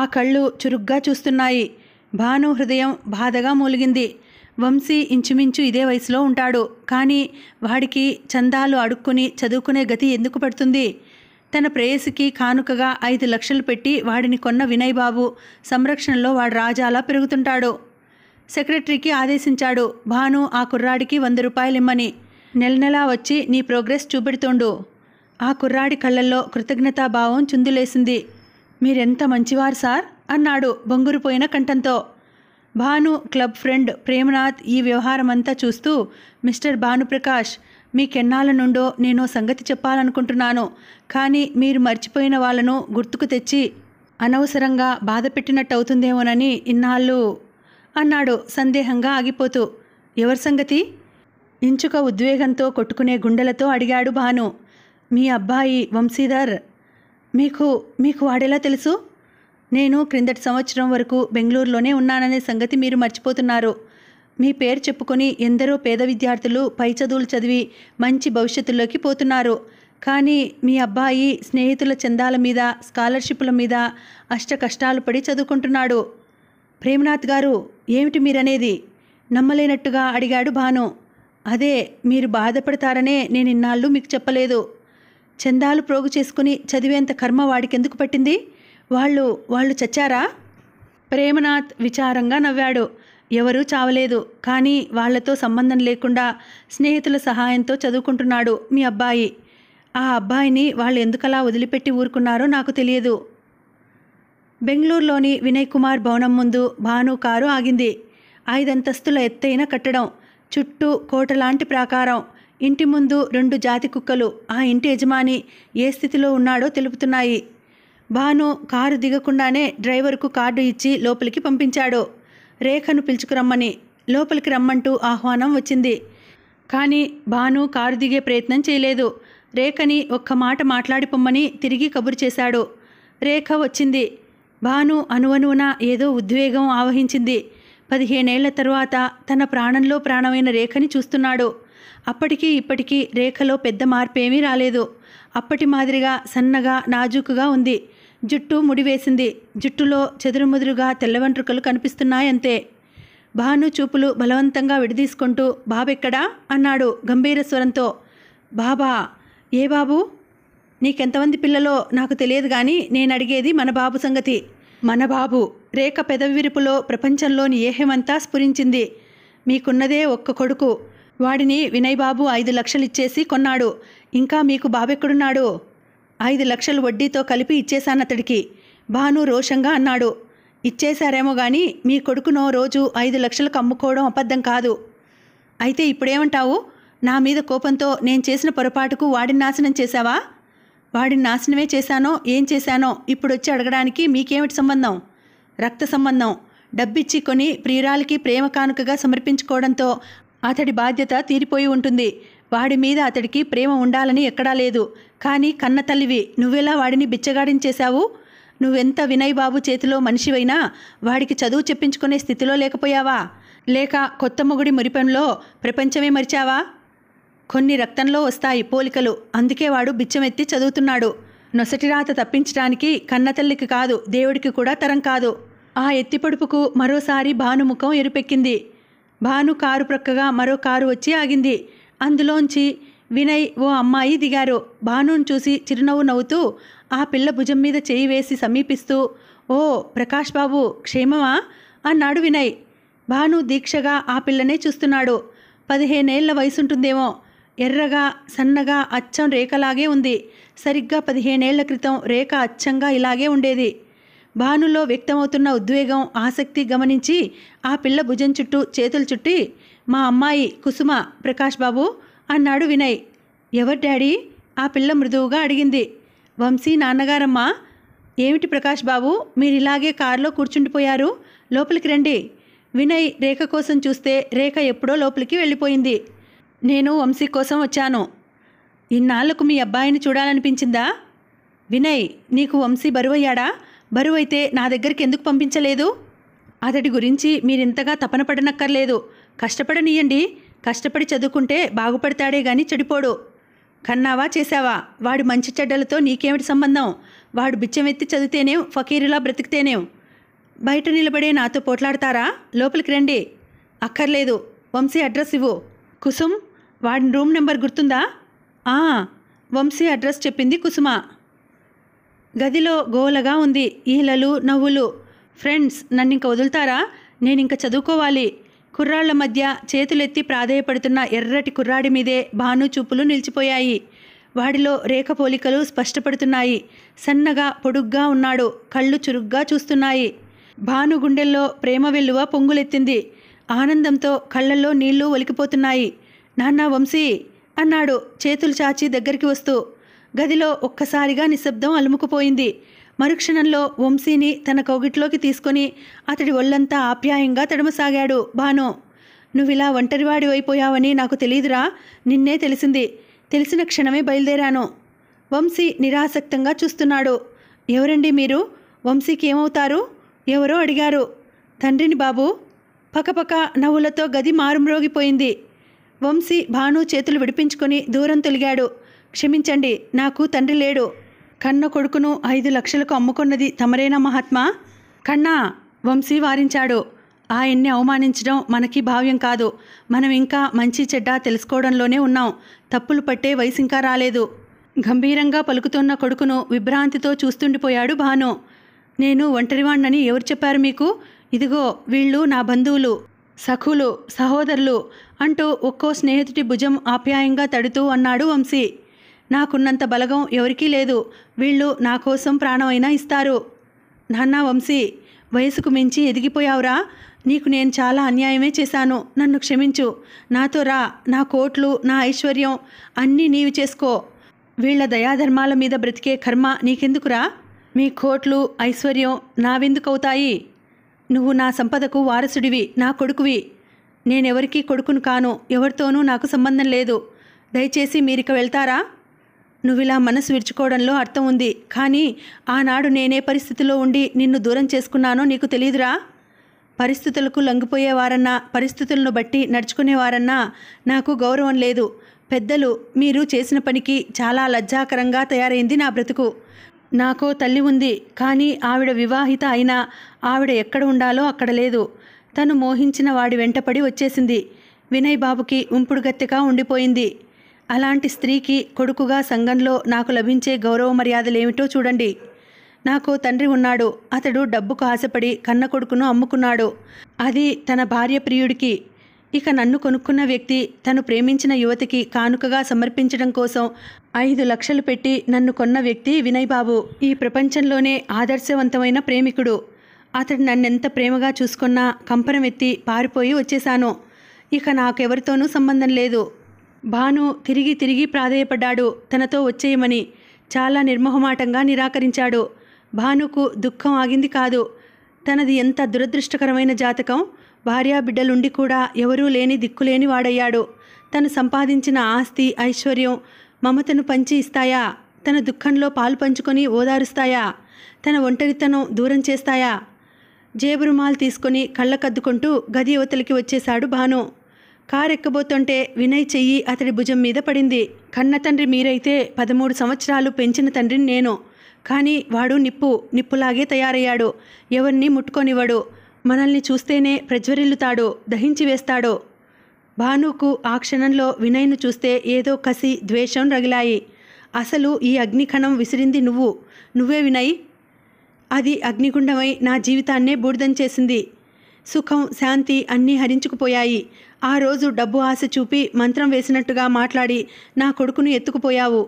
ఆ కళ్ళు చురుగ్గా చూస్తున్నాయి భాను హృదయం బాధగా మూలిగింది వంశీ ఇంచుమించు ఇదే వయసులో ఉంటాడు కానీ వాడికి చందాలు అడుక్కుని చదువుకునే గతి ఎందుకు పడుతుంది తన ప్రేయసికి కానుకగా ఐదు లక్షలు పెట్టి వాడిని కొన్న వినయ్ బాబు సంరక్షణలో వాడు రాజాలా పెరుగుతుంటాడు సెక్రటరీకి ఆదేశించాడు భాను ఆ కుర్రాడికి వంద రూపాయలు ఇమ్మని నెల నెలా వచ్చి నీ ప్రోగ్రెస్ చూపెడుతుండు ఆ కుర్రాడి కళ్ళల్లో కృతజ్ఞతాభావం చుందులేసింది మీరెంత మంచివారు సార్ అన్నాడు బొంగురుపోయిన కంఠంతో భాను క్లబ్ ఫ్రెండ్ ప్రేమనాథ్ ఈ వ్యవహారమంతా చూస్తూ మిస్టర్ భానుప్రకాష్ మీకెన్నాళ్ళ నుండో నేను సంగతి చెప్పాలనుకుంటున్నాను కానీ మీరు మర్చిపోయిన వాళ్ళను గుర్తుకు తెచ్చి అనవసరంగా బాధ పెట్టినట్టు అవుతుందేమోనని ఇన్నాళ్ళు అన్నాడు సందేహంగా ఆగిపోతూ ఎవరి సంగతి ఇంచుక ఉద్వేగంతో కొట్టుకునే గుండెలతో అడిగాడు భాను మీ అబ్బాయి వంశీధర్ మీకు మీకు వాడేలా తెలుసు నేను క్రిందటి సంవత్సరం వరకు బెంగళూరులోనే ఉన్నాననే సంగతి మీరు మర్చిపోతున్నారు మీ పేరు చెప్పుకొని ఎందరో పేద విద్యార్థులు పై చదువులు చదివి మంచి భవిష్యత్తులోకి పోతున్నారు కానీ మీ అబ్బాయి స్నేహితుల చందాల మీద స్కాలర్షిప్ల మీద అష్ట కష్టాలు పడి చదువుకుంటున్నాడు ప్రేమనాథ్ గారు ఏమిటి మీరనేది నమ్మలేనట్టుగా అడిగాడు భాను అదే మీరు బాధపడతారనే నేను ఇన్నాళ్ళు మీకు చెప్పలేదు చందాలు ప్రోగు చేసుకుని చదివేంత కర్మ వాడికెందుకు పట్టింది వాళ్ళు వాళ్ళు చచ్చారా ప్రేమనాథ్ విచారంగా నవ్వాడు ఎవరూ చావలేదు కానీ వాళ్లతో సంబంధం లేకుండా స్నేహితుల సహాయంతో చదువుకుంటున్నాడు మీ అబ్బాయి ఆ అబ్బాయిని వాళ్ళు ఎందుకలా వదిలిపెట్టి ఊరుకున్నారో నాకు తెలియదు బెంగళూరులోని వినయ్ కుమార్ భవనం ముందు భాను కారు ఆగింది ఐదంతస్తుల ఎత్తైన కట్టడం చుట్టూ కోటలాంటి ప్రాకారం ఇంటి ముందు రెండు జాతి కుక్కలు ఆ ఇంటి యజమాని ఏ స్థితిలో ఉన్నాడో తెలుపుతున్నాయి భాను కారు దిగకుండానే డ్రైవర్కు కార్డు ఇచ్చి లోపలికి పంపించాడు రేఖను పిలుచుకురమ్మని లోపలికి రమ్మంటూ ఆహ్వానం వచ్చింది కానీ భాను కారు దిగే ప్రయత్నం చేయలేదు రేఖని ఒక్క మాట మాట్లాడిపోమ్మని తిరిగి కబురు చేశాడు రేఖ వచ్చింది భాను అనువనువున ఏదో ఉద్వేగం ఆవహించింది పదిహేనేళ్ల తరువాత తన ప్రాణంలో ప్రాణమైన రేఖని చూస్తున్నాడు అప్పటికీ ఇప్పటికీ రేఖలో పెద్ద మార్పేమీ రాలేదు అప్పటి మాదిరిగా సన్నగా నాజూకుగా ఉంది జుట్టు ముడివేసింది జుట్టులో చెదురుముదురుగా తెల్లవెంట్రుకలు కనిపిస్తున్నాయంతే భాను చూపులు బలవంతంగా విడదీసుకుంటూ బాబెక్కడా అన్నాడు గంభీర స్వరంతో బాబా ఏ బాబు నీకెంతమంది పిల్లలో నాకు తెలియదు కానీ నేను అడిగేది మన బాబు సంగతి మన బాబు రేఖ పెదవిరుపులో ప్రపంచంలోని ఏహెమంతా స్ఫురించింది మీకున్నదే ఒక్క కొడుకు వాడిని వినయ్ బాబు ఐదు లక్షలిచ్చేసి కొన్నాడు ఇంకా మీకు బాబెక్కడున్నాడు ఐదు లక్షలు వడ్డీతో కలిపి ఇచ్చేశానతడికి అతడికి భాను రోషంగా అన్నాడు ఇచ్చేశారేమో గాని మీ కొడుకునో రోజు ఐదు లక్షలకు అమ్ముకోవడం అబద్ధం కాదు అయితే ఇప్పుడేమంటావు నా మీద కోపంతో నేను చేసిన పొరపాటుకు వాడిని నాశనం చేశావా వాడిని నాశనమే చేశానో ఏం చేశానో ఇప్పుడు వచ్చి అడగడానికి మీకేమిటి సంబంధం రక్త సంబంధం డబ్బిచ్చి కొని ప్రియురాలకి ప్రేమ కానుకగా సమర్పించుకోవడంతో అతడి బాధ్యత తీరిపోయి ఉంటుంది వాడి మీద అతడికి ప్రేమ ఉండాలని ఎక్కడా లేదు కానీ కన్న తల్లివి నువ్వెలా వాడిని బిచ్చగాడించేశావు నువ్వెంత వినయ్ బాబు చేతిలో మనిషివైనా వాడికి చదువు చెప్పించుకునే స్థితిలో లేకపోయావా లేక కొత్త మొగుడి మురిపెంలో ప్రపంచమే మరిచావా కొన్ని రక్తంలో వస్తాయి పోలికలు అందుకే వాడు బిచ్చమెత్తి చదువుతున్నాడు నొసటి రాత తప్పించడానికి కన్నతల్లికి కాదు దేవుడికి కూడా తరం కాదు ఆ ఎత్తిపొడుపుకు మరోసారి భానుముఖం ఎరుపెక్కింది భాను కారు ప్రక్కగా మరో కారు వచ్చి ఆగింది అందులోంచి వినయ్ ఓ అమ్మాయి దిగారు భానుని చూసి చిరునవ్వు నవ్వుతూ ఆ పిల్ల భుజం మీద చేయి వేసి సమీపిస్తూ ఓ ప్రకాష్ బాబు క్షేమమా అన్నాడు వినయ్ భాను దీక్షగా ఆ పిల్లనే చూస్తున్నాడు పదిహేనేళ్ల వయసుంటుందేమో ఎర్రగా సన్నగా అచ్చం రేఖలాగే ఉంది సరిగ్గా పదిహేనేళ్ల క్రితం రేఖ అచ్చంగా ఇలాగే ఉండేది భానులో వ్యక్తమవుతున్న ఉద్వేగం ఆసక్తి గమనించి ఆ పిల్ల భుజం చుట్టూ చేతులు చుట్టి మా అమ్మాయి కుసుమ ప్రకాష్ బాబు అన్నాడు వినయ్ ఎవరు డాడీ ఆ పిల్ల మృదువుగా అడిగింది వంశీ నాన్నగారమ్మా ఏమిటి ప్రకాష్ బాబు మీరు ఇలాగే కారులో కూర్చుండిపోయారు లోపలికి రండి వినయ్ రేఖ కోసం చూస్తే రేఖ ఎప్పుడో లోపలికి వెళ్ళిపోయింది నేను వంశీ కోసం వచ్చాను ఇన్నాళ్లకు మీ అబ్బాయిని చూడాలనిపించిందా వినయ్ నీకు వంశీ బరువయ్యాడా బరువైతే నా దగ్గరికి ఎందుకు పంపించలేదు అతడి గురించి మీరింతగా తపన పడనక్కర్లేదు కష్టపడనీయండి కష్టపడి చదువుకుంటే బాగుపడతాడే గాని చెడిపోడు కన్నావా చేశావా వాడు మంచి చెడ్డలతో నీకేమిటి సంబంధం వాడు బిచ్చమెత్తి చదివితేనేం ఫకీరులా బ్రతికితేనేం బయట నిలబడే నాతో పోట్లాడతారా లోపలికి రండి అక్కర్లేదు వంశీ అడ్రస్ ఇవ్వు కుసుమ్ వాడి రూమ్ నెంబర్ గుర్తుందా ఆ వంశీ అడ్రస్ చెప్పింది కుసుమ గదిలో గోలగా ఉంది ఈలలు నవ్వులు ఫ్రెండ్స్ నన్ను ఇంక వదులుతారా నేను ఇంక చదువుకోవాలి కుర్రాళ్ల మధ్య చేతులెత్తి ప్రాధేయపడుతున్న ఎర్రటి కుర్రాడి మీదే భాను చూపులు నిలిచిపోయాయి వాడిలో రేఖ పోలికలు స్పష్టపడుతున్నాయి సన్నగా పొడుగ్గా ఉన్నాడు కళ్ళు చురుగ్గా చూస్తున్నాయి భాను గుండెల్లో ప్రేమ వెల్లువ పొంగులెత్తింది ఆనందంతో కళ్ళల్లో నీళ్లు ఒలికిపోతున్నాయి నాన్న వంశీ అన్నాడు చేతులు చాచి దగ్గరికి వస్తూ గదిలో ఒక్కసారిగా నిశ్శబ్దం అలుముకుపోయింది మరుక్షణంలో వంశీని తన కౌగిట్లోకి తీసుకొని అతడి ఒళ్ళంతా ఆప్యాయంగా తడమసాగాడు భాను నువ్విలా ఒంటరివాడి అయిపోయావని నాకు తెలియదురా నిన్నే తెలిసింది తెలిసిన క్షణమే బయలుదేరాను వంశీ నిరాసక్తంగా చూస్తున్నాడు ఎవరండి మీరు వంశీకి ఏమవుతారు ఎవరో అడిగారు తండ్రిని బాబు పక్కపక్క నవ్వులతో గది మారుమ్రోగిపోయింది వంశీ భాను చేతులు విడిపించుకొని దూరం తొలిగాడు క్షమించండి నాకు తండ్రి లేడు కన్న కొడుకును ఐదు లక్షలకు అమ్ముకున్నది తమరేనా మహాత్మా కన్నా వంశీ వారించాడు ఆయన్ని అవమానించడం మనకి భావ్యం కాదు మనం ఇంకా మంచి చెడ్డ తెలుసుకోవడంలోనే ఉన్నాం తప్పులు పట్టే వయసు ఇంకా రాలేదు గంభీరంగా పలుకుతున్న కొడుకును విభ్రాంతితో చూస్తుండిపోయాడు భాను నేను ఒంటరివాణ్ణని ఎవరు చెప్పారు మీకు ఇదిగో వీళ్ళు నా బంధువులు సఖులు సహోదరులు అంటూ ఒక్కో స్నేహితుడి భుజం ఆప్యాయంగా తడుతూ అన్నాడు వంశీ నాకున్నంత బలగం ఎవరికీ లేదు వీళ్ళు నా కోసం ప్రాణమైనా ఇస్తారు నాన్న వంశీ వయసుకు మించి ఎదిగిపోయావురా నీకు నేను చాలా అన్యాయమే చేశాను నన్ను క్షమించు నాతో రా నా కోట్లు నా ఐశ్వర్యం అన్నీ నీవి చేసుకో వీళ్ల దయాధర్మాల మీద బ్రతికే కర్మ నీకెందుకురా మీ కోట్లు ఐశ్వర్యం నావెందుకవుతాయి నువ్వు నా సంపదకు వారసుడివి నా కొడుకువి నేనెవరికీ కొడుకును కాను ఎవరితోనూ నాకు సంబంధం లేదు దయచేసి మీరిక వెళ్తారా నువ్విలా మనసు విడుచుకోవడంలో అర్థం ఉంది కానీ ఆనాడు నేనే పరిస్థితిలో ఉండి నిన్ను దూరం చేసుకున్నానో నీకు తెలియదురా పరిస్థితులకు లొంగిపోయేవారన్నా పరిస్థితులను బట్టి నడుచుకునేవారన్నా నాకు గౌరవం లేదు పెద్దలు మీరు చేసిన పనికి చాలా లజ్జాకరంగా తయారైంది నా బ్రతుకు నాకో తల్లి ఉంది కానీ ఆవిడ వివాహిత అయినా ఆవిడ ఎక్కడ ఉండాలో అక్కడ లేదు తను మోహించిన వాడి వెంటపడి వచ్చేసింది వినయ్ బాబుకి ఉంపుడుగత్తెగా ఉండిపోయింది అలాంటి స్త్రీకి కొడుకుగా సంఘంలో నాకు లభించే గౌరవ మర్యాదలేమిటో చూడండి నాకు తండ్రి ఉన్నాడు అతడు డబ్బుకు ఆశపడి కన్న కొడుకును అమ్ముకున్నాడు అది తన భార్య ప్రియుడికి ఇక నన్ను కొనుక్కున్న వ్యక్తి తను ప్రేమించిన యువతికి కానుకగా సమర్పించడం కోసం ఐదు లక్షలు పెట్టి నన్ను కొన్న వ్యక్తి వినయ్ బాబు ఈ ప్రపంచంలోనే ఆదర్శవంతమైన ప్రేమికుడు అతడు నన్నెంత ప్రేమగా చూసుకున్నా కంపరం ఎత్తి పారిపోయి వచ్చేశాను ఇక నాకెవరితోనూ సంబంధం లేదు భాను తిరిగి తిరిగి ప్రాధేయపడ్డాడు తనతో వచ్చేయమని చాలా నిర్మోహమాటంగా నిరాకరించాడు భానుకు దుఃఖం ఆగింది కాదు తనది ఎంత దురదృష్టకరమైన జాతకం భార్యా బిడ్డలుండి కూడా ఎవరూ లేని దిక్కులేని వాడయ్యాడు తను సంపాదించిన ఆస్తి ఐశ్వర్యం మమతను పంచి ఇస్తాయా తన దుఃఖంలో పాలు పంచుకొని ఓదారుస్తాయా తన ఒంటరితనం దూరం చేస్తాయా జేబురుమాల్ తీసుకొని కళ్ళకద్దుకుంటూ గది యువతలకి వచ్చేశాడు భాను కారెక్కబోతుంటే వినయ్ చెయ్యి అతడి భుజం మీద పడింది కన్న తండ్రి మీరైతే పదమూడు సంవత్సరాలు పెంచిన తండ్రిని నేను కానీ వాడు నిప్పు నిప్పులాగే తయారయ్యాడు ఎవరిని ముట్టుకొనివ్వడు మనల్ని చూస్తేనే ప్రజ్వరిల్లుతాడు దహించి వేస్తాడు భానుకు ఆ క్షణంలో వినయ్ను చూస్తే ఏదో కసి ద్వేషం రగిలాయి అసలు ఈ అగ్నికణం విసిరింది నువ్వు నువ్వే వినయ్ అది అగ్నిగుండమై నా జీవితాన్నే బూడిదం చేసింది సుఖం శాంతి అన్నీ హరించుకుపోయాయి ఆ రోజు డబ్బు ఆశ చూపి మంత్రం వేసినట్టుగా మాట్లాడి నా కొడుకును ఎత్తుకుపోయావు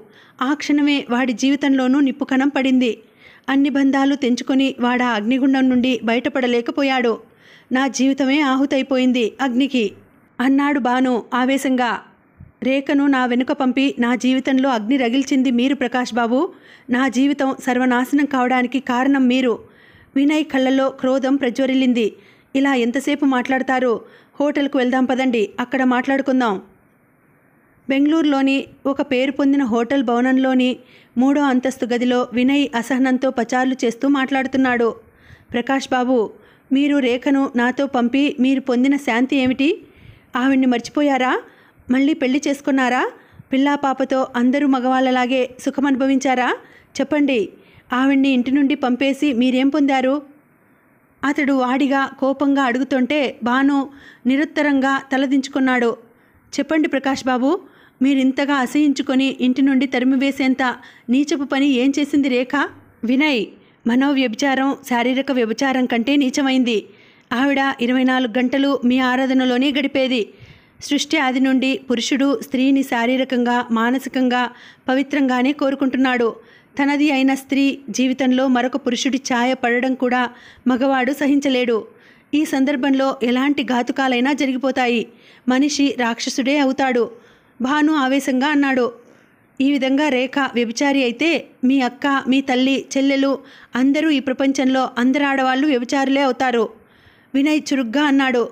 ఆ క్షణమే వాడి జీవితంలోనూ నిప్పుకణం పడింది అన్ని బంధాలు తెంచుకొని వాడా అగ్నిగుండం నుండి బయటపడలేకపోయాడు నా జీవితమే ఆహుతైపోయింది అగ్నికి అన్నాడు బాను ఆవేశంగా రేఖను నా వెనుక పంపి నా జీవితంలో అగ్ని రగిల్చింది మీరు ప్రకాష్ బాబు నా జీవితం సర్వనాశనం కావడానికి కారణం మీరు వినయ్ కళ్ళల్లో క్రోధం ప్రజ్వరిల్లింది ఇలా ఎంతసేపు మాట్లాడతారు హోటల్కు వెళ్దాం పదండి అక్కడ మాట్లాడుకుందాం బెంగళూరులోని ఒక పేరు పొందిన హోటల్ భవనంలోని మూడో అంతస్తు గదిలో వినయ్ అసహనంతో పచార్లు చేస్తూ మాట్లాడుతున్నాడు ప్రకాష్ బాబు మీరు రేఖను నాతో పంపి మీరు పొందిన శాంతి ఏమిటి ఆవిడ్ని మర్చిపోయారా మళ్ళీ పెళ్లి చేసుకున్నారా పిల్లా పాపతో అందరూ మగవాళ్ళలాగే సుఖం అనుభవించారా చెప్పండి ఆవిడ్ని ఇంటి నుండి పంపేసి మీరేం పొందారు అతడు వాడిగా కోపంగా అడుగుతుంటే భాను నిరుత్తరంగా తలదించుకున్నాడు చెప్పండి ప్రకాష్ బాబు మీరింతగా అసహించుకొని ఇంటి నుండి తరిమివేసేంత నీచపు పని ఏం చేసింది రేఖ వినయ్ మనోవ్యభిచారం శారీరక వ్యభిచారం కంటే నీచమైంది ఆవిడ ఇరవై నాలుగు గంటలు మీ ఆరాధనలోనే గడిపేది సృష్టి ఆది నుండి పురుషుడు స్త్రీని శారీరకంగా మానసికంగా పవిత్రంగానే కోరుకుంటున్నాడు తనది అయిన స్త్రీ జీవితంలో మరొక పురుషుడి ఛాయ పడడం కూడా మగవాడు సహించలేడు ఈ సందర్భంలో ఎలాంటి ఘాతుకాలైనా జరిగిపోతాయి మనిషి రాక్షసుడే అవుతాడు భాను ఆవేశంగా అన్నాడు ఈ విధంగా రేఖ వ్యభిచారి అయితే మీ అక్క మీ తల్లి చెల్లెలు అందరూ ఈ ప్రపంచంలో అందరు ఆడవాళ్ళు వ్యభిచారులే అవుతారు వినయ్ చురుగ్గా అన్నాడు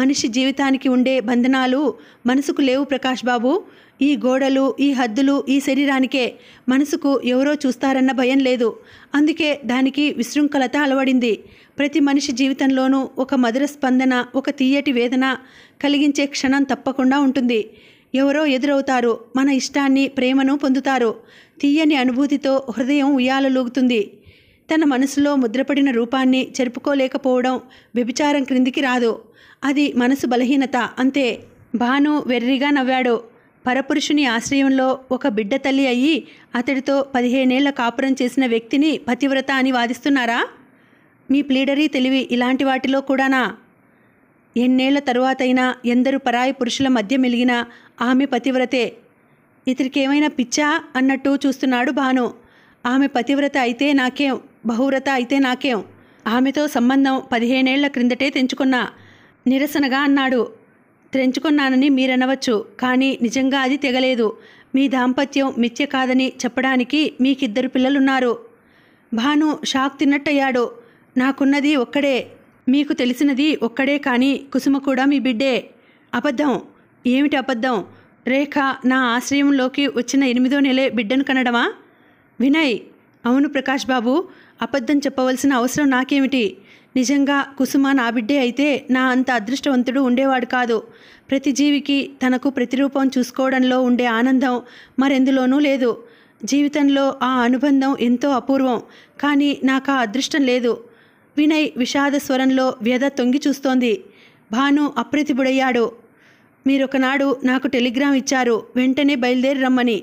మనిషి జీవితానికి ఉండే బంధనాలు మనసుకు లేవు ప్రకాష్ బాబు ఈ గోడలు ఈ హద్దులు ఈ శరీరానికే మనసుకు ఎవరో చూస్తారన్న భయం లేదు అందుకే దానికి విశృంఖలత అలవడింది ప్రతి మనిషి జీవితంలోనూ ఒక మధుర స్పందన ఒక తీయటి వేదన కలిగించే క్షణం తప్పకుండా ఉంటుంది ఎవరో ఎదురవుతారు మన ఇష్టాన్ని ప్రేమను పొందుతారు తీయని అనుభూతితో హృదయం ఉయ్యాలలూగుతుంది తన మనసులో ముద్రపడిన రూపాన్ని చెరుపుకోలేకపోవడం వ్యభిచారం క్రిందికి రాదు అది మనసు బలహీనత అంతే భాను వెర్రిగా నవ్వాడు పరపురుషుని ఆశ్రయంలో ఒక బిడ్డ తల్లి అయ్యి అతడితో పదిహేనేళ్ల కాపురం చేసిన వ్యక్తిని పతివ్రత అని వాదిస్తున్నారా మీ ప్లీడరీ తెలివి ఇలాంటి వాటిలో కూడానా ఎన్నేళ్ల తరువాతైనా ఎందరు పరాయి పురుషుల మధ్య మెలిగిన ఆమె పతివ్రతే ఏమైనా పిచ్చా అన్నట్టు చూస్తున్నాడు భాను ఆమె పతివ్రత అయితే నాకేం బహువ్రత అయితే నాకేం ఆమెతో సంబంధం పదిహేనేళ్ల క్రిందటే తెంచుకున్నా నిరసనగా అన్నాడు త్రెంచుకున్నానని మీరనవచ్చు కానీ నిజంగా అది తెగలేదు మీ దాంపత్యం మిథ్య కాదని చెప్పడానికి మీకిద్దరు పిల్లలున్నారు భాను షాక్ తిన్నట్టయ్యాడు నాకున్నది ఒక్కడే మీకు తెలిసినది ఒక్కడే కానీ కుసుమ కూడా మీ బిడ్డే అబద్ధం ఏమిటి అబద్ధం రేఖ నా ఆశ్రయంలోకి వచ్చిన ఎనిమిదో నెలే బిడ్డను కనడమా వినయ్ అవును ప్రకాష్ బాబు అబద్ధం చెప్పవలసిన అవసరం నాకేమిటి నిజంగా కుసుమ నా బిడ్డే అయితే నా అంత అదృష్టవంతుడు ఉండేవాడు కాదు ప్రతి జీవికి తనకు ప్రతిరూపం చూసుకోవడంలో ఉండే ఆనందం మరెందులోనూ లేదు జీవితంలో ఆ అనుబంధం ఎంతో అపూర్వం కానీ నాకు ఆ అదృష్టం లేదు వినయ్ విషాద స్వరంలో వ్యధ తొంగి చూస్తోంది భాను అప్రతిభుడయ్యాడు మీరొకనాడు నాకు టెలిగ్రామ్ ఇచ్చారు వెంటనే బయలుదేరి రమ్మని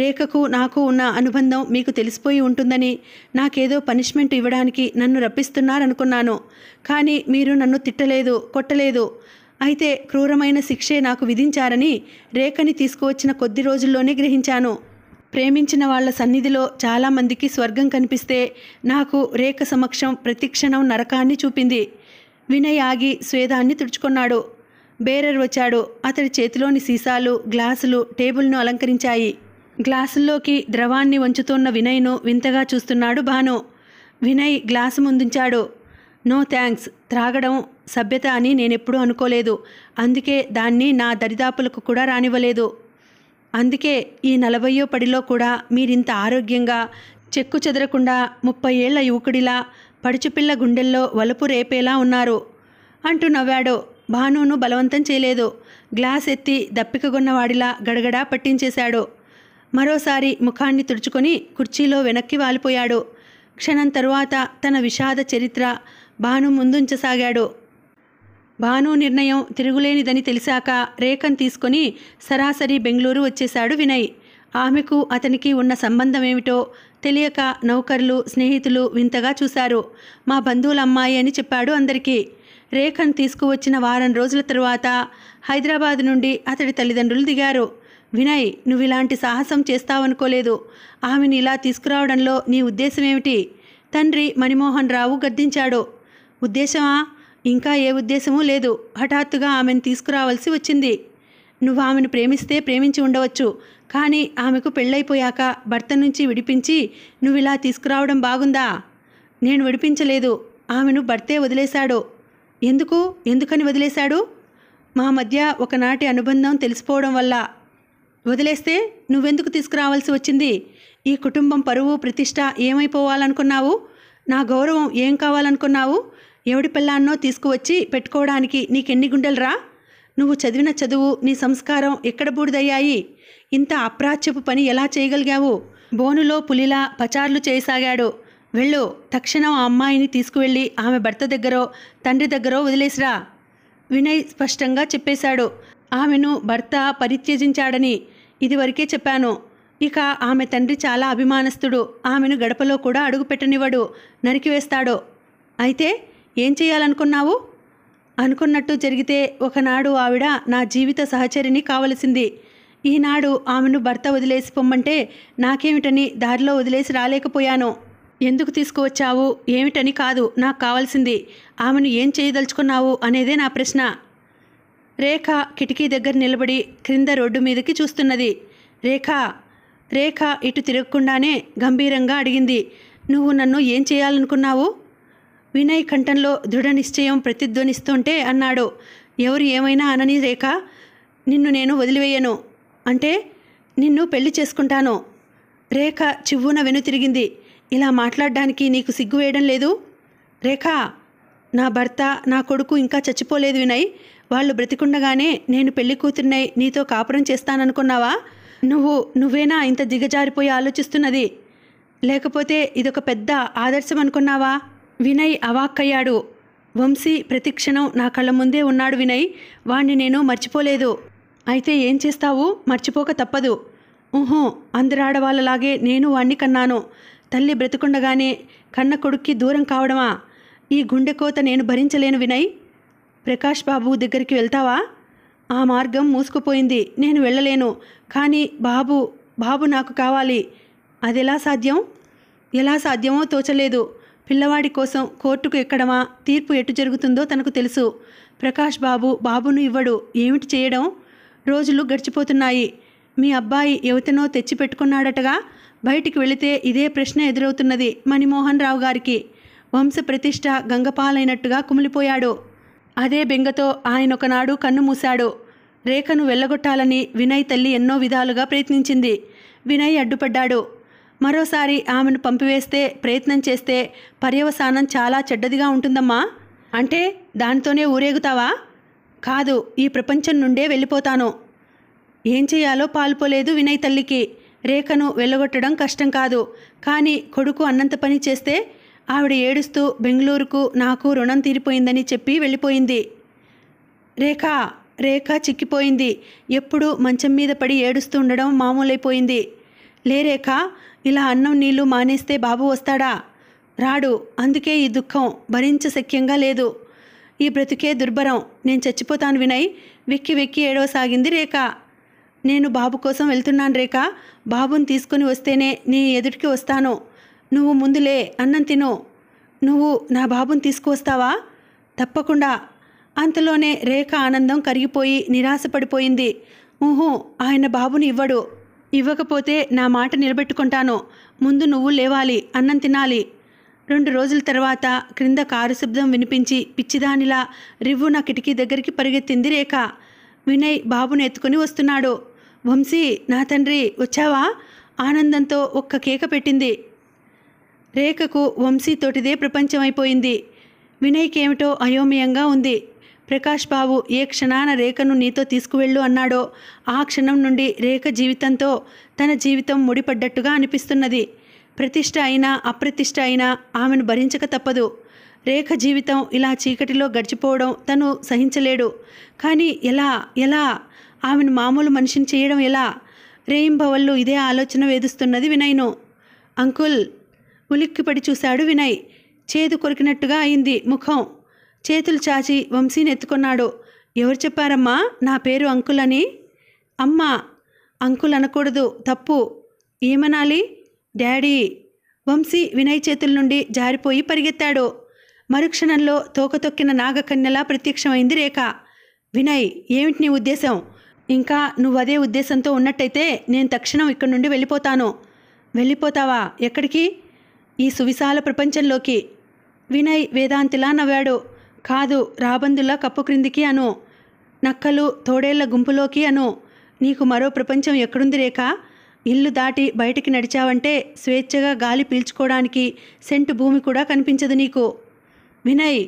రేఖకు నాకు ఉన్న అనుబంధం మీకు తెలిసిపోయి ఉంటుందని నాకేదో పనిష్మెంట్ ఇవ్వడానికి నన్ను రప్పిస్తున్నారనుకున్నాను కానీ మీరు నన్ను తిట్టలేదు కొట్టలేదు అయితే క్రూరమైన శిక్షే నాకు విధించారని రేఖని తీసుకువచ్చిన కొద్ది రోజుల్లోనే గ్రహించాను ప్రేమించిన వాళ్ళ సన్నిధిలో చాలామందికి స్వర్గం కనిపిస్తే నాకు రేఖ సమక్షం ప్రతిక్షణం నరకాన్ని చూపింది వినయ్ ఆగి స్వేదాన్ని తుడుచుకున్నాడు బేరర్ వచ్చాడు అతడి చేతిలోని సీసాలు గ్లాసులు టేబుల్ను అలంకరించాయి గ్లాసుల్లోకి ద్రవాన్ని వంచుతున్న వినయ్ను వింతగా చూస్తున్నాడు భాను వినయ్ గ్లాసు ముందుంచాడు నో థ్యాంక్స్ త్రాగడం సభ్యత అని నేనెప్పుడూ అనుకోలేదు అందుకే దాన్ని నా దరిదాపులకు కూడా రానివ్వలేదు అందుకే ఈ నలభయో పడిలో కూడా మీరింత ఆరోగ్యంగా చెక్కు చెదరకుండా ముప్పై ఏళ్ల యువకుడిలా పడుచుపిల్ల గుండెల్లో వలుపు రేపేలా ఉన్నారు అంటూ నవ్వాడు భానును బలవంతం చేయలేదు గ్లాస్ ఎత్తి దప్పికగొన్నవాడిలా గడగడా పట్టించేశాడు మరోసారి ముఖాన్ని తుడుచుకొని కుర్చీలో వెనక్కి వాలిపోయాడు క్షణం తరువాత తన విషాద చరిత్ర భాను ముందుంచసాగాడు భాను నిర్ణయం తిరుగులేనిదని తెలిసాక రేఖన్ తీసుకొని సరాసరి బెంగళూరు వచ్చేశాడు వినయ్ ఆమెకు అతనికి ఉన్న సంబంధం ఏమిటో తెలియక నౌకర్లు స్నేహితులు వింతగా చూశారు మా బంధువుల అమ్మాయి అని చెప్పాడు అందరికీ రేఖను తీసుకువచ్చిన వారం రోజుల తరువాత హైదరాబాద్ నుండి అతడి తల్లిదండ్రులు దిగారు వినయ్ నువ్వు ఇలాంటి సాహసం చేస్తావనుకోలేదు ఆమెను ఇలా తీసుకురావడంలో నీ ఉద్దేశం ఏమిటి తండ్రి మణిమోహన్ రావు గద్దించాడు ఉద్దేశమా ఇంకా ఏ ఉద్దేశమూ లేదు హఠాత్తుగా ఆమెను తీసుకురావాల్సి వచ్చింది నువ్వు ఆమెను ప్రేమిస్తే ప్రేమించి ఉండవచ్చు కానీ ఆమెకు పెళ్ళైపోయాక భర్త నుంచి విడిపించి నువ్వు ఇలా తీసుకురావడం బాగుందా నేను విడిపించలేదు ఆమెను భర్తే వదిలేశాడు ఎందుకు ఎందుకని వదిలేశాడు మా మధ్య ఒకనాటి అనుబంధం తెలిసిపోవడం వల్ల వదిలేస్తే నువ్వెందుకు తీసుకురావాల్సి వచ్చింది ఈ కుటుంబం పరువు ప్రతిష్ట ఏమైపోవాలనుకున్నావు నా గౌరవం ఏం కావాలనుకున్నావు ఎవడి పిల్లాన్నో తీసుకువచ్చి పెట్టుకోవడానికి నీకెన్ని గుండెలరా నువ్వు చదివిన చదువు నీ సంస్కారం ఎక్కడ బూడిదయ్యాయి ఇంత అప్రాచ్యపు పని ఎలా చేయగలిగావు బోనులో పులిలా పచార్లు చేయసాగాడు వెళ్ళు తక్షణం ఆ అమ్మాయిని తీసుకువెళ్ళి ఆమె భర్త దగ్గరో తండ్రి దగ్గరో వదిలేసిరా వినయ్ స్పష్టంగా చెప్పేశాడు ఆమెను భర్త పరిత్యజించాడని ఇదివరకే చెప్పాను ఇక ఆమె తండ్రి చాలా అభిమానస్తుడు ఆమెను గడపలో కూడా అడుగుపెట్టనివ్వడు నరికివేస్తాడు అయితే ఏం చేయాలనుకున్నావు అనుకున్నట్టు జరిగితే ఒకనాడు ఆవిడ నా జీవిత సహచరిని కావలసింది ఈనాడు ఆమెను భర్త వదిలేసి పొమ్మంటే నాకేమిటని దారిలో వదిలేసి రాలేకపోయాను ఎందుకు తీసుకువచ్చావు ఏమిటని కాదు నాకు కావాల్సింది ఆమెను ఏం చేయదలుచుకున్నావు అనేదే నా ప్రశ్న రేఖ కిటికీ దగ్గర నిలబడి క్రింద రోడ్డు మీదకి చూస్తున్నది రేఖ రేఖ ఇటు తిరగకుండానే గంభీరంగా అడిగింది నువ్వు నన్ను ఏం చేయాలనుకున్నావు వినయ్ కంఠంలో దృఢ నిశ్చయం ప్రతిధ్వనిస్తుంటే అన్నాడు ఎవరు ఏమైనా అనని రేఖ నిన్ను నేను వదిలివేయను అంటే నిన్ను పెళ్లి చేసుకుంటాను రేఖ చివ్వున వెనుతిరిగింది ఇలా మాట్లాడడానికి నీకు సిగ్గు వేయడం లేదు రేఖ నా భర్త నా కొడుకు ఇంకా చచ్చిపోలేదు వినయ్ వాళ్ళు బ్రతికుండగానే నేను పెళ్లి కూతురినై నీతో కాపురం చేస్తాననుకున్నావా నువ్వు నువ్వేనా ఇంత దిగజారిపోయి ఆలోచిస్తున్నది లేకపోతే ఇదొక పెద్ద ఆదర్శం అనుకున్నావా వినయ్ అవాక్కయ్యాడు వంశీ ప్రతిక్షణం నా కళ్ళ ముందే ఉన్నాడు వినయ్ వాణ్ణి నేను మర్చిపోలేదు అయితే ఏం చేస్తావు మర్చిపోక తప్పదు ఊహో అందరాడవాళ్ళలాగే నేను వాణ్ణి కన్నాను తల్లి బ్రతుకుండగానే కన్న కొడుక్కి దూరం కావడమా ఈ గుండె కోత నేను భరించలేను వినయ్ ప్రకాష్ బాబు దగ్గరికి వెళ్తావా ఆ మార్గం మూసుకుపోయింది నేను వెళ్ళలేను కానీ బాబు బాబు నాకు కావాలి అది ఎలా సాధ్యం ఎలా సాధ్యమో తోచలేదు పిల్లవాడి కోసం కోర్టుకు ఎక్కడమా తీర్పు ఎటు జరుగుతుందో తనకు తెలుసు ప్రకాష్ బాబు బాబును ఇవ్వడు ఏమిటి చేయడం రోజులు గడిచిపోతున్నాయి మీ అబ్బాయి ఎవతనో తెచ్చిపెట్టుకున్నాడటగా బయటికి వెళితే ఇదే ప్రశ్న ఎదురవుతున్నది మణిమోహన్ రావు గారికి వంశ ప్రతిష్ట గంగపాలైనట్టుగా కుమిలిపోయాడు అదే బెంగతో ఆయన ఒకనాడు కన్ను మూశాడు రేఖను వెళ్ళగొట్టాలని వినయ్ తల్లి ఎన్నో విధాలుగా ప్రయత్నించింది వినయ్ అడ్డుపడ్డాడు మరోసారి ఆమెను పంపివేస్తే ప్రయత్నం చేస్తే పర్యవసానం చాలా చెడ్డదిగా ఉంటుందమ్మా అంటే దానితోనే ఊరేగుతావా కాదు ఈ ప్రపంచం నుండే వెళ్ళిపోతాను ఏం చేయాలో పాల్పోలేదు వినయ్ తల్లికి రేఖను వెళ్ళగొట్టడం కష్టం కాదు కానీ కొడుకు అన్నంత పని చేస్తే ఆవిడ ఏడుస్తూ బెంగళూరుకు నాకు రుణం తీరిపోయిందని చెప్పి వెళ్ళిపోయింది రేఖ రేఖ చిక్కిపోయింది ఎప్పుడూ మంచం మీద పడి ఏడుస్తూ ఉండడం మామూలైపోయింది లే రేఖ ఇలా అన్నం నీళ్లు మానేస్తే బాబు వస్తాడా రాడు అందుకే ఈ దుఃఖం భరించశక్యంగా లేదు ఈ బ్రతికే దుర్భరం నేను చచ్చిపోతాను వినయ్ వెక్కి వెక్కి ఏడవసాగింది రేఖ నేను బాబు కోసం వెళ్తున్నాను రేఖ బాబుని తీసుకుని వస్తేనే నీ ఎదుటికి వస్తాను నువ్వు ముందులే అన్నం తిను నువ్వు నా బాబుని తీసుకువస్తావా తప్పకుండా అంతలోనే రేఖ ఆనందం కరిగిపోయి నిరాశపడిపోయింది ఊహు ఆయన బాబుని ఇవ్వడు ఇవ్వకపోతే నా మాట నిలబెట్టుకుంటాను ముందు నువ్వు లేవాలి అన్నం తినాలి రెండు రోజుల తర్వాత క్రింద కారు శబ్దం వినిపించి పిచ్చిదానిలా రివ్వు నా కిటికీ దగ్గరికి పరిగెత్తింది రేఖ వినయ్ బాబును ఎత్తుకుని వస్తున్నాడు వంశీ నా తండ్రి వచ్చావా ఆనందంతో ఒక్క కేక పెట్టింది రేఖకు వంశీతోటిదే ప్రపంచమైపోయింది వినయ్కేమిటో అయోమయంగా ఉంది ప్రకాష్ బాబు ఏ క్షణాన రేఖను నీతో తీసుకువెళ్ళు అన్నాడో ఆ క్షణం నుండి రేఖ జీవితంతో తన జీవితం ముడిపడ్డట్టుగా అనిపిస్తున్నది ప్రతిష్ట అయినా అప్రతిష్ట అయినా ఆమెను భరించక తప్పదు రేఖ జీవితం ఇలా చీకటిలో గడిచిపోవడం తను సహించలేడు కానీ ఎలా ఎలా ఆమెను మామూలు మనిషిని చేయడం ఎలా రేయింభవల్లు ఇదే ఆలోచన వేధిస్తున్నది వినయ్ను అంకుల్ ఉలిక్కిపడి చూశాడు వినయ్ చేదు కొరికినట్టుగా అయింది ముఖం చేతులు చాచి వంశీని ఎత్తుకున్నాడు ఎవరు చెప్పారమ్మా నా పేరు అంకుల్ అని అమ్మ అంకుల్ అనకూడదు తప్పు ఏమనాలి డాడీ వంశీ వినయ్ చేతుల నుండి జారిపోయి పరిగెత్తాడు మరుక్షణంలో తోకతొక్కిన నాగకన్యలా ప్రత్యక్షమైంది రేఖ వినయ్ ఏమిటి నీ ఉద్దేశం ఇంకా నువ్వు అదే ఉద్దేశంతో ఉన్నట్టయితే నేను తక్షణం ఇక్కడి నుండి వెళ్ళిపోతాను వెళ్ళిపోతావా ఎక్కడికి ఈ సువిశాల ప్రపంచంలోకి వినయ్ వేదాంతిలా నవ్వాడు కాదు రాబందులా కప్పు క్రిందికి అను నక్కలు తోడేళ్ల గుంపులోకి అను నీకు మరో ప్రపంచం ఎక్కడుంది రేఖ ఇల్లు దాటి బయటికి నడిచావంటే స్వేచ్ఛగా గాలి పీల్చుకోవడానికి సెంటు భూమి కూడా కనిపించదు నీకు వినయ్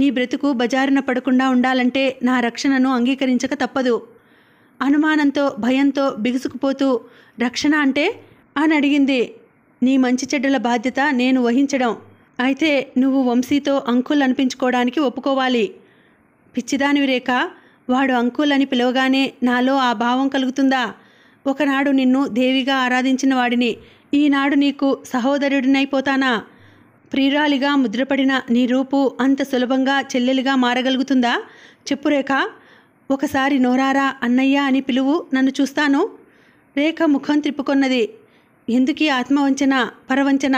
నీ బ్రతుకు బజారున పడకుండా ఉండాలంటే నా రక్షణను అంగీకరించక తప్పదు అనుమానంతో భయంతో బిగుసుకుపోతూ రక్షణ అంటే అని అడిగింది నీ మంచి చెడ్డల బాధ్యత నేను వహించడం అయితే నువ్వు వంశీతో అంకుల్ అనిపించుకోవడానికి ఒప్పుకోవాలి పిచ్చిదానివి రేఖ వాడు అంకుల్ అని పిలవగానే నాలో ఆ భావం కలుగుతుందా ఒకనాడు నిన్ను దేవిగా ఆరాధించిన వాడిని ఈనాడు నీకు సహోదరుడినైపోతానా ప్రియురాలిగా ముద్రపడిన నీ రూపు అంత సులభంగా చెల్లెలిగా మారగలుగుతుందా చెప్పురేఖ ఒకసారి నోరారా అన్నయ్య అని పిలువు నన్ను చూస్తాను రేఖ ముఖం త్రిప్పుకొన్నది ఎందుకీ ఆత్మవంచన పరవంచన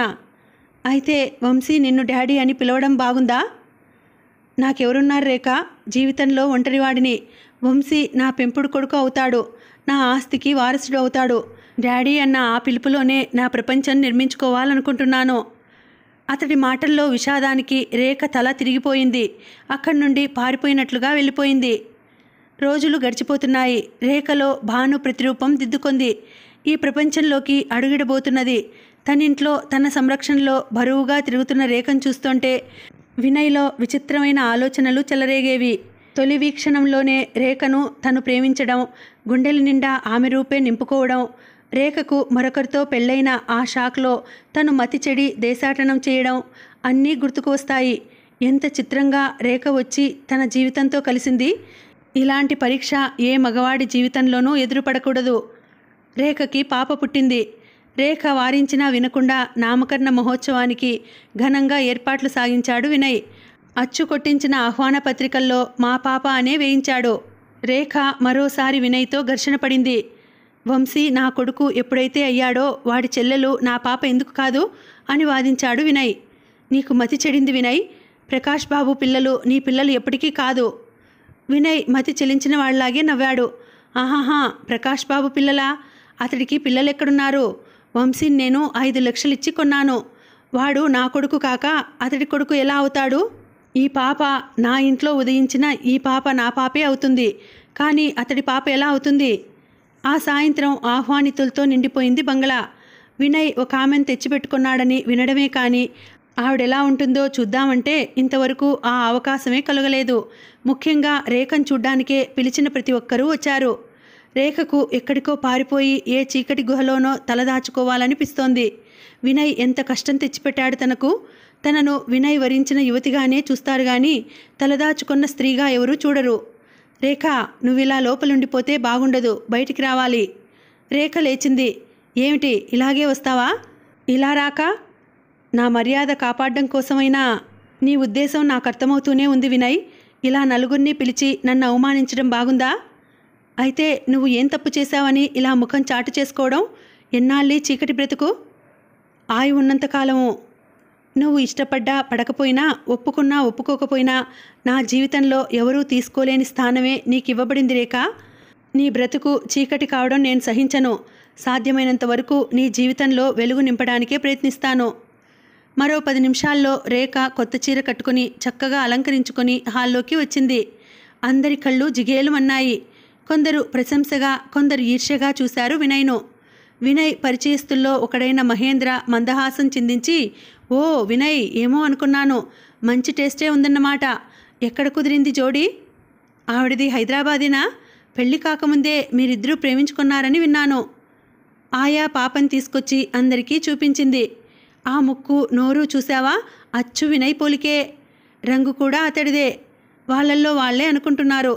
అయితే వంశీ నిన్ను డాడీ అని పిలవడం బాగుందా నాకెవరున్నారు రేఖ జీవితంలో ఒంటరివాడిని వంశీ నా పెంపుడు కొడుకు అవుతాడు నా ఆస్తికి వారసుడు అవుతాడు డాడీ అన్న ఆ పిలుపులోనే నా ప్రపంచం నిర్మించుకోవాలనుకుంటున్నాను అతడి మాటల్లో విషాదానికి రేఖ తల తిరిగిపోయింది అక్కడి నుండి పారిపోయినట్లుగా వెళ్ళిపోయింది రోజులు గడిచిపోతున్నాయి రేఖలో భాను ప్రతిరూపం దిద్దుకుంది ఈ ప్రపంచంలోకి అడుగిడబోతున్నది తనింట్లో తన సంరక్షణలో బరువుగా తిరుగుతున్న రేఖను చూస్తుంటే వినయ్లో విచిత్రమైన ఆలోచనలు చెలరేగేవి తొలి వీక్షణంలోనే రేఖను తను ప్రేమించడం గుండెల నిండా ఆమె రూపే నింపుకోవడం రేఖకు మరొకరితో పెళ్ళైన ఆ షాక్లో తను మతి చెడి దేశాటనం చేయడం అన్నీ వస్తాయి ఎంత చిత్రంగా రేఖ వచ్చి తన జీవితంతో కలిసింది ఇలాంటి పరీక్ష ఏ మగవాడి జీవితంలోనూ ఎదురుపడకూడదు రేఖకి పాప పుట్టింది రేఖ వారించినా వినకుండా నామకరణ మహోత్సవానికి ఘనంగా ఏర్పాట్లు సాగించాడు వినయ్ అచ్చు కొట్టించిన ఆహ్వాన పత్రికల్లో మా పాప అనే వేయించాడు రేఖ మరోసారి వినయ్తో ఘర్షణ పడింది వంశీ నా కొడుకు ఎప్పుడైతే అయ్యాడో వాడి చెల్లెలు నా పాప ఎందుకు కాదు అని వాదించాడు వినయ్ నీకు మతి చెడింది వినయ్ ప్రకాష్ బాబు పిల్లలు నీ పిల్లలు ఎప్పటికీ కాదు వినయ్ మతి చెలించిన వాళ్ళలాగే నవ్వాడు ఆహాహా ప్రకాష్ బాబు పిల్లలా అతడికి పిల్లలెక్కడున్నారు వంశీని నేను ఐదు లక్షలు ఇచ్చి కొన్నాను వాడు నా కొడుకు కాక అతడి కొడుకు ఎలా అవుతాడు ఈ పాప నా ఇంట్లో ఉదయించిన ఈ పాప నా పాపే అవుతుంది కానీ అతడి పాప ఎలా అవుతుంది ఆ సాయంత్రం ఆహ్వానితులతో నిండిపోయింది బంగ్లా వినయ్ ఒక ఆమెను తెచ్చిపెట్టుకున్నాడని వినడమే కానీ ఆవిడెలా ఉంటుందో చూద్దామంటే ఇంతవరకు ఆ అవకాశమే కలగలేదు ముఖ్యంగా రేఖను చూడ్డానికే పిలిచిన ప్రతి ఒక్కరూ వచ్చారు రేఖకు ఎక్కడికో పారిపోయి ఏ చీకటి గుహలోనో తలదాచుకోవాలనిపిస్తోంది వినయ్ ఎంత కష్టం తెచ్చిపెట్టాడు తనకు తనను వినయ్ వరించిన యువతిగానే చూస్తారు గాని తలదాచుకున్న స్త్రీగా ఎవరూ చూడరు రేఖ నువ్విలా లోపలుండిపోతే బాగుండదు బయటికి రావాలి రేఖ లేచింది ఏమిటి ఇలాగే వస్తావా ఇలా రాక నా మర్యాద కాపాడడం కోసమైనా నీ ఉద్దేశం నాకు అర్థమవుతూనే ఉంది వినయ్ ఇలా నలుగురిని పిలిచి నన్ను అవమానించడం బాగుందా అయితే నువ్వు ఏం తప్పు చేశావని ఇలా ముఖం చాటు చేసుకోవడం ఎన్నాళ్ళీ చీకటి బ్రతుకు ఆయి ఉన్నంతకాలము నువ్వు ఇష్టపడ్డా పడకపోయినా ఒప్పుకున్నా ఒప్పుకోకపోయినా నా జీవితంలో ఎవరూ తీసుకోలేని స్థానమే నీకు ఇవ్వబడింది రేఖ నీ బ్రతుకు చీకటి కావడం నేను సహించను సాధ్యమైనంత వరకు నీ జీవితంలో వెలుగు నింపడానికే ప్రయత్నిస్తాను మరో పది నిమిషాల్లో రేఖ కొత్త చీర కట్టుకుని చక్కగా అలంకరించుకొని హాల్లోకి వచ్చింది అందరి కళ్ళు జిగేలుమన్నాయి కొందరు ప్రశంసగా కొందరు ఈర్ష్యగా చూశారు వినయ్ను వినయ్ పరిచయస్తుల్లో ఒకడైన మహేంద్ర మందహాసం చిందించి ఓ వినయ్ ఏమో అనుకున్నాను మంచి టేస్టే ఉందన్నమాట ఎక్కడ కుదిరింది జోడి ఆవిడది హైదరాబాదీనా పెళ్లి కాకముందే మీరిద్దరూ ప్రేమించుకున్నారని విన్నాను ఆయా పాపం తీసుకొచ్చి అందరికీ చూపించింది ఆ ముక్కు నోరు చూసావా అచ్చు వినయ్ పోలికే రంగు కూడా అతడిదే వాళ్ళల్లో వాళ్లే అనుకుంటున్నారు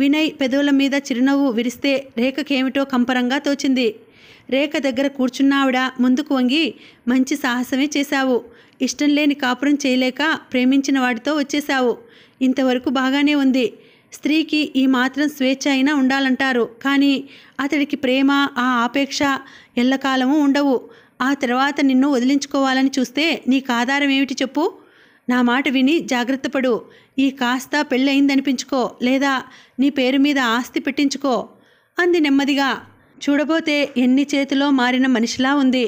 వినయ్ పెదవుల మీద చిరునవ్వు విరిస్తే రేఖకేమిటో కంపరంగా తోచింది రేఖ దగ్గర కూర్చున్నావిడ ముందుకు వంగి మంచి సాహసమే చేశావు ఇష్టం లేని కాపురం చేయలేక ప్రేమించిన వాడితో వచ్చేశావు ఇంతవరకు బాగానే ఉంది స్త్రీకి ఈ మాత్రం స్వేచ్ఛ అయినా ఉండాలంటారు కానీ అతడికి ప్రేమ ఆ ఆపేక్ష ఎల్లకాలము ఉండవు ఆ తర్వాత నిన్ను వదిలించుకోవాలని చూస్తే నీకు ఆధారం ఏమిటి చెప్పు నా మాట విని జాగ్రత్తపడు ఈ కాస్త పెళ్ళయిందనిపించుకో లేదా నీ పేరు మీద ఆస్తి పెట్టించుకో అంది నెమ్మదిగా చూడబోతే ఎన్ని చేతిలో మారిన మనిషిలా ఉంది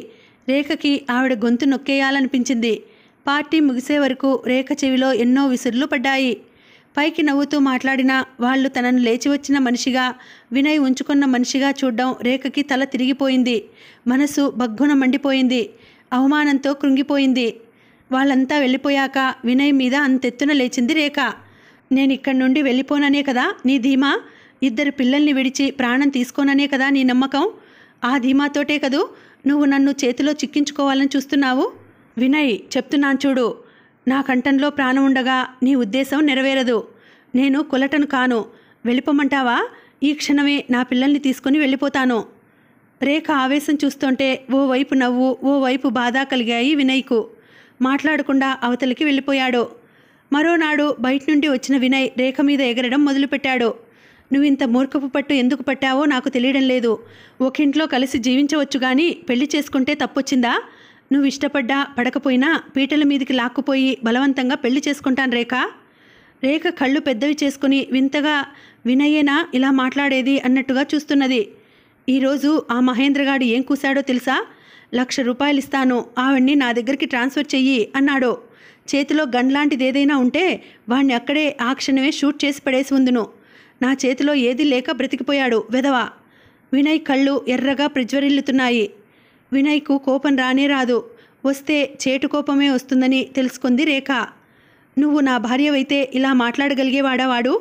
రేఖకి ఆవిడ గొంతు నొక్కేయాలనిపించింది పార్టీ ముగిసే వరకు రేఖ చెవిలో ఎన్నో విసురులు పడ్డాయి పైకి నవ్వుతూ మాట్లాడినా వాళ్ళు తనను లేచి వచ్చిన మనిషిగా వినయ్ ఉంచుకున్న మనిషిగా చూడ్డం రేఖకి తల తిరిగిపోయింది మనసు భగ్గున మండిపోయింది అవమానంతో కృంగిపోయింది వాళ్ళంతా వెళ్ళిపోయాక వినయ్ మీద అంతెత్తున లేచింది రేఖ నేను ఇక్కడి నుండి వెళ్ళిపోననే కదా నీ ధీమా ఇద్దరు పిల్లల్ని విడిచి ప్రాణం తీసుకోననే కదా నీ నమ్మకం ఆ ధీమాతోటే కదూ నువ్వు నన్ను చేతిలో చిక్కించుకోవాలని చూస్తున్నావు వినయ్ చెప్తున్నాను చూడు నా కంఠంలో ప్రాణం ఉండగా నీ ఉద్దేశం నెరవేరదు నేను కులటను కాను వెళ్ళిపోమంటావా ఈ క్షణమే నా పిల్లల్ని తీసుకుని వెళ్ళిపోతాను రేఖ ఆవేశం చూస్తుంటే ఓ వైపు నవ్వు ఓ వైపు బాధ కలిగాయి వినయ్కు మాట్లాడకుండా అవతలికి వెళ్ళిపోయాడు మరోనాడు బయట నుండి వచ్చిన వినయ్ రేఖ మీద ఎగరడం మొదలుపెట్టాడు నువ్వు ఇంత మూర్ఖపు పట్టు ఎందుకు పట్టావో నాకు తెలియడం లేదు ఒకింట్లో కలిసి జీవించవచ్చు కానీ పెళ్లి చేసుకుంటే తప్పొచ్చిందా నువ్వు ఇష్టపడ్డా పడకపోయినా పీటల మీదికి లాక్కుపోయి బలవంతంగా పెళ్లి చేసుకుంటాను రేఖ రేఖ కళ్ళు పెద్దవి చేసుకుని వింతగా వినయేనా ఇలా మాట్లాడేది అన్నట్టుగా చూస్తున్నది ఈరోజు ఆ మహేంద్రగాడు ఏం కూశాడో తెలుసా లక్ష రూపాయలు ఇస్తాను ఆవిడ్ని నా దగ్గరికి ట్రాన్స్ఫర్ చెయ్యి అన్నాడు చేతిలో గన్ లాంటిది ఏదైనా ఉంటే వాణ్ణి అక్కడే ఆ క్షణమే షూట్ చేసి పడేసి ఉందును నా చేతిలో ఏదీ లేక బ్రతికిపోయాడు వెధవ వినయ్ కళ్ళు ఎర్రగా ప్రజ్వరిల్లుతున్నాయి వినయ్కు కోపం రానే రాదు వస్తే చేటు కోపమే వస్తుందని తెలుసుకుంది రేఖ నువ్వు నా భార్యవైతే ఇలా మాట్లాడగలిగేవాడావాడు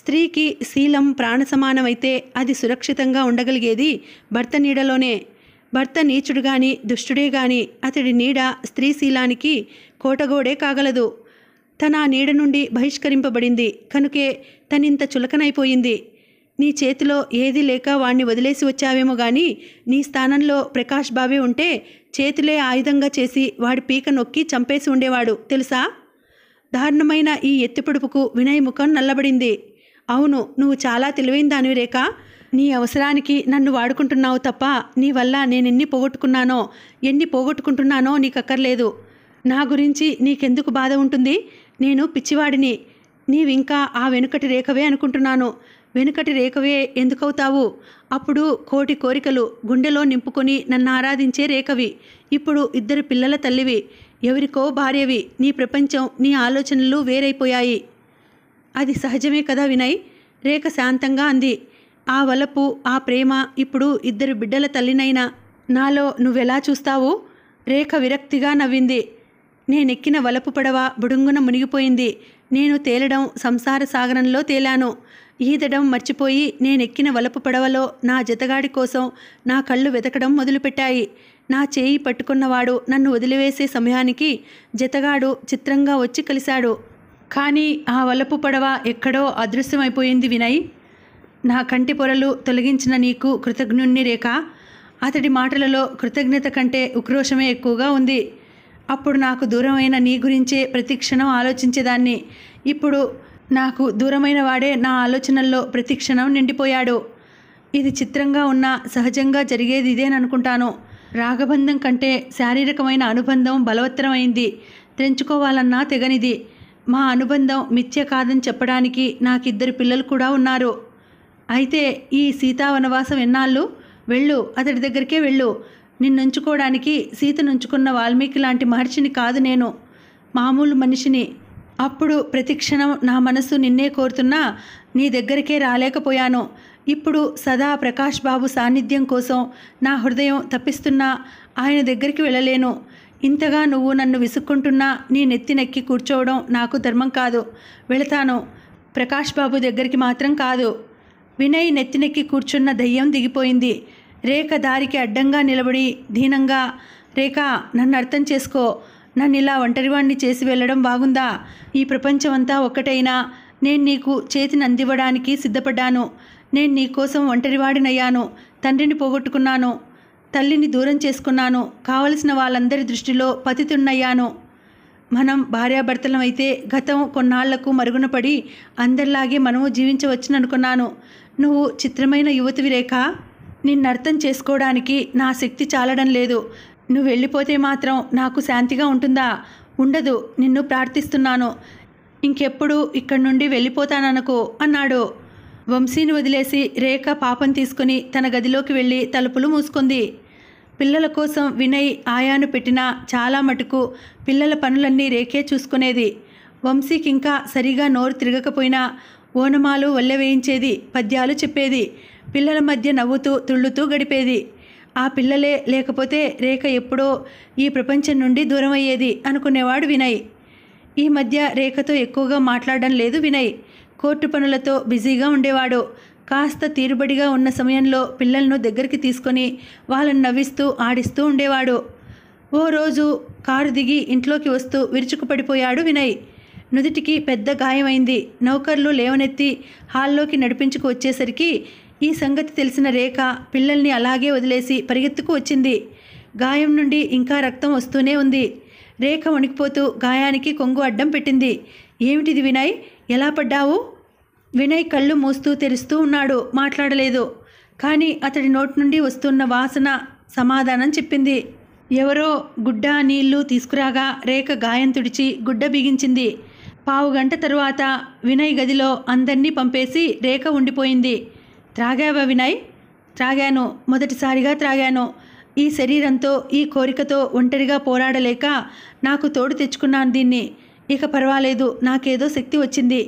స్త్రీకి శీలం ప్రాణ సమానమైతే అది సురక్షితంగా ఉండగలిగేది భర్త నీడలోనే భర్త నీచుడు గాని దుష్టుడే గాని అతడి నీడ స్త్రీ శీలానికి కోటగోడే కాగలదు తన నీడ నుండి బహిష్కరింపబడింది కనుకే తనింత చులకనైపోయింది నీ చేతిలో ఏది లేక వాణ్ణి వదిలేసి వచ్చావేమో గాని నీ స్థానంలో ప్రకాష్ బాబే ఉంటే చేతులే ఆయుధంగా చేసి వాడి పీక నొక్కి చంపేసి ఉండేవాడు తెలుసా దారుణమైన ఈ ఎత్తిపొడుపుకు వినయ్ ముఖం నల్లబడింది అవును నువ్వు చాలా తెలివైన దానివి రేఖ నీ అవసరానికి నన్ను వాడుకుంటున్నావు తప్ప నీ వల్ల నేను ఎన్ని పోగొట్టుకున్నానో ఎన్ని పోగొట్టుకుంటున్నానో నీకు అక్కర్లేదు నా గురించి నీకెందుకు బాధ ఉంటుంది నేను పిచ్చివాడిని నీవింకా ఆ వెనుకటి రేఖవే అనుకుంటున్నాను వెనుకటి రేఖవే ఎందుకవుతావు అప్పుడు కోటి కోరికలు గుండెలో నింపుకొని నన్ను ఆరాధించే రేఖవి ఇప్పుడు ఇద్దరు పిల్లల తల్లివి ఎవరికో భార్యవి నీ ప్రపంచం నీ ఆలోచనలు వేరైపోయాయి అది సహజమే కదా వినయ్ రేఖ శాంతంగా అంది ఆ వలపు ఆ ప్రేమ ఇప్పుడు ఇద్దరు బిడ్డల తల్లినైనా నాలో నువ్వెలా చూస్తావు రేఖ విరక్తిగా నవ్వింది నేనెక్కిన వలపు పడవ బుడుంగున మునిగిపోయింది నేను తేలడం సంసార సాగరంలో తేలాను ఈదడం మర్చిపోయి నేనెక్కిన వలపు పడవలో నా జతగాడి కోసం నా కళ్ళు వెతకడం మొదలుపెట్టాయి నా చేయి పట్టుకున్నవాడు నన్ను వదిలివేసే సమయానికి జతగాడు చిత్రంగా వచ్చి కలిశాడు కానీ ఆ వలపు పడవ ఎక్కడో అదృశ్యమైపోయింది వినయ్ నా కంటి పొరలు తొలగించిన నీకు కృతజ్ఞుణ్ణి రేఖ అతడి మాటలలో కృతజ్ఞత కంటే ఉక్రోషమే ఎక్కువగా ఉంది అప్పుడు నాకు దూరమైన నీ గురించే ప్రతిక్షణం ఆలోచించేదాన్ని ఇప్పుడు నాకు దూరమైన వాడే నా ఆలోచనల్లో ప్రతి క్షణం నిండిపోయాడు ఇది చిత్రంగా ఉన్నా సహజంగా జరిగేది ఇదేననుకుంటాను రాగబంధం కంటే శారీరకమైన అనుబంధం బలవత్తరమైంది తెంచుకోవాలన్నా తెగనిది మా అనుబంధం మిథ్య కాదని చెప్పడానికి నాకిద్దరు పిల్లలు కూడా ఉన్నారు అయితే ఈ సీతావనవాసం ఎన్నాళ్ళు వెళ్ళు అతడి దగ్గరికే వెళ్ళు నిన్నుంచుకోవడానికి నుంచుకున్న వాల్మీకి లాంటి మహర్షిని కాదు నేను మామూలు మనిషిని అప్పుడు ప్రతిక్షణం నా మనసు నిన్నే కోరుతున్నా నీ దగ్గరికే రాలేకపోయాను ఇప్పుడు సదా ప్రకాష్ బాబు సాన్నిధ్యం కోసం నా హృదయం తప్పిస్తున్నా ఆయన దగ్గరికి వెళ్ళలేను ఇంతగా నువ్వు నన్ను విసుక్కుంటున్నా నీ నెత్తినెక్కి కూర్చోవడం నాకు ధర్మం కాదు వెళతాను ప్రకాష్ బాబు దగ్గరికి మాత్రం కాదు వినయ్ నెత్తినెక్కి కూర్చున్న దయ్యం దిగిపోయింది రేఖ దారికి అడ్డంగా నిలబడి దీనంగా రేఖ నన్ను అర్థం చేసుకో నన్ను ఇలా ఒంటరివాణ్ణి చేసి వెళ్ళడం బాగుందా ఈ ప్రపంచమంతా ఒక్కటైనా నేను నీకు చేతిని అందివ్వడానికి సిద్ధపడ్డాను నేను నీకోసం ఒంటరివాడినయ్యాను తండ్రిని పోగొట్టుకున్నాను తల్లిని దూరం చేసుకున్నాను కావలసిన వాళ్ళందరి దృష్టిలో పతితున్నయ్యాను మనం భార్యాభర్తలం అయితే గతం కొన్నాళ్లకు పడి అందరిలాగే మనము జీవించవచ్చుననుకున్నాను నువ్వు చిత్రమైన యువతివి రేఖ నిన్నర్థం చేసుకోవడానికి నా శక్తి చాలడం లేదు నువ్వు వెళ్ళిపోతే మాత్రం నాకు శాంతిగా ఉంటుందా ఉండదు నిన్ను ప్రార్థిస్తున్నాను ఇంకెప్పుడు ఇక్కడి నుండి వెళ్ళిపోతాననుకో అన్నాడు వంశీని వదిలేసి రేఖ పాపం తీసుకుని తన గదిలోకి వెళ్ళి తలుపులు మూసుకుంది పిల్లల కోసం వినయ్ ఆయాను పెట్టినా చాలా మటుకు పిల్లల పనులన్నీ రేఖే చూసుకునేది వంశీకి ఇంకా సరిగా నోరు తిరగకపోయినా ఓనమాలు వల్లె వేయించేది పద్యాలు చెప్పేది పిల్లల మధ్య నవ్వుతూ తుళ్ళుతూ గడిపేది ఆ పిల్లలే లేకపోతే రేఖ ఎప్పుడో ఈ ప్రపంచం నుండి దూరం అయ్యేది అనుకునేవాడు వినయ్ ఈ మధ్య రేఖతో ఎక్కువగా మాట్లాడడం లేదు వినయ్ కోర్టు పనులతో బిజీగా ఉండేవాడు కాస్త తీరుబడిగా ఉన్న సమయంలో పిల్లలను దగ్గరికి తీసుకొని వాళ్ళని నవ్విస్తూ ఆడిస్తూ ఉండేవాడు ఓ రోజు కారు దిగి ఇంట్లోకి వస్తూ విరుచుకుపడిపోయాడు వినయ్ నుదుటికి పెద్ద గాయమైంది నౌకర్లు లేవనెత్తి హాల్లోకి నడిపించుకు వచ్చేసరికి ఈ సంగతి తెలిసిన రేఖ పిల్లల్ని అలాగే వదిలేసి పరిగెత్తుకు వచ్చింది గాయం నుండి ఇంకా రక్తం వస్తూనే ఉంది రేఖ వణికిపోతూ గాయానికి కొంగు అడ్డం పెట్టింది ఏమిటిది వినయ్ ఎలా పడ్డావు వినయ్ కళ్ళు మూస్తూ తెరుస్తూ ఉన్నాడు మాట్లాడలేదు కానీ అతడి నోటి నుండి వస్తున్న వాసన సమాధానం చెప్పింది ఎవరో గుడ్డ నీళ్లు తీసుకురాగా రేఖ గాయం తుడిచి గుడ్డ బిగించింది పావు గంట తరువాత వినయ్ గదిలో అందర్నీ పంపేసి రేఖ ఉండిపోయింది త్రాగావా వినయ్ త్రాగాను మొదటిసారిగా త్రాగాను ఈ శరీరంతో ఈ కోరికతో ఒంటరిగా పోరాడలేక నాకు తోడు తెచ్చుకున్నాను దీన్ని ఇక పర్వాలేదు నాకేదో శక్తి వచ్చింది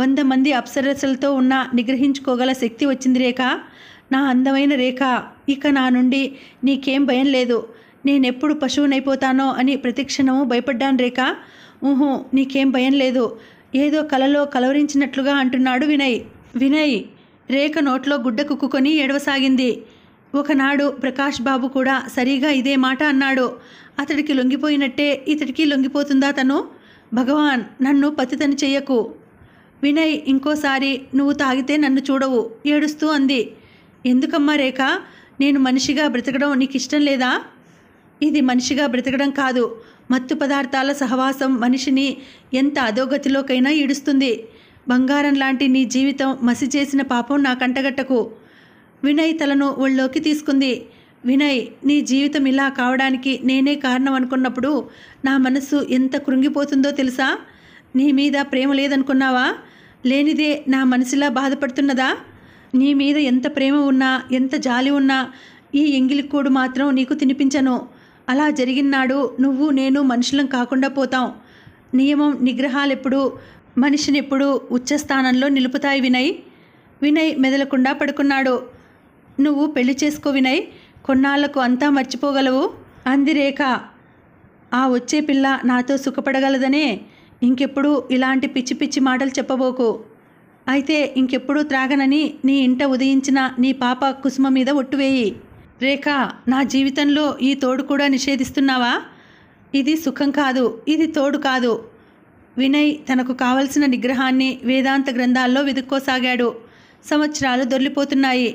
వంద మంది అప్సరసలతో ఉన్న నిగ్రహించుకోగల శక్తి వచ్చింది రేఖ నా అందమైన రేఖ ఇక నా నుండి నీకేం భయం లేదు నేనెప్పుడు పశువునైపోతానో అని ప్రతిక్షణము భయపడ్డాను రేఖ ఊహు నీకేం భయం లేదు ఏదో కలలో కలవరించినట్లుగా అంటున్నాడు వినయ్ వినయ్ రేఖ నోట్లో గుడ్డ కుక్కుకొని ఏడవసాగింది ఒకనాడు ప్రకాష్ బాబు కూడా సరిగా ఇదే మాట అన్నాడు అతడికి లొంగిపోయినట్టే ఇతడికి లొంగిపోతుందా తను భగవాన్ నన్ను పతితని చెయ్యకు వినయ్ ఇంకోసారి నువ్వు తాగితే నన్ను చూడవు ఏడుస్తూ అంది ఎందుకమ్మా రేఖ నేను మనిషిగా బ్రతకడం నీకు ఇష్టం లేదా ఇది మనిషిగా బ్రతకడం కాదు మత్తు పదార్థాల సహవాసం మనిషిని ఎంత అధోగతిలోకైనా ఈడుస్తుంది బంగారం లాంటి నీ జీవితం మసి చేసిన పాపం నా కంటగట్టకు వినయ్ తలను ఒళ్ళోకి తీసుకుంది వినయ్ నీ జీవితం ఇలా కావడానికి నేనే కారణం అనుకున్నప్పుడు నా మనస్సు ఎంత కృంగిపోతుందో తెలుసా నీ మీద ప్రేమ లేదనుకున్నావా లేనిదే నా మనసులా బాధపడుతున్నదా నీ మీద ఎంత ప్రేమ ఉన్నా ఎంత జాలి ఉన్నా ఈ ఎంగిలికోడు మాత్రం నీకు తినిపించను అలా జరిగినాడు నువ్వు నేను మనుషులం కాకుండా పోతాం నియమం నిగ్రహాలెప్పుడు మనిషిని ఎప్పుడు ఉచ్చస్థానంలో నిలుపుతాయి వినయ్ వినయ్ మెదలకుండా పడుకున్నాడు నువ్వు పెళ్లి చేసుకో వినయ్ కొన్నాళ్లకు అంతా మర్చిపోగలవు అంది రేఖ ఆ వచ్చే పిల్ల నాతో సుఖపడగలదనే ఇంకెప్పుడు ఇలాంటి పిచ్చి పిచ్చి మాటలు చెప్పబోకు అయితే ఇంకెప్పుడు త్రాగనని నీ ఇంట ఉదయించిన నీ పాప కుసుమ మీద ఒట్టువేయి రేఖ నా జీవితంలో ఈ తోడు కూడా నిషేధిస్తున్నావా ఇది సుఖం కాదు ఇది తోడు కాదు వినయ్ తనకు కావలసిన నిగ్రహాన్ని వేదాంత గ్రంథాల్లో వెదుక్కోసాగాడు సంవత్సరాలు దొరికిపోతున్నాయి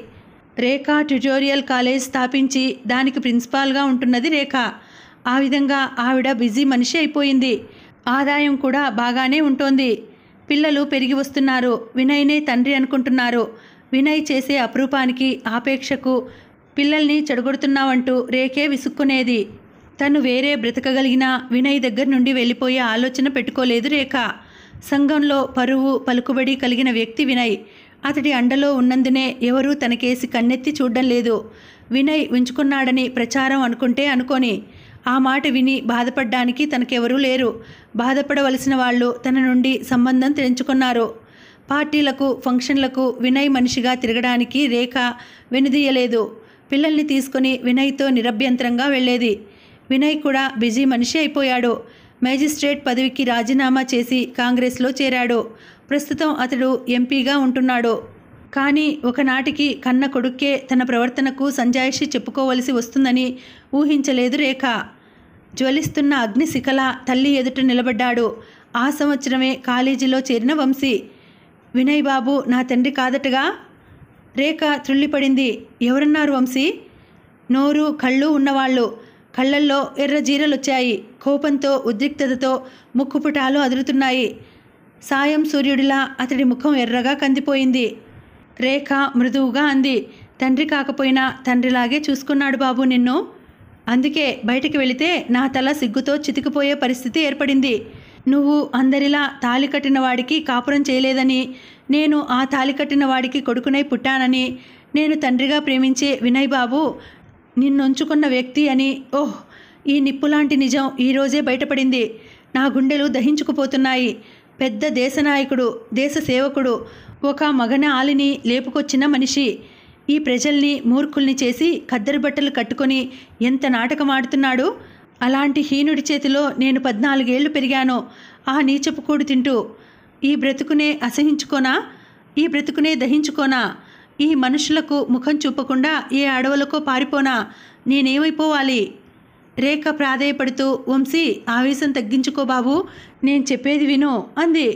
రేఖ ట్యుటోరియల్ కాలేజ్ స్థాపించి దానికి ప్రిన్సిపాల్గా ఉంటున్నది రేఖ ఆ విధంగా ఆవిడ బిజీ మనిషి అయిపోయింది ఆదాయం కూడా బాగానే ఉంటోంది పిల్లలు పెరిగి వస్తున్నారు వినయ్నే తండ్రి అనుకుంటున్నారు వినయ్ చేసే అప్రూపానికి ఆపేక్షకు పిల్లల్ని చెడగొడుతున్నావంటూ రేఖే విసుక్కునేది తను వేరే బ్రతకగలిగిన వినయ్ దగ్గర నుండి వెళ్ళిపోయే ఆలోచన పెట్టుకోలేదు రేఖ సంఘంలో పరువు పలుకుబడి కలిగిన వ్యక్తి వినయ్ అతడి అండలో ఉన్నందునే ఎవరూ తనకేసి కన్నెత్తి చూడడం లేదు వినయ్ ఉంచుకున్నాడని ప్రచారం అనుకుంటే అనుకోని ఆ మాట విని బాధపడ్డానికి తనకెవరూ లేరు బాధపడవలసిన వాళ్ళు తన నుండి సంబంధం తెంచుకున్నారు పార్టీలకు ఫంక్షన్లకు వినయ్ మనిషిగా తిరగడానికి రేఖ వెనుదీయలేదు పిల్లల్ని తీసుకుని వినయ్తో నిరభ్యంతరంగా వెళ్ళేది వినయ్ కూడా బిజీ మనిషి అయిపోయాడు మేజిస్ట్రేట్ పదవికి రాజీనామా చేసి కాంగ్రెస్లో చేరాడు ప్రస్తుతం అతడు ఎంపీగా ఉంటున్నాడు కానీ ఒకనాటికి కన్న కొడుక్కే తన ప్రవర్తనకు సంజాయిషి చెప్పుకోవలసి వస్తుందని ఊహించలేదు రేఖ జ్వలిస్తున్న అగ్నిశిఖల తల్లి ఎదుట నిలబడ్డాడు ఆ సంవత్సరమే కాలేజీలో చేరిన వంశీ వినయ్ బాబు నా తండ్రి కాదటగా రేఖ త్రుళ్ళిపడింది ఎవరన్నారు వంశీ నోరు కళ్ళు ఉన్నవాళ్ళు కళ్ళల్లో ఎర్ర వచ్చాయి కోపంతో ఉద్రిక్తతతో ముక్కుపుటాలు అదురుతున్నాయి సాయం సూర్యుడిలా అతడి ముఖం ఎర్రగా కందిపోయింది రేఖ మృదువుగా అంది తండ్రి కాకపోయినా తండ్రిలాగే చూసుకున్నాడు బాబు నిన్ను అందుకే బయటికి వెళితే నా తల సిగ్గుతో చితికిపోయే పరిస్థితి ఏర్పడింది నువ్వు అందరిలా తాలి కట్టిన వాడికి కాపురం చేయలేదని నేను ఆ తాలి కట్టిన వాడికి కొడుకునై పుట్టానని నేను తండ్రిగా ప్రేమించే వినయ్ బాబు నిన్నుంచుకున్న వ్యక్తి అని ఓహ్ ఈ నిప్పులాంటి నిజం ఈరోజే బయటపడింది నా గుండెలు దహించుకుపోతున్నాయి పెద్ద దేశనాయకుడు దేశ సేవకుడు ఒక మగన ఆలిని లేపుకొచ్చిన మనిషి ఈ ప్రజల్ని మూర్ఖుల్ని చేసి కద్దరి బట్టలు కట్టుకొని ఎంత నాటకం అలాంటి హీనుడి చేతిలో నేను పద్నాలుగేళ్లు పెరిగాను ఆ నీచపు కూడు తింటూ ఈ బ్రతుకునే అసహించుకోనా ఈ బ్రతుకునే దహించుకోనా ఈ మనుషులకు ముఖం చూపకుండా ఏ అడవులకో పారిపోనా నేనేమైపోవాలి రేఖ ప్రాధేయపడుతూ వంశీ ఆవేశం తగ్గించుకో బాబు నేను చెప్పేది విను అంది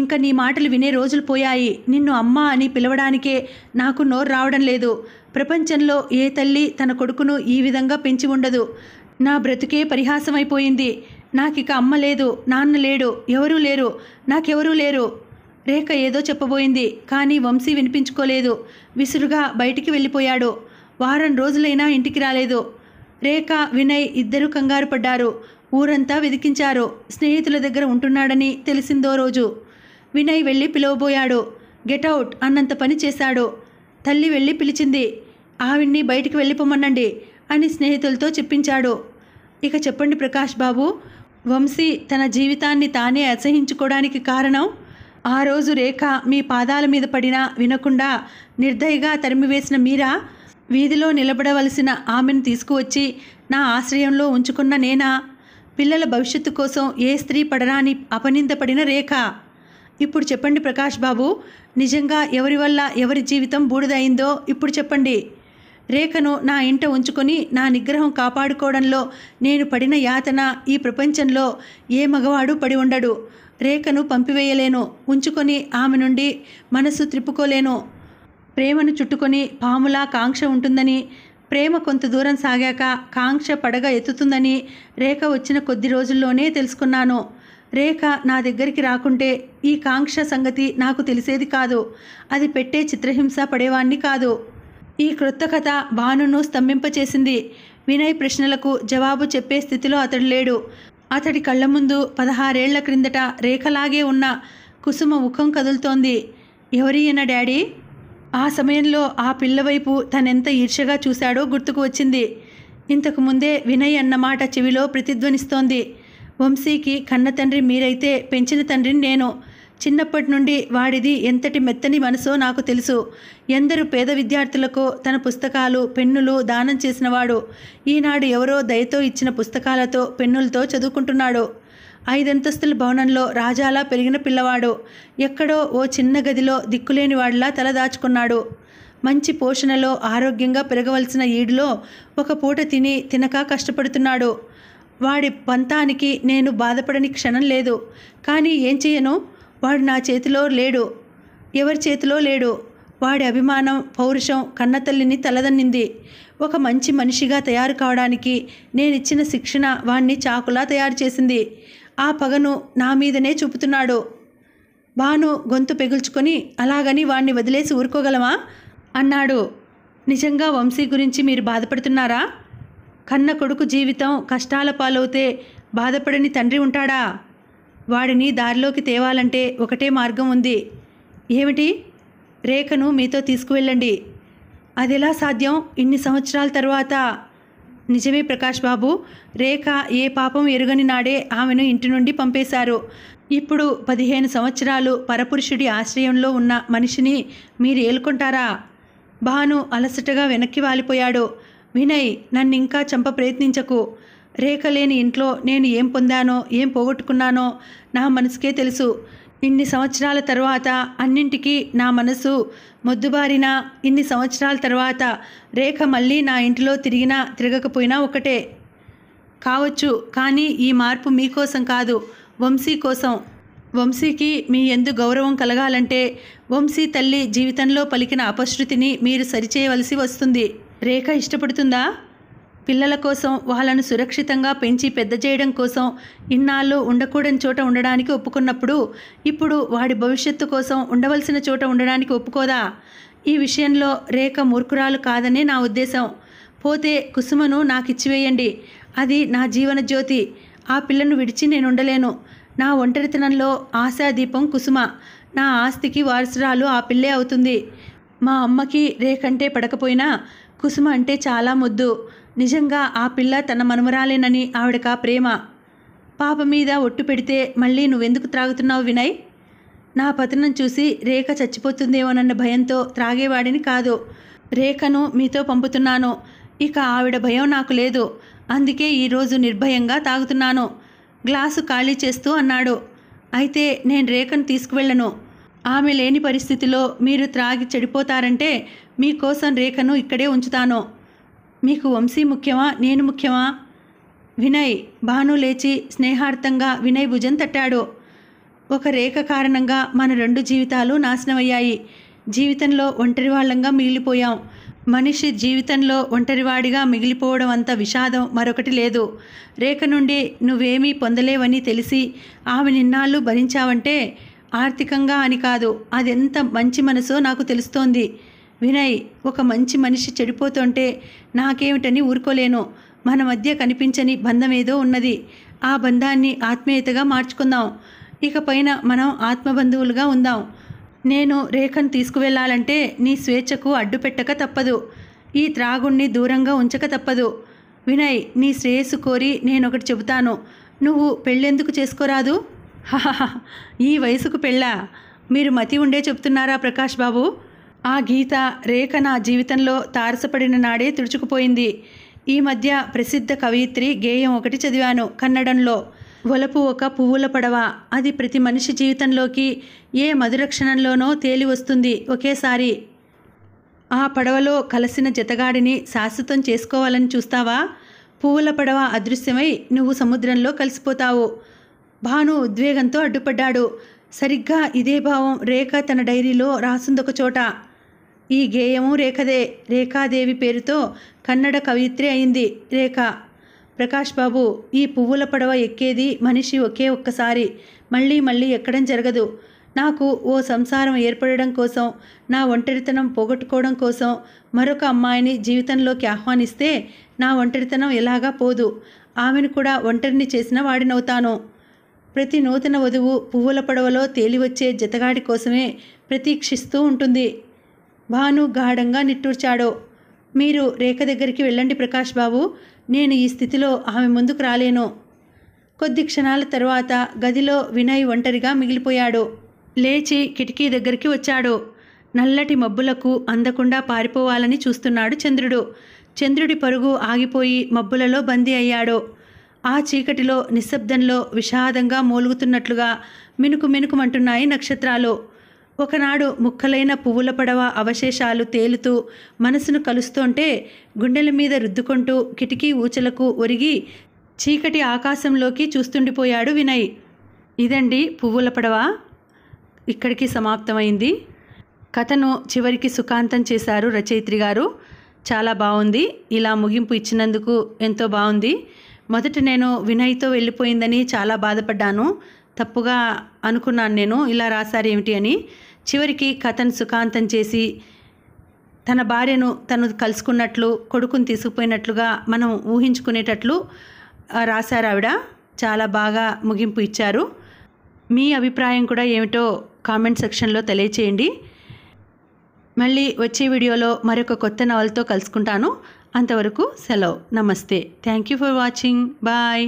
ఇంకా నీ మాటలు వినే రోజులు పోయాయి నిన్ను అమ్మ అని పిలవడానికే నాకు నోరు రావడం లేదు ప్రపంచంలో ఏ తల్లి తన కొడుకును ఈ విధంగా పెంచి ఉండదు నా బ్రతుకే పరిహాసమైపోయింది నాకిక అమ్మ లేదు నాన్న లేడు ఎవరూ లేరు నాకెవరూ లేరు రేఖ ఏదో చెప్పబోయింది కానీ వంశీ వినిపించుకోలేదు విసురుగా బయటికి వెళ్ళిపోయాడు వారం రోజులైనా ఇంటికి రాలేదు రేఖ వినయ్ ఇద్దరు కంగారు పడ్డారు ఊరంతా వెదికించారు స్నేహితుల దగ్గర ఉంటున్నాడని తెలిసిందో రోజు వినయ్ వెళ్ళి పిలవబోయాడు గెటౌట్ అన్నంత పని చేశాడు తల్లి వెళ్ళి పిలిచింది ఆవిడ్ని బయటికి వెళ్ళిపోమనండి అని స్నేహితులతో చెప్పించాడు ఇక చెప్పండి ప్రకాష్ బాబు వంశీ తన జీవితాన్ని తానే అసహించుకోవడానికి కారణం ఆ రోజు రేఖ మీ పాదాల మీద పడినా వినకుండా నిర్దయగా తరిమివేసిన మీరా వీధిలో నిలబడవలసిన ఆమెను తీసుకువచ్చి నా ఆశ్రయంలో ఉంచుకున్న నేనా పిల్లల భవిష్యత్తు కోసం ఏ స్త్రీ పడరాని అపనిందపడిన రేఖ ఇప్పుడు చెప్పండి ప్రకాష్ బాబు నిజంగా ఎవరి వల్ల ఎవరి జీవితం బూడిదైందో ఇప్పుడు చెప్పండి రేఖను నా ఇంట ఉంచుకొని నా నిగ్రహం కాపాడుకోవడంలో నేను పడిన యాతన ఈ ప్రపంచంలో ఏ మగవాడు పడి ఉండడు రేఖను పంపివేయలేను ఉంచుకొని ఆమె నుండి మనసు త్రిప్పుకోలేను ప్రేమను చుట్టుకొని పాములా కాంక్ష ఉంటుందని ప్రేమ కొంత దూరం సాగాక కాంక్ష పడగ ఎత్తుతుందని రేఖ వచ్చిన కొద్ది రోజుల్లోనే తెలుసుకున్నాను రేఖ నా దగ్గరికి రాకుంటే ఈ కాంక్ష సంగతి నాకు తెలిసేది కాదు అది పెట్టే చిత్రహింస పడేవాణ్ణి కాదు ఈ క్రొత్త కథ భానును స్తంభింపచేసింది వినయ్ ప్రశ్నలకు జవాబు చెప్పే స్థితిలో అతడు లేడు అతడి కళ్ళ ముందు పదహారేళ్ల క్రిందట రేఖలాగే ఉన్న కుసుమ ముఖం కదులుతోంది ఎవరియన డాడీ ఆ సమయంలో ఆ పిల్లవైపు తనెంత ఈర్ష్యగా చూశాడో గుర్తుకు వచ్చింది ఇంతకు ముందే వినయ్ అన్నమాట చెవిలో ప్రతిధ్వనిస్తోంది వంశీకి కన్న తండ్రి మీరైతే పెంచిన తండ్రిని నేను చిన్నప్పటి నుండి వాడిది ఎంతటి మెత్తని మనసో నాకు తెలుసు ఎందరు పేద విద్యార్థులకు తన పుస్తకాలు పెన్నులు దానం చేసినవాడు ఈనాడు ఎవరో దయతో ఇచ్చిన పుస్తకాలతో పెన్నులతో చదువుకుంటున్నాడు ఐదంతస్తుల భవనంలో రాజాలా పెరిగిన పిల్లవాడు ఎక్కడో ఓ చిన్న గదిలో దిక్కులేని వాడిలా తల దాచుకున్నాడు మంచి పోషణలో ఆరోగ్యంగా పెరగవలసిన ఈడులో ఒక పూట తిని తినక కష్టపడుతున్నాడు వాడి పంతానికి నేను బాధపడని క్షణం లేదు కానీ ఏం చేయను వాడు నా చేతిలో లేడు ఎవరి చేతిలో లేడు వాడి అభిమానం పౌరుషం కన్నతల్లిని తలదన్నింది ఒక మంచి మనిషిగా తయారు కావడానికి నేనిచ్చిన శిక్షణ వాణ్ణి చాకులా తయారు చేసింది ఆ పగను నా మీదనే చూపుతున్నాడు బాను గొంతు పెగుల్చుకొని అలాగని వాణ్ణి వదిలేసి ఊరుకోగలమా అన్నాడు నిజంగా వంశీ గురించి మీరు బాధపడుతున్నారా కన్న కొడుకు జీవితం కష్టాల పాలవుతే బాధపడని తండ్రి ఉంటాడా వాడిని దారిలోకి తేవాలంటే ఒకటే మార్గం ఉంది ఏమిటి రేఖను మీతో తీసుకువెళ్ళండి అది ఎలా సాధ్యం ఇన్ని సంవత్సరాల తర్వాత నిజమే ప్రకాష్ బాబు రేఖ ఏ పాపం ఎరుగని నాడే ఆమెను ఇంటి నుండి పంపేశారు ఇప్పుడు పదిహేను సంవత్సరాలు పరపురుషుడి ఆశ్రయంలో ఉన్న మనిషిని మీరు ఏలుకుంటారా భాను అలసటగా వెనక్కి వాలిపోయాడు వినయ్ నన్ను ఇంకా చంప ప్రయత్నించకు రేఖ లేని ఇంట్లో నేను ఏం పొందానో ఏం పోగొట్టుకున్నానో నా మనసుకే తెలుసు ఇన్ని సంవత్సరాల తర్వాత అన్నింటికీ నా మనసు మొద్దుబారిన ఇన్ని సంవత్సరాల తర్వాత రేఖ మళ్ళీ నా ఇంటిలో తిరిగినా తిరగకపోయినా ఒకటే కావచ్చు కానీ ఈ మార్పు మీకోసం కాదు వంశీ కోసం వంశీకి మీ ఎందు గౌరవం కలగాలంటే వంశీ తల్లి జీవితంలో పలికిన అపశృతిని మీరు సరిచేయవలసి వస్తుంది రేఖ ఇష్టపడుతుందా పిల్లల కోసం వాళ్ళను సురక్షితంగా పెంచి పెద్ద చేయడం కోసం ఇన్నాళ్ళు ఉండకూడని చోట ఉండడానికి ఒప్పుకున్నప్పుడు ఇప్పుడు వాడి భవిష్యత్తు కోసం ఉండవలసిన చోట ఉండడానికి ఒప్పుకోదా ఈ విషయంలో రేఖ మూర్ఖురాలు కాదనే నా ఉద్దేశం పోతే కుసుమను నాకిచ్చివేయండి అది నా జీవన జ్యోతి ఆ పిల్లను విడిచి నేను ఉండలేను నా ఒంటరితనంలో ఆశాదీపం కుసుమ నా ఆస్తికి వారసురాలు ఆ పిల్లే అవుతుంది మా అమ్మకి రేఖంటే పడకపోయినా కుసుమ అంటే చాలా ముద్దు నిజంగా ఆ పిల్ల తన మనుమరాలేనని ఆవిడక ప్రేమ పాప మీద ఒట్టు పెడితే మళ్ళీ నువ్వెందుకు త్రాగుతున్నావు వినయ్ నా పతనం చూసి రేఖ చచ్చిపోతుందేమోనన్న భయంతో త్రాగేవాడిని కాదు రేఖను మీతో పంపుతున్నాను ఇక ఆవిడ భయం నాకు లేదు అందుకే ఈరోజు నిర్భయంగా తాగుతున్నాను గ్లాసు ఖాళీ చేస్తూ అన్నాడు అయితే నేను రేఖను తీసుకువెళ్ళను ఆమె లేని పరిస్థితిలో మీరు త్రాగి చెడిపోతారంటే మీకోసం రేఖను ఇక్కడే ఉంచుతాను మీకు వంశీ ముఖ్యమా నేను ముఖ్యమా వినయ్ భాను లేచి స్నేహార్థంగా వినయ్ భుజం తట్టాడు ఒక రేఖ కారణంగా మన రెండు జీవితాలు నాశనమయ్యాయి జీవితంలో ఒంటరి వాళ్ళంగా మిగిలిపోయాం మనిషి జీవితంలో ఒంటరివాడిగా మిగిలిపోవడం అంత విషాదం మరొకటి లేదు రేఖ నుండి నువ్వేమీ పొందలేవని తెలిసి ఆమె నిన్నాళ్ళు భరించావంటే ఆర్థికంగా అని కాదు అదెంత మంచి మనసో నాకు తెలుస్తోంది వినయ్ ఒక మంచి మనిషి చెడిపోతుంటే నాకేమిటని ఊరుకోలేను మన మధ్య కనిపించని బంధం ఏదో ఉన్నది ఆ బంధాన్ని ఆత్మీయతగా మార్చుకుందాం ఇకపైన మనం ఆత్మబంధువులుగా ఉందాం నేను రేఖను తీసుకువెళ్ళాలంటే నీ స్వేచ్ఛకు అడ్డుపెట్టక తప్పదు ఈ త్రాగుణ్ణి దూరంగా ఉంచక తప్పదు వినయ్ నీ శ్రేయస్సు కోరి నేనొకటి చెబుతాను నువ్వు పెళ్ళెందుకు చేసుకోరాదు *laughs* ఈ వయసుకు పెళ్ళా మీరు మతి ఉండే చెప్తున్నారా ప్రకాష్ బాబు ఆ గీత రేఖ నా జీవితంలో తారసపడిన నాడే తుడుచుకుపోయింది ఈ మధ్య ప్రసిద్ధ కవయిత్రి గేయం ఒకటి చదివాను కన్నడంలో ఒలపు ఒక పువ్వుల పడవ అది ప్రతి మనిషి జీవితంలోకి ఏ మధుర క్షణంలోనో తేలి వస్తుంది ఒకేసారి ఆ పడవలో కలసిన జతగాడిని శాశ్వతం చేసుకోవాలని చూస్తావా పువ్వుల పడవ అదృశ్యమై నువ్వు సముద్రంలో కలిసిపోతావు భాను ఉద్వేగంతో అడ్డుపడ్డాడు సరిగ్గా ఇదే భావం రేఖ తన డైరీలో రాసుందొక చోట ఈ గేయము రేఖదే రేఖాదేవి పేరుతో కన్నడ కవిత్రి అయింది రేఖ ప్రకాష్ బాబు ఈ పువ్వుల పడవ ఎక్కేది మనిషి ఒకే ఒక్కసారి మళ్ళీ మళ్ళీ ఎక్కడం జరగదు నాకు ఓ సంసారం ఏర్పడడం కోసం నా ఒంటరితనం పోగొట్టుకోవడం కోసం మరొక అమ్మాయిని జీవితంలోకి ఆహ్వానిస్తే నా ఒంటరితనం ఎలాగా పోదు ఆమెను కూడా ఒంటరిని చేసిన వాడినవుతాను ప్రతి నూతన వధువు పువ్వుల పడవలో తేలివచ్చే జతగాడి కోసమే ప్రతీక్షిస్తూ ఉంటుంది భాను గాఢంగా నిట్టూర్చాడో మీరు రేఖ దగ్గరికి వెళ్ళండి ప్రకాష్ బాబు నేను ఈ స్థితిలో ఆమె ముందుకు రాలేను కొద్ది క్షణాల తర్వాత గదిలో వినయ్ ఒంటరిగా మిగిలిపోయాడు లేచి కిటికీ దగ్గరికి వచ్చాడు నల్లటి మబ్బులకు అందకుండా పారిపోవాలని చూస్తున్నాడు చంద్రుడు చంద్రుడి పరుగు ఆగిపోయి మబ్బులలో బందీ అయ్యాడు ఆ చీకటిలో నిశ్శబ్దంలో విషాదంగా మూలుగుతున్నట్లుగా మినుకు మినుకుమంటున్నాయి నక్షత్రాలు ఒకనాడు ముక్కలైన పువ్వుల పడవ అవశేషాలు తేలుతూ మనసును కలుస్తుంటే గుండెల మీద రుద్దుకుంటూ కిటికీ ఊచలకు ఒరిగి చీకటి ఆకాశంలోకి చూస్తుండిపోయాడు వినయ్ ఇదండి పువ్వుల పడవ ఇక్కడికి సమాప్తమైంది కథను చివరికి సుఖాంతం చేశారు రచయిత్రి గారు చాలా బాగుంది ఇలా ముగింపు ఇచ్చినందుకు ఎంతో బాగుంది మొదట నేను వినయ్తో వెళ్ళిపోయిందని చాలా బాధపడ్డాను తప్పుగా అనుకున్నాను నేను ఇలా ఏమిటి అని చివరికి కథను సుఖాంతం చేసి తన భార్యను తను కలుసుకున్నట్లు కొడుకుని తీసుకుపోయినట్లుగా మనం ఊహించుకునేటట్లు రాశారు ఆవిడ చాలా బాగా ముగింపు ఇచ్చారు మీ అభిప్రాయం కూడా ఏమిటో కామెంట్ సెక్షన్లో తెలియచేయండి మళ్ళీ వచ్చే వీడియోలో మరొక కొత్త నవలతో కలుసుకుంటాను అంతవరకు సెలవు నమస్తే thank you for watching bye